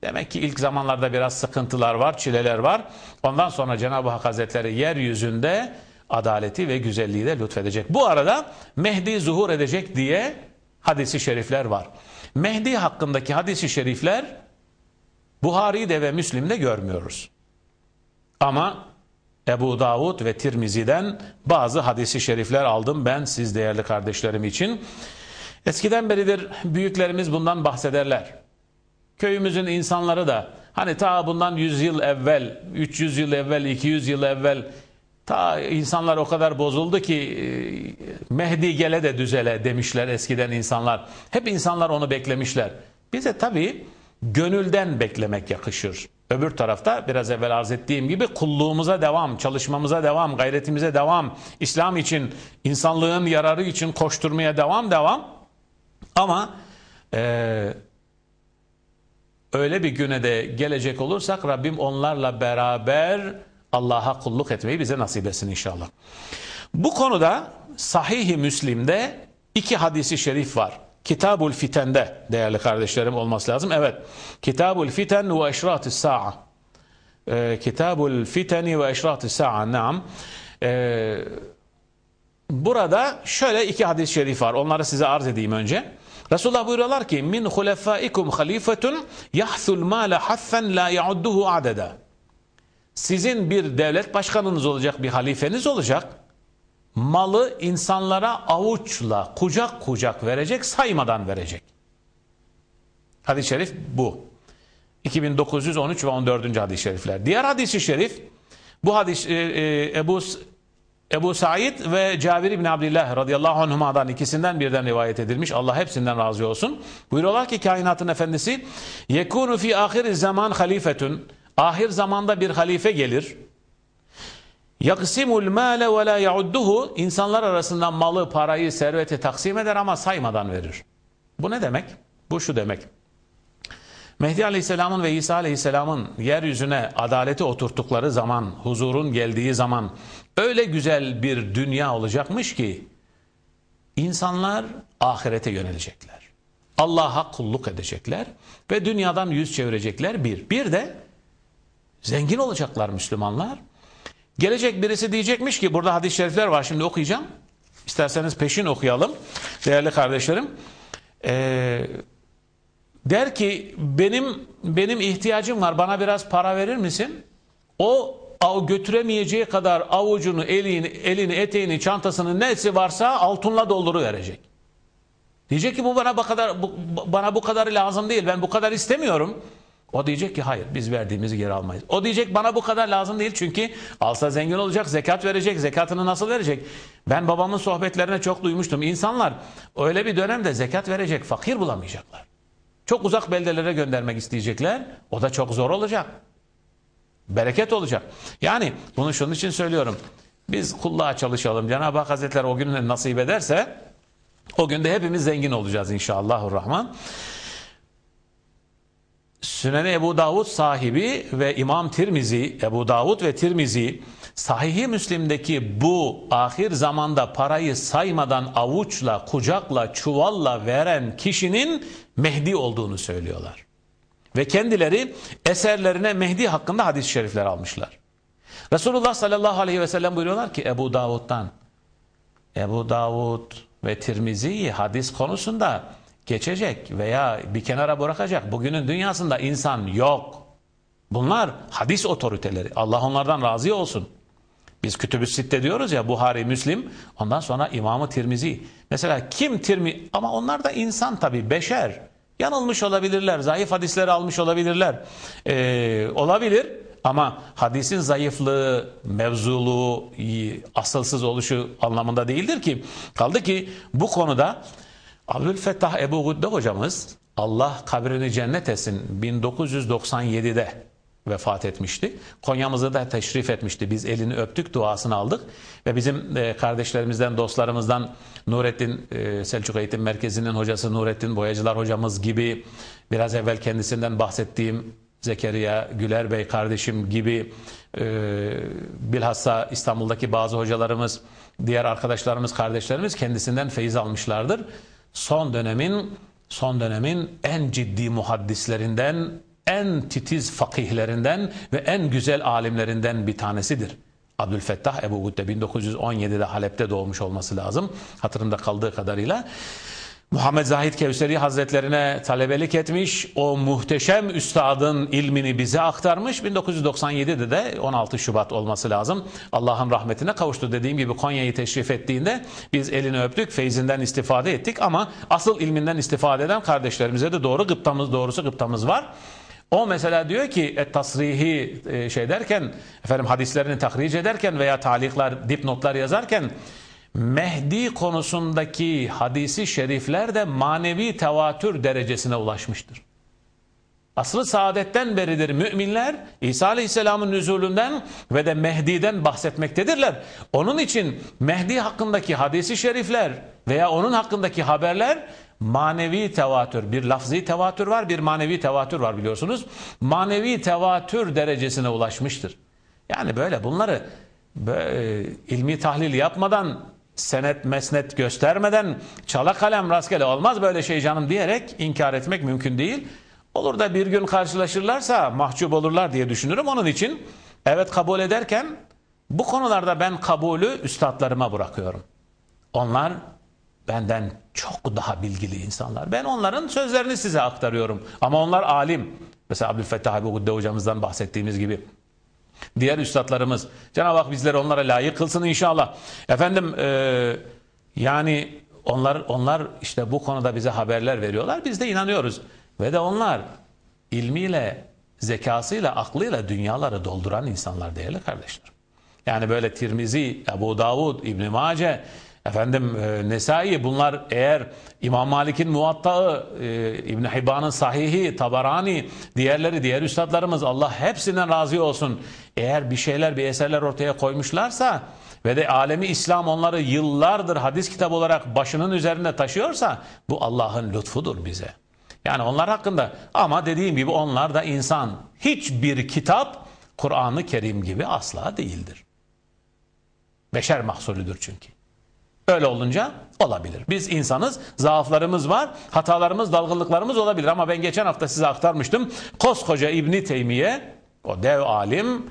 demek ki ilk zamanlarda biraz sıkıntılar var, çileler var. Ondan sonra Cenab-ı Hak Hazretleri yeryüzünde adaleti ve güzelliği de lütfedecek. Bu arada Mehdi zuhur edecek diye hadisi şerifler var. Mehdi hakkındaki hadisi şerifler Buhari'de ve Müslim'de görmüyoruz. Ama Ebu Davud ve Tirmizi'den bazı hadisi şerifler aldım ben siz değerli kardeşlerim için. Eskiden beridir büyüklerimiz bundan bahsederler. Köyümüzün insanları da hani ta bundan 100 yıl evvel, 300 yıl evvel, 200 yıl evvel ta insanlar o kadar bozuldu ki e, Mehdi gele de düzele demişler eskiden insanlar. Hep insanlar onu beklemişler. Bize tabii gönülden beklemek yakışır. Öbür tarafta biraz evvel arz ettiğim gibi kulluğumuza devam, çalışmamıza devam, gayretimize devam, İslam için, insanlığın yararı için koşturmaya devam devam. Ama e, öyle bir güne de gelecek olursak Rabbim onlarla beraber Allah'a kulluk etmeyi bize nasip etsin inşallah. Bu konuda Sahih-i Müslim'de iki hadisi şerif var. Kitabul Fiten'de değerli kardeşlerim olması lazım. Evet. Kitabul Fiten ve Eşratü Sa'a. E, ee, Kitabul Fiteni ve Eşratü Sa'a. Naam. E, burada şöyle iki hadis-i şerif var. Onları size arz edeyim önce. Resulullah buyuruyorlar ki min hulefaikum halifetun yahsul male haffen la yaudduhu adeda. Sizin bir devlet başkanınız olacak, bir halifeniz olacak malı insanlara avuçla kucak kucak verecek saymadan verecek. Hadis-i şerif bu. 2913 ve 14. hadis-i şerifler. Diğer hadis-i şerif bu hadis e, e, Ebu, Ebu Said ve Cabir bin Abdullah radıyallahu anhumadan ikisinden birden rivayet edilmiş. Allah hepsinden razı olsun. Buyuruyorlar ki kainatın efendisi yekunu fi ahir zaman halifetun ahir zamanda bir halife gelir Yaksimul mâle ve la yaudduhu insanlar arasından malı, parayı, serveti taksim eder ama saymadan verir. Bu ne demek? Bu şu demek. Mehdi Aleyhisselam'ın ve İsa Aleyhisselam'ın yeryüzüne adaleti oturttukları zaman, huzurun geldiği zaman öyle güzel bir dünya olacakmış ki insanlar ahirete yönelecekler. Allah'a kulluk edecekler ve dünyadan yüz çevirecekler bir. Bir de zengin olacaklar Müslümanlar. Gelecek birisi diyecekmiş ki burada hadis-i şerifler var şimdi okuyacağım. İsterseniz peşin okuyalım değerli kardeşlerim. Ee, der ki benim benim ihtiyacım var bana biraz para verir misin? O götüremeyeceği kadar avucunu, elini, elini, eteğini, çantasını neyse varsa altınla dolduru verecek. Diyecek ki bu bana bu kadar bu, bana bu kadar lazım değil. Ben bu kadar istemiyorum. O diyecek ki hayır biz verdiğimizi geri almayız. O diyecek bana bu kadar lazım değil çünkü alsa zengin olacak, zekat verecek, zekatını nasıl verecek? Ben babamın sohbetlerine çok duymuştum. İnsanlar öyle bir dönemde zekat verecek, fakir bulamayacaklar. Çok uzak beldelere göndermek isteyecekler. O da çok zor olacak. Bereket olacak. Yani bunu şunun için söylüyorum. Biz kulluğa çalışalım. Cenab-ı Hak Hazretleri o günü nasip ederse o günde hepimiz zengin olacağız inşallahurrahman. Sünene Ebu Davud sahibi ve İmam Tirmizi, Ebu Davud ve Tirmizi Sahih-i Müslim'deki bu ahir zamanda parayı saymadan avuçla, kucakla, çuvalla veren kişinin Mehdi olduğunu söylüyorlar. Ve kendileri eserlerine Mehdi hakkında hadis-i şerifler almışlar. Resulullah sallallahu aleyhi ve sellem buyuruyorlar ki Ebu Davud'dan, Ebu Davud ve Tirmizi hadis konusunda geçecek veya bir kenara bırakacak. Bugünün dünyasında insan yok. Bunlar hadis otoriteleri. Allah onlardan razı olsun. Biz kütübü sitte diyoruz ya Buhari, Müslim, ondan sonra İmamı Tirmizi. Mesela kim Tirmi ama onlar da insan tabii, beşer. Yanılmış olabilirler, zayıf hadisleri almış olabilirler. Ee, olabilir ama hadisin zayıflığı, mevzuluğu, asılsız oluşu anlamında değildir ki. Kaldı ki bu konuda Abdülfettah Ebu Gudde hocamız Allah kabrini cennet etsin 1997'de vefat etmişti. Konyamızı da teşrif etmişti. Biz elini öptük, duasını aldık ve bizim e, kardeşlerimizden, dostlarımızdan Nurettin e, Selçuk Eğitim Merkezi'nin hocası Nurettin Boyacılar hocamız gibi biraz evvel kendisinden bahsettiğim Zekeriya Güler Bey kardeşim gibi e, bilhassa İstanbul'daki bazı hocalarımız, diğer arkadaşlarımız, kardeşlerimiz kendisinden feyiz almışlardır son dönemin son dönemin en ciddi muhaddislerinden, en titiz fakihlerinden ve en güzel alimlerinden bir tanesidir. Abdülfettah Ebu Gudde 1917'de Halep'te doğmuş olması lazım. Hatırımda kaldığı kadarıyla. Muhammed Zahid Kevseri Hazretlerine talebelik etmiş. O muhteşem üstadın ilmini bize aktarmış. 1997'de de 16 Şubat olması lazım. Allah'ın rahmetine kavuştu. Dediğim gibi Konya'yı teşrif ettiğinde biz elini öptük, feyzinden istifade ettik ama asıl ilminden istifade eden kardeşlerimize de doğru gıptamız, doğrusu gıptamız var. O mesela diyor ki et tasrihi e, şey derken efendim hadislerini tahric ederken veya taliklar, dipnotlar yazarken Mehdi konusundaki hadisi şerifler de manevi tevatür derecesine ulaşmıştır. Aslı saadetten beridir müminler İsa Aleyhisselam'ın nüzulünden ve de Mehdi'den bahsetmektedirler. Onun için Mehdi hakkındaki hadisi şerifler veya onun hakkındaki haberler manevi tevatür, bir lafzi tevatür var, bir manevi tevatür var biliyorsunuz. Manevi tevatür derecesine ulaşmıştır. Yani böyle bunları böyle, ilmi tahlil yapmadan senet mesnet göstermeden çala kalem rastgele olmaz böyle şey canım diyerek inkar etmek mümkün değil. Olur da bir gün karşılaşırlarsa mahcup olurlar diye düşünürüm. Onun için evet kabul ederken bu konularda ben kabulü üstadlarıma bırakıyorum. Onlar benden çok daha bilgili insanlar. Ben onların sözlerini size aktarıyorum. Ama onlar alim. Mesela Abdülfettah Ebu Gudde hocamızdan bahsettiğimiz gibi Diğer üstadlarımız. Cenab-ı Hak bizleri onlara layık kılsın inşallah. Efendim e, yani onlar, onlar işte bu konuda bize haberler veriyorlar. Biz de inanıyoruz. Ve de onlar ilmiyle, zekasıyla, aklıyla dünyaları dolduran insanlar değerli kardeşler. Yani böyle Tirmizi, Ebu Davud, İbn Mace, efendim e, Nesai bunlar eğer İmam Malik'in Muvatta'ı, e, İbn Hibban'ın Sahihi, Tabarani, diğerleri, diğer üstadlarımız Allah hepsinden razı olsun. Eğer bir şeyler, bir eserler ortaya koymuşlarsa ve de alemi İslam onları yıllardır hadis kitabı olarak başının üzerinde taşıyorsa bu Allah'ın lütfudur bize. Yani onlar hakkında ama dediğim gibi onlar da insan. Hiçbir kitap Kur'an-ı Kerim gibi asla değildir. Beşer mahsulüdür çünkü. Öyle olunca olabilir. Biz insanız, zaaflarımız var, hatalarımız, dalgınlıklarımız olabilir. Ama ben geçen hafta size aktarmıştım. Koskoca İbni Teymiye, o dev alim,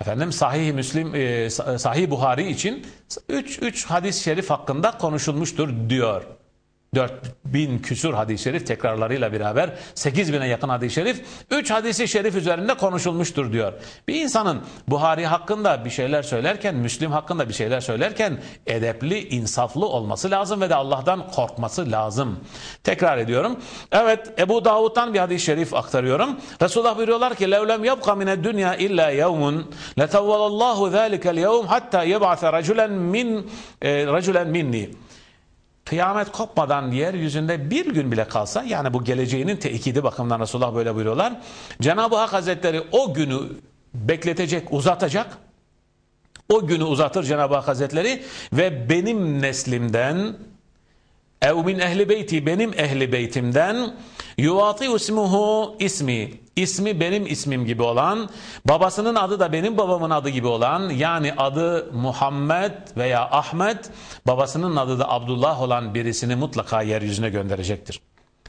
efendim Sahih Müslim, e, Sahih Buhari için 3 hadis-i şerif hakkında konuşulmuştur diyor. 4000 küsur hadis-i şerif tekrarlarıyla beraber 8000'e yakın hadis-i şerif 3 hadisi şerif üzerinde konuşulmuştur diyor. Bir insanın Buhari hakkında bir şeyler söylerken, Müslim hakkında bir şeyler söylerken edepli, insaflı olması lazım ve de Allah'tan korkması lazım. Tekrar ediyorum. Evet Ebu Davud'dan bir hadis-i şerif aktarıyorum. Resulullah buyuruyorlar ki levlem yabqa mine dünya illa yevmun letevvelallahu zâlikel yevm hatta yeb'ase raculen min e, raculen minni kıyamet kopmadan yeryüzünde bir gün bile kalsa yani bu geleceğinin tekidi bakımından Resulullah böyle buyuruyorlar. Cenab-ı Hak Hazretleri o günü bekletecek, uzatacak. O günü uzatır Cenab-ı Hak Hazretleri ve benim neslimden ev min ehli beyti benim ehli beytimden Yuvati usmuhu ismi. ismi benim ismim gibi olan, babasının adı da benim babamın adı gibi olan, yani adı Muhammed veya Ahmet, babasının adı da Abdullah olan birisini mutlaka yeryüzüne gönderecektir.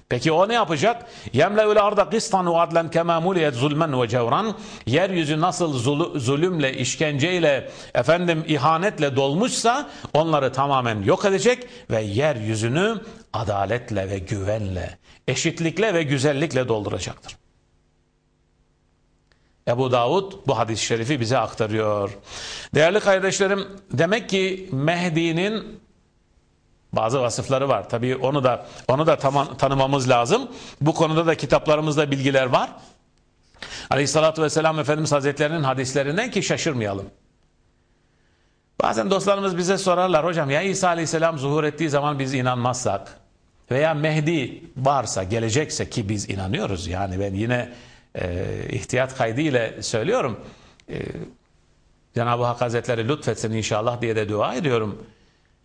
Peki o ne yapacak? Yemle'ül arda kıstan ve adlen kema muliyet zulmen ve cevran. Yeryüzü nasıl zul zulümle, işkenceyle, efendim ihanetle dolmuşsa onları tamamen yok edecek ve yeryüzünü adaletle ve güvenle, eşitlikle ve güzellikle dolduracaktır. Ebu Davud bu hadis-i şerifi bize aktarıyor. Değerli kardeşlerim demek ki Mehdi'nin bazı vasıfları var. Tabii onu da onu da tam, tanımamız lazım. Bu konuda da kitaplarımızda bilgiler var. Aleyhissalatü vesselam Efendimiz Hazretlerinin hadislerinden ki şaşırmayalım. Bazen dostlarımız bize sorarlar hocam ya İsa Aleyhisselam zuhur ettiği zaman biz inanmazsak veya Mehdi varsa gelecekse ki biz inanıyoruz yani ben yine e, ihtiyat kaydı ile söylüyorum e, Cenab-ı Hak Hazretleri lütfetsin inşallah diye de dua ediyorum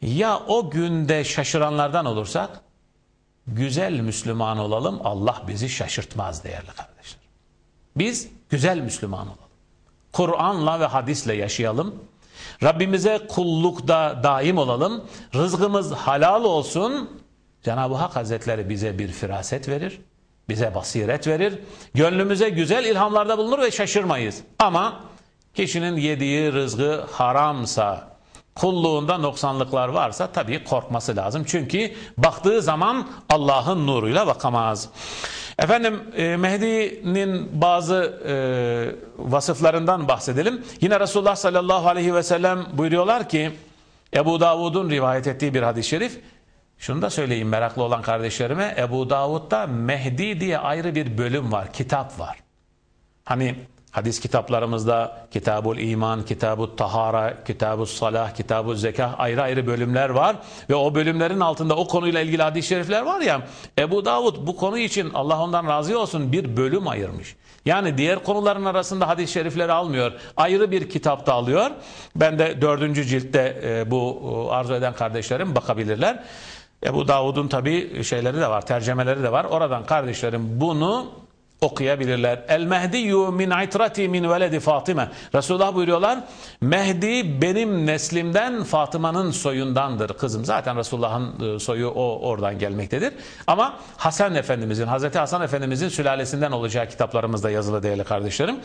ya o günde şaşıranlardan olursak güzel Müslüman olalım Allah bizi şaşırtmaz değerli kardeşler biz güzel Müslüman olalım Kur'an'la ve hadisle yaşayalım Rabbimize kullukta daim olalım rızkımız halal olsun Cenab-ı Hak Hazretleri bize bir firaset verir, bize basiret verir, gönlümüze güzel ilhamlarda bulunur ve şaşırmayız. Ama kişinin yediği rızgı haramsa, kulluğunda noksanlıklar varsa tabii korkması lazım. Çünkü baktığı zaman Allah'ın nuruyla bakamaz. Efendim e, Mehdi'nin bazı e, vasıflarından bahsedelim. Yine Resulullah sallallahu aleyhi ve sellem buyuruyorlar ki Ebu Davud'un rivayet ettiği bir hadis-i şerif şunu da söyleyeyim meraklı olan kardeşlerime Ebu Davud'da Mehdi diye ayrı bir bölüm var, kitap var. Hani hadis kitaplarımızda Kitabul İman, Kitabul Tahara, Kitabul Salah, Kitabul Zekah ayrı ayrı bölümler var ve o bölümlerin altında o konuyla ilgili hadis-i şerifler var ya Ebu Davud bu konu için Allah ondan razı olsun bir bölüm ayırmış. Yani diğer konuların arasında hadis-i şerifleri almıyor. Ayrı bir kitapta alıyor. Ben de dördüncü ciltte e, bu e, arzu eden kardeşlerim bakabilirler. Ebu Davud'un tabi şeyleri de var, tercemeleri de var. Oradan kardeşlerim bunu okuyabilirler. El Mehdiyyu min itrati min veledi Fatime. Resulullah buyuruyorlar. Mehdi benim neslimden Fatıma'nın soyundandır kızım. Zaten Resulullah'ın e, soyu o oradan gelmektedir. Ama Hasan Efendimizin, Hazreti Hasan Efendimizin sülalesinden olacağı kitaplarımızda yazılı değerli kardeşlerim.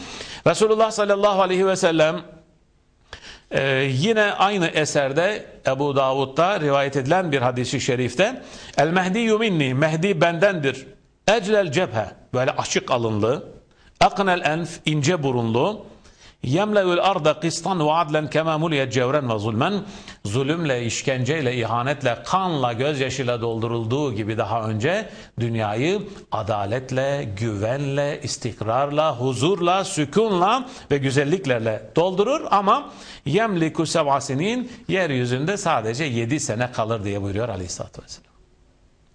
Resulullah sallallahu aleyhi ve sellem ee, yine aynı eserde Ebu Davud'da rivayet edilen bir hadisi şerifte El Mehdi yuminni, Mehdi bendendir. Eclel cephe, böyle açık alınlı, aknel enf, ince burunlu, يَمْلَوِ الْاَرْضَ قِسْطًا وَعَدْلًا كَمَا مُلِيَتْ جَوْرًا وَظُلْمًا Zulümle, işkenceyle, ihanetle, kanla, gözyaşıyla doldurulduğu gibi daha önce dünyayı adaletle, güvenle, istikrarla, huzurla, sükunla ve güzelliklerle doldurur ama yemliku sevasinin yeryüzünde sadece yedi sene kalır diye buyuruyor Aleyhisselatü Vesselam.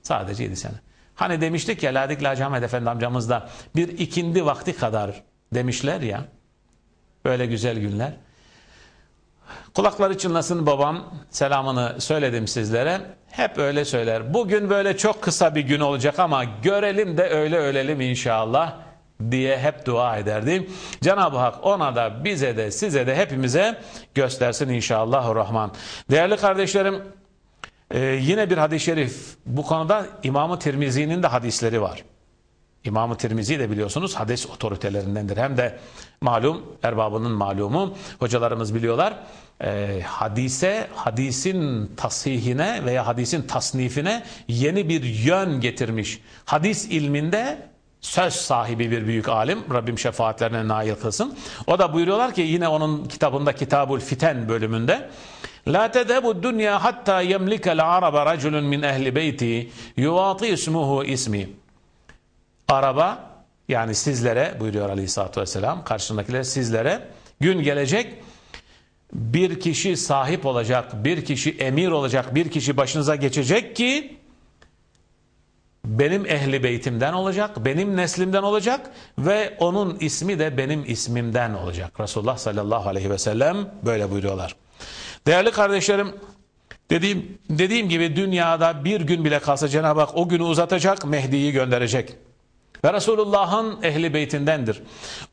Sadece yedi sene. Hani demiştik ya Ladik Lacamet Efendi amcamız da bir ikindi vakti kadar demişler ya. Böyle güzel günler. Kulakları çınlasın babam selamını söyledim sizlere. Hep öyle söyler. Bugün böyle çok kısa bir gün olacak ama görelim de öyle ölelim inşallah diye hep dua ederdim. Cenab-ı Hak ona da bize de size de hepimize göstersin inşallah rahman. Değerli kardeşlerim e, yine bir hadis-i şerif bu konuda İmam-ı Tirmizi'nin de hadisleri var. İmam-ı Tirmizi de biliyorsunuz hadis otoritelerindendir. Hem de malum, erbabının malumu. Hocalarımız biliyorlar. E, hadise, hadisin tasihine veya hadisin tasnifine yeni bir yön getirmiş. Hadis ilminde söz sahibi bir büyük alim. Rabbim şefaatlerine nail kılsın. O da buyuruyorlar ki yine onun kitabında Kitabul Fiten bölümünde La tedebu dünya hatta yemlikel arabe raculun min ehli beyti yuvati ismuhu ismi araba yani sizlere buyuruyor aleyhissalatü vesselam karşındakiler sizlere gün gelecek bir kişi sahip olacak, bir kişi emir olacak, bir kişi başınıza geçecek ki benim ehli beytimden olacak, benim neslimden olacak ve onun ismi de benim ismimden olacak. Resulullah sallallahu aleyhi ve sellem böyle buyuruyorlar. Değerli kardeşlerim, dediğim, dediğim gibi dünyada bir gün bile kalsa Cenab-ı Hak o günü uzatacak, Mehdi'yi gönderecek ve Resulullah'ın ehli beytindendir.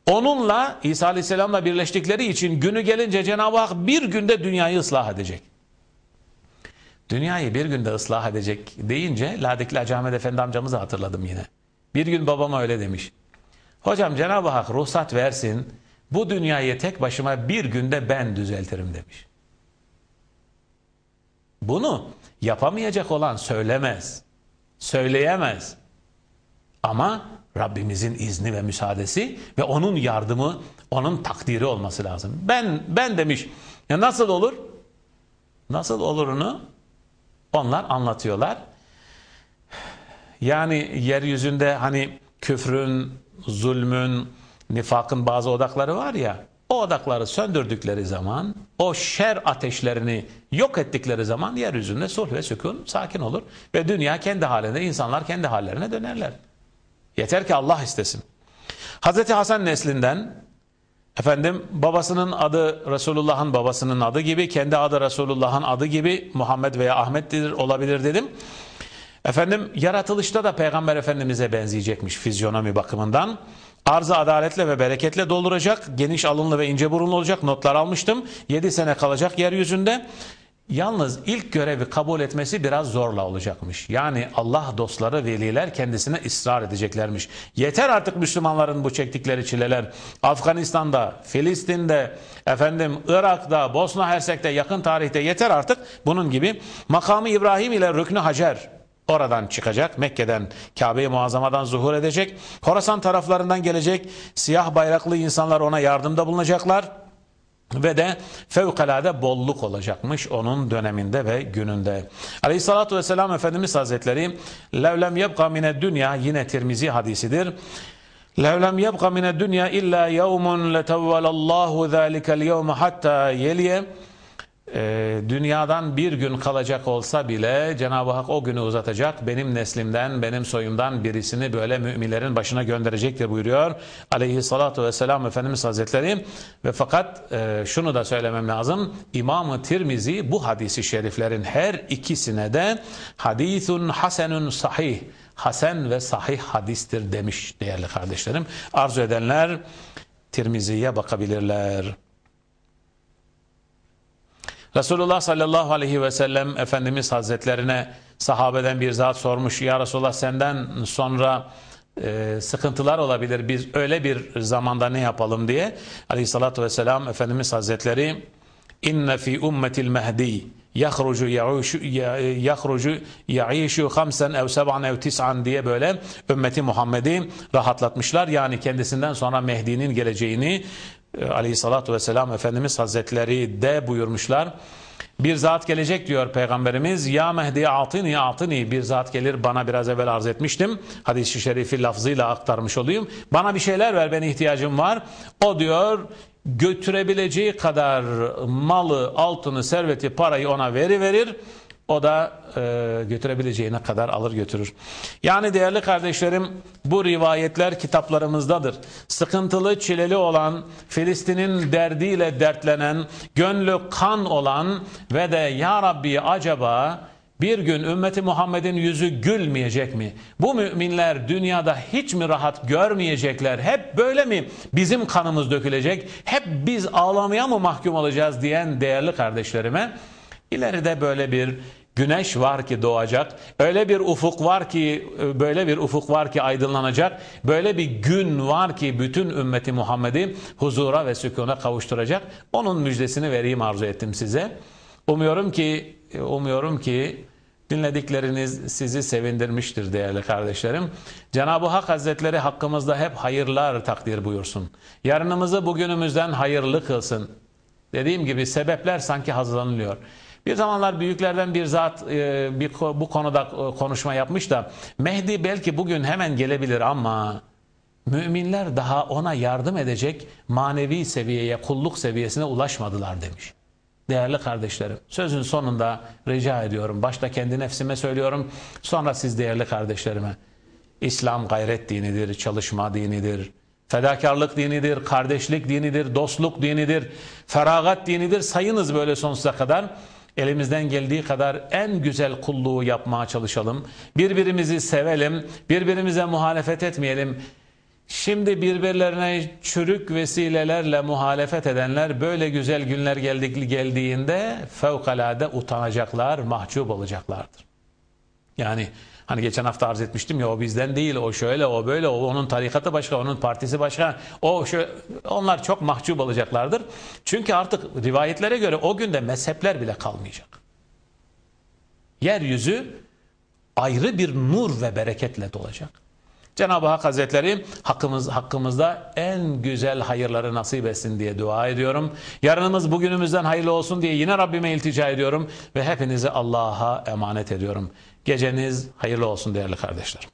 Onunla İsa Aleyhisselam'la birleştikleri için günü gelince Cenab-ı Hak bir günde dünyayı ıslah edecek. Dünyayı bir günde ıslah edecek deyince Ladikli Hacı Ahmet Efendi amcamızı hatırladım yine. Bir gün babama öyle demiş. Hocam Cenab-ı Hak ruhsat versin bu dünyayı tek başıma bir günde ben düzeltirim demiş. Bunu yapamayacak olan söylemez. Söyleyemez. Ama Rabbimizin izni ve müsaadesi ve onun yardımı, onun takdiri olması lazım. Ben ben demiş. Ya nasıl olur? Nasıl olurunu onlar anlatıyorlar. Yani yeryüzünde hani küfrün, zulmün, nifakın bazı odakları var ya, o odakları söndürdükleri zaman, o şer ateşlerini yok ettikleri zaman yeryüzünde sulh ve sükun sakin olur. Ve dünya kendi haline, insanlar kendi hallerine dönerler. Yeter ki Allah istesin. Hazreti Hasan neslinden efendim babasının adı Resulullah'ın babasının adı gibi kendi adı Resulullah'ın adı gibi Muhammed veya Ahmet'dir olabilir dedim. Efendim yaratılışta da Peygamber Efendimiz'e benzeyecekmiş fizyonomi bakımından. Arzı adaletle ve bereketle dolduracak, geniş alınlı ve ince burunlu olacak notlar almıştım. 7 sene kalacak yeryüzünde. Yalnız ilk görevi kabul etmesi biraz zorla olacakmış. Yani Allah dostları, veliler kendisine ısrar edeceklermiş. Yeter artık Müslümanların bu çektikleri çileler. Afganistan'da, Filistin'de, efendim Irak'ta, Bosna Hersek'te, yakın tarihte yeter artık. Bunun gibi makamı İbrahim ile Rüknü Hacer oradan çıkacak. Mekke'den, Kabe-i Muazzama'dan zuhur edecek. Horasan taraflarından gelecek. Siyah bayraklı insanlar ona yardımda bulunacaklar ve de fevkalade bolluk olacakmış onun döneminde ve gününde. Aleyhissalatü vesselam Efendimiz Hazretleri levlem yebka mine dünya yine Tirmizi hadisidir. Levlem yebka mine dünya illa yevmun letevvelallahu zâlikel yevme hatta yeliye e, dünyadan bir gün kalacak olsa bile Cenab-ı Hak o günü uzatacak. Benim neslimden, benim soyumdan birisini böyle müminlerin başına gönderecektir buyuruyor. Aleyhissalatu vesselam Efendimiz Hazretleri ve fakat e, şunu da söylemem lazım. İmam-ı Tirmizi bu hadisi şeriflerin her ikisine de hadisun hasenun sahih, hasen ve sahih hadistir demiş değerli kardeşlerim. Arzu edenler Tirmizi'ye bakabilirler. Resulullah sallallahu aleyhi ve sellem Efendimiz hazretlerine sahabeden bir zat sormuş. Ya Resulullah senden sonra e, sıkıntılar olabilir. Biz öyle bir zamanda ne yapalım diye. Aleyhissalatü vesselam Efendimiz hazretleri inne fi ummetil mehdi yahrucu yahrucu e, yaişu hamsen ev seb'an ev tis'an diye böyle ümmeti Muhammed'i rahatlatmışlar. Yani kendisinden sonra Mehdi'nin geleceğini ee, aleyhissalatu vesselam Efendimiz Hazretleri de buyurmuşlar. Bir zat gelecek diyor Peygamberimiz. Ya Mehdi atini atini bir zat gelir bana biraz evvel arz etmiştim. Hadis-i şerifi lafzıyla aktarmış olayım. Bana bir şeyler ver ben ihtiyacım var. O diyor götürebileceği kadar malı, altını, serveti, parayı ona veri verir o da e, götürebileceğine kadar alır götürür. Yani değerli kardeşlerim bu rivayetler kitaplarımızdadır. Sıkıntılı çileli olan, Filistin'in derdiyle dertlenen, gönlü kan olan ve de Ya Rabbi acaba bir gün ümmeti Muhammed'in yüzü gülmeyecek mi? Bu müminler dünyada hiç mi rahat görmeyecekler? Hep böyle mi bizim kanımız dökülecek? Hep biz ağlamaya mı mahkum olacağız diyen değerli kardeşlerime ileride böyle bir Güneş var ki doğacak. Öyle bir ufuk var ki e, böyle bir ufuk var ki aydınlanacak. Böyle bir gün var ki bütün ümmeti Muhammed'i huzura ve sükuna kavuşturacak. Onun müjdesini vereyim arzu ettim size. Umuyorum ki e, umuyorum ki dinledikleriniz sizi sevindirmiştir değerli kardeşlerim. Cenab-ı Hak Hazretleri hakkımızda hep hayırlar takdir buyursun. Yarınımızı bugünümüzden hayırlı kılsın. Dediğim gibi sebepler sanki hazırlanılıyor. Bir zamanlar büyüklerden bir zat e, bir, bu konuda e, konuşma yapmış da Mehdi belki bugün hemen gelebilir ama müminler daha ona yardım edecek manevi seviyeye, kulluk seviyesine ulaşmadılar demiş. Değerli kardeşlerim, sözün sonunda rica ediyorum. Başta kendi nefsime söylüyorum, sonra siz değerli kardeşlerime. İslam gayret dinidir, çalışma dinidir, fedakarlık dinidir, kardeşlik dinidir, dostluk dinidir, feragat dinidir. Sayınız böyle sonsuza kadar. Elimizden geldiği kadar en güzel kulluğu yapmaya çalışalım. Birbirimizi sevelim, birbirimize muhalefet etmeyelim. Şimdi birbirlerine çürük vesilelerle muhalefet edenler böyle güzel günler geldik, geldiğinde fevkalade utanacaklar, mahcup olacaklardır. Yani Hani geçen hafta arz etmiştim ya o bizden değil, o şöyle, o böyle, o onun tarikatı başka, onun partisi başka. O şu, onlar çok mahcup olacaklardır. Çünkü artık rivayetlere göre o günde mezhepler bile kalmayacak. Yeryüzü ayrı bir nur ve bereketle dolacak. Cenab-ı Hak Hazretleri hakkımız, hakkımızda en güzel hayırları nasip etsin diye dua ediyorum. Yarınımız bugünümüzden hayırlı olsun diye yine Rabbime iltica ediyorum ve hepinizi Allah'a emanet ediyorum. Geceniz hayırlı olsun değerli kardeşlerim.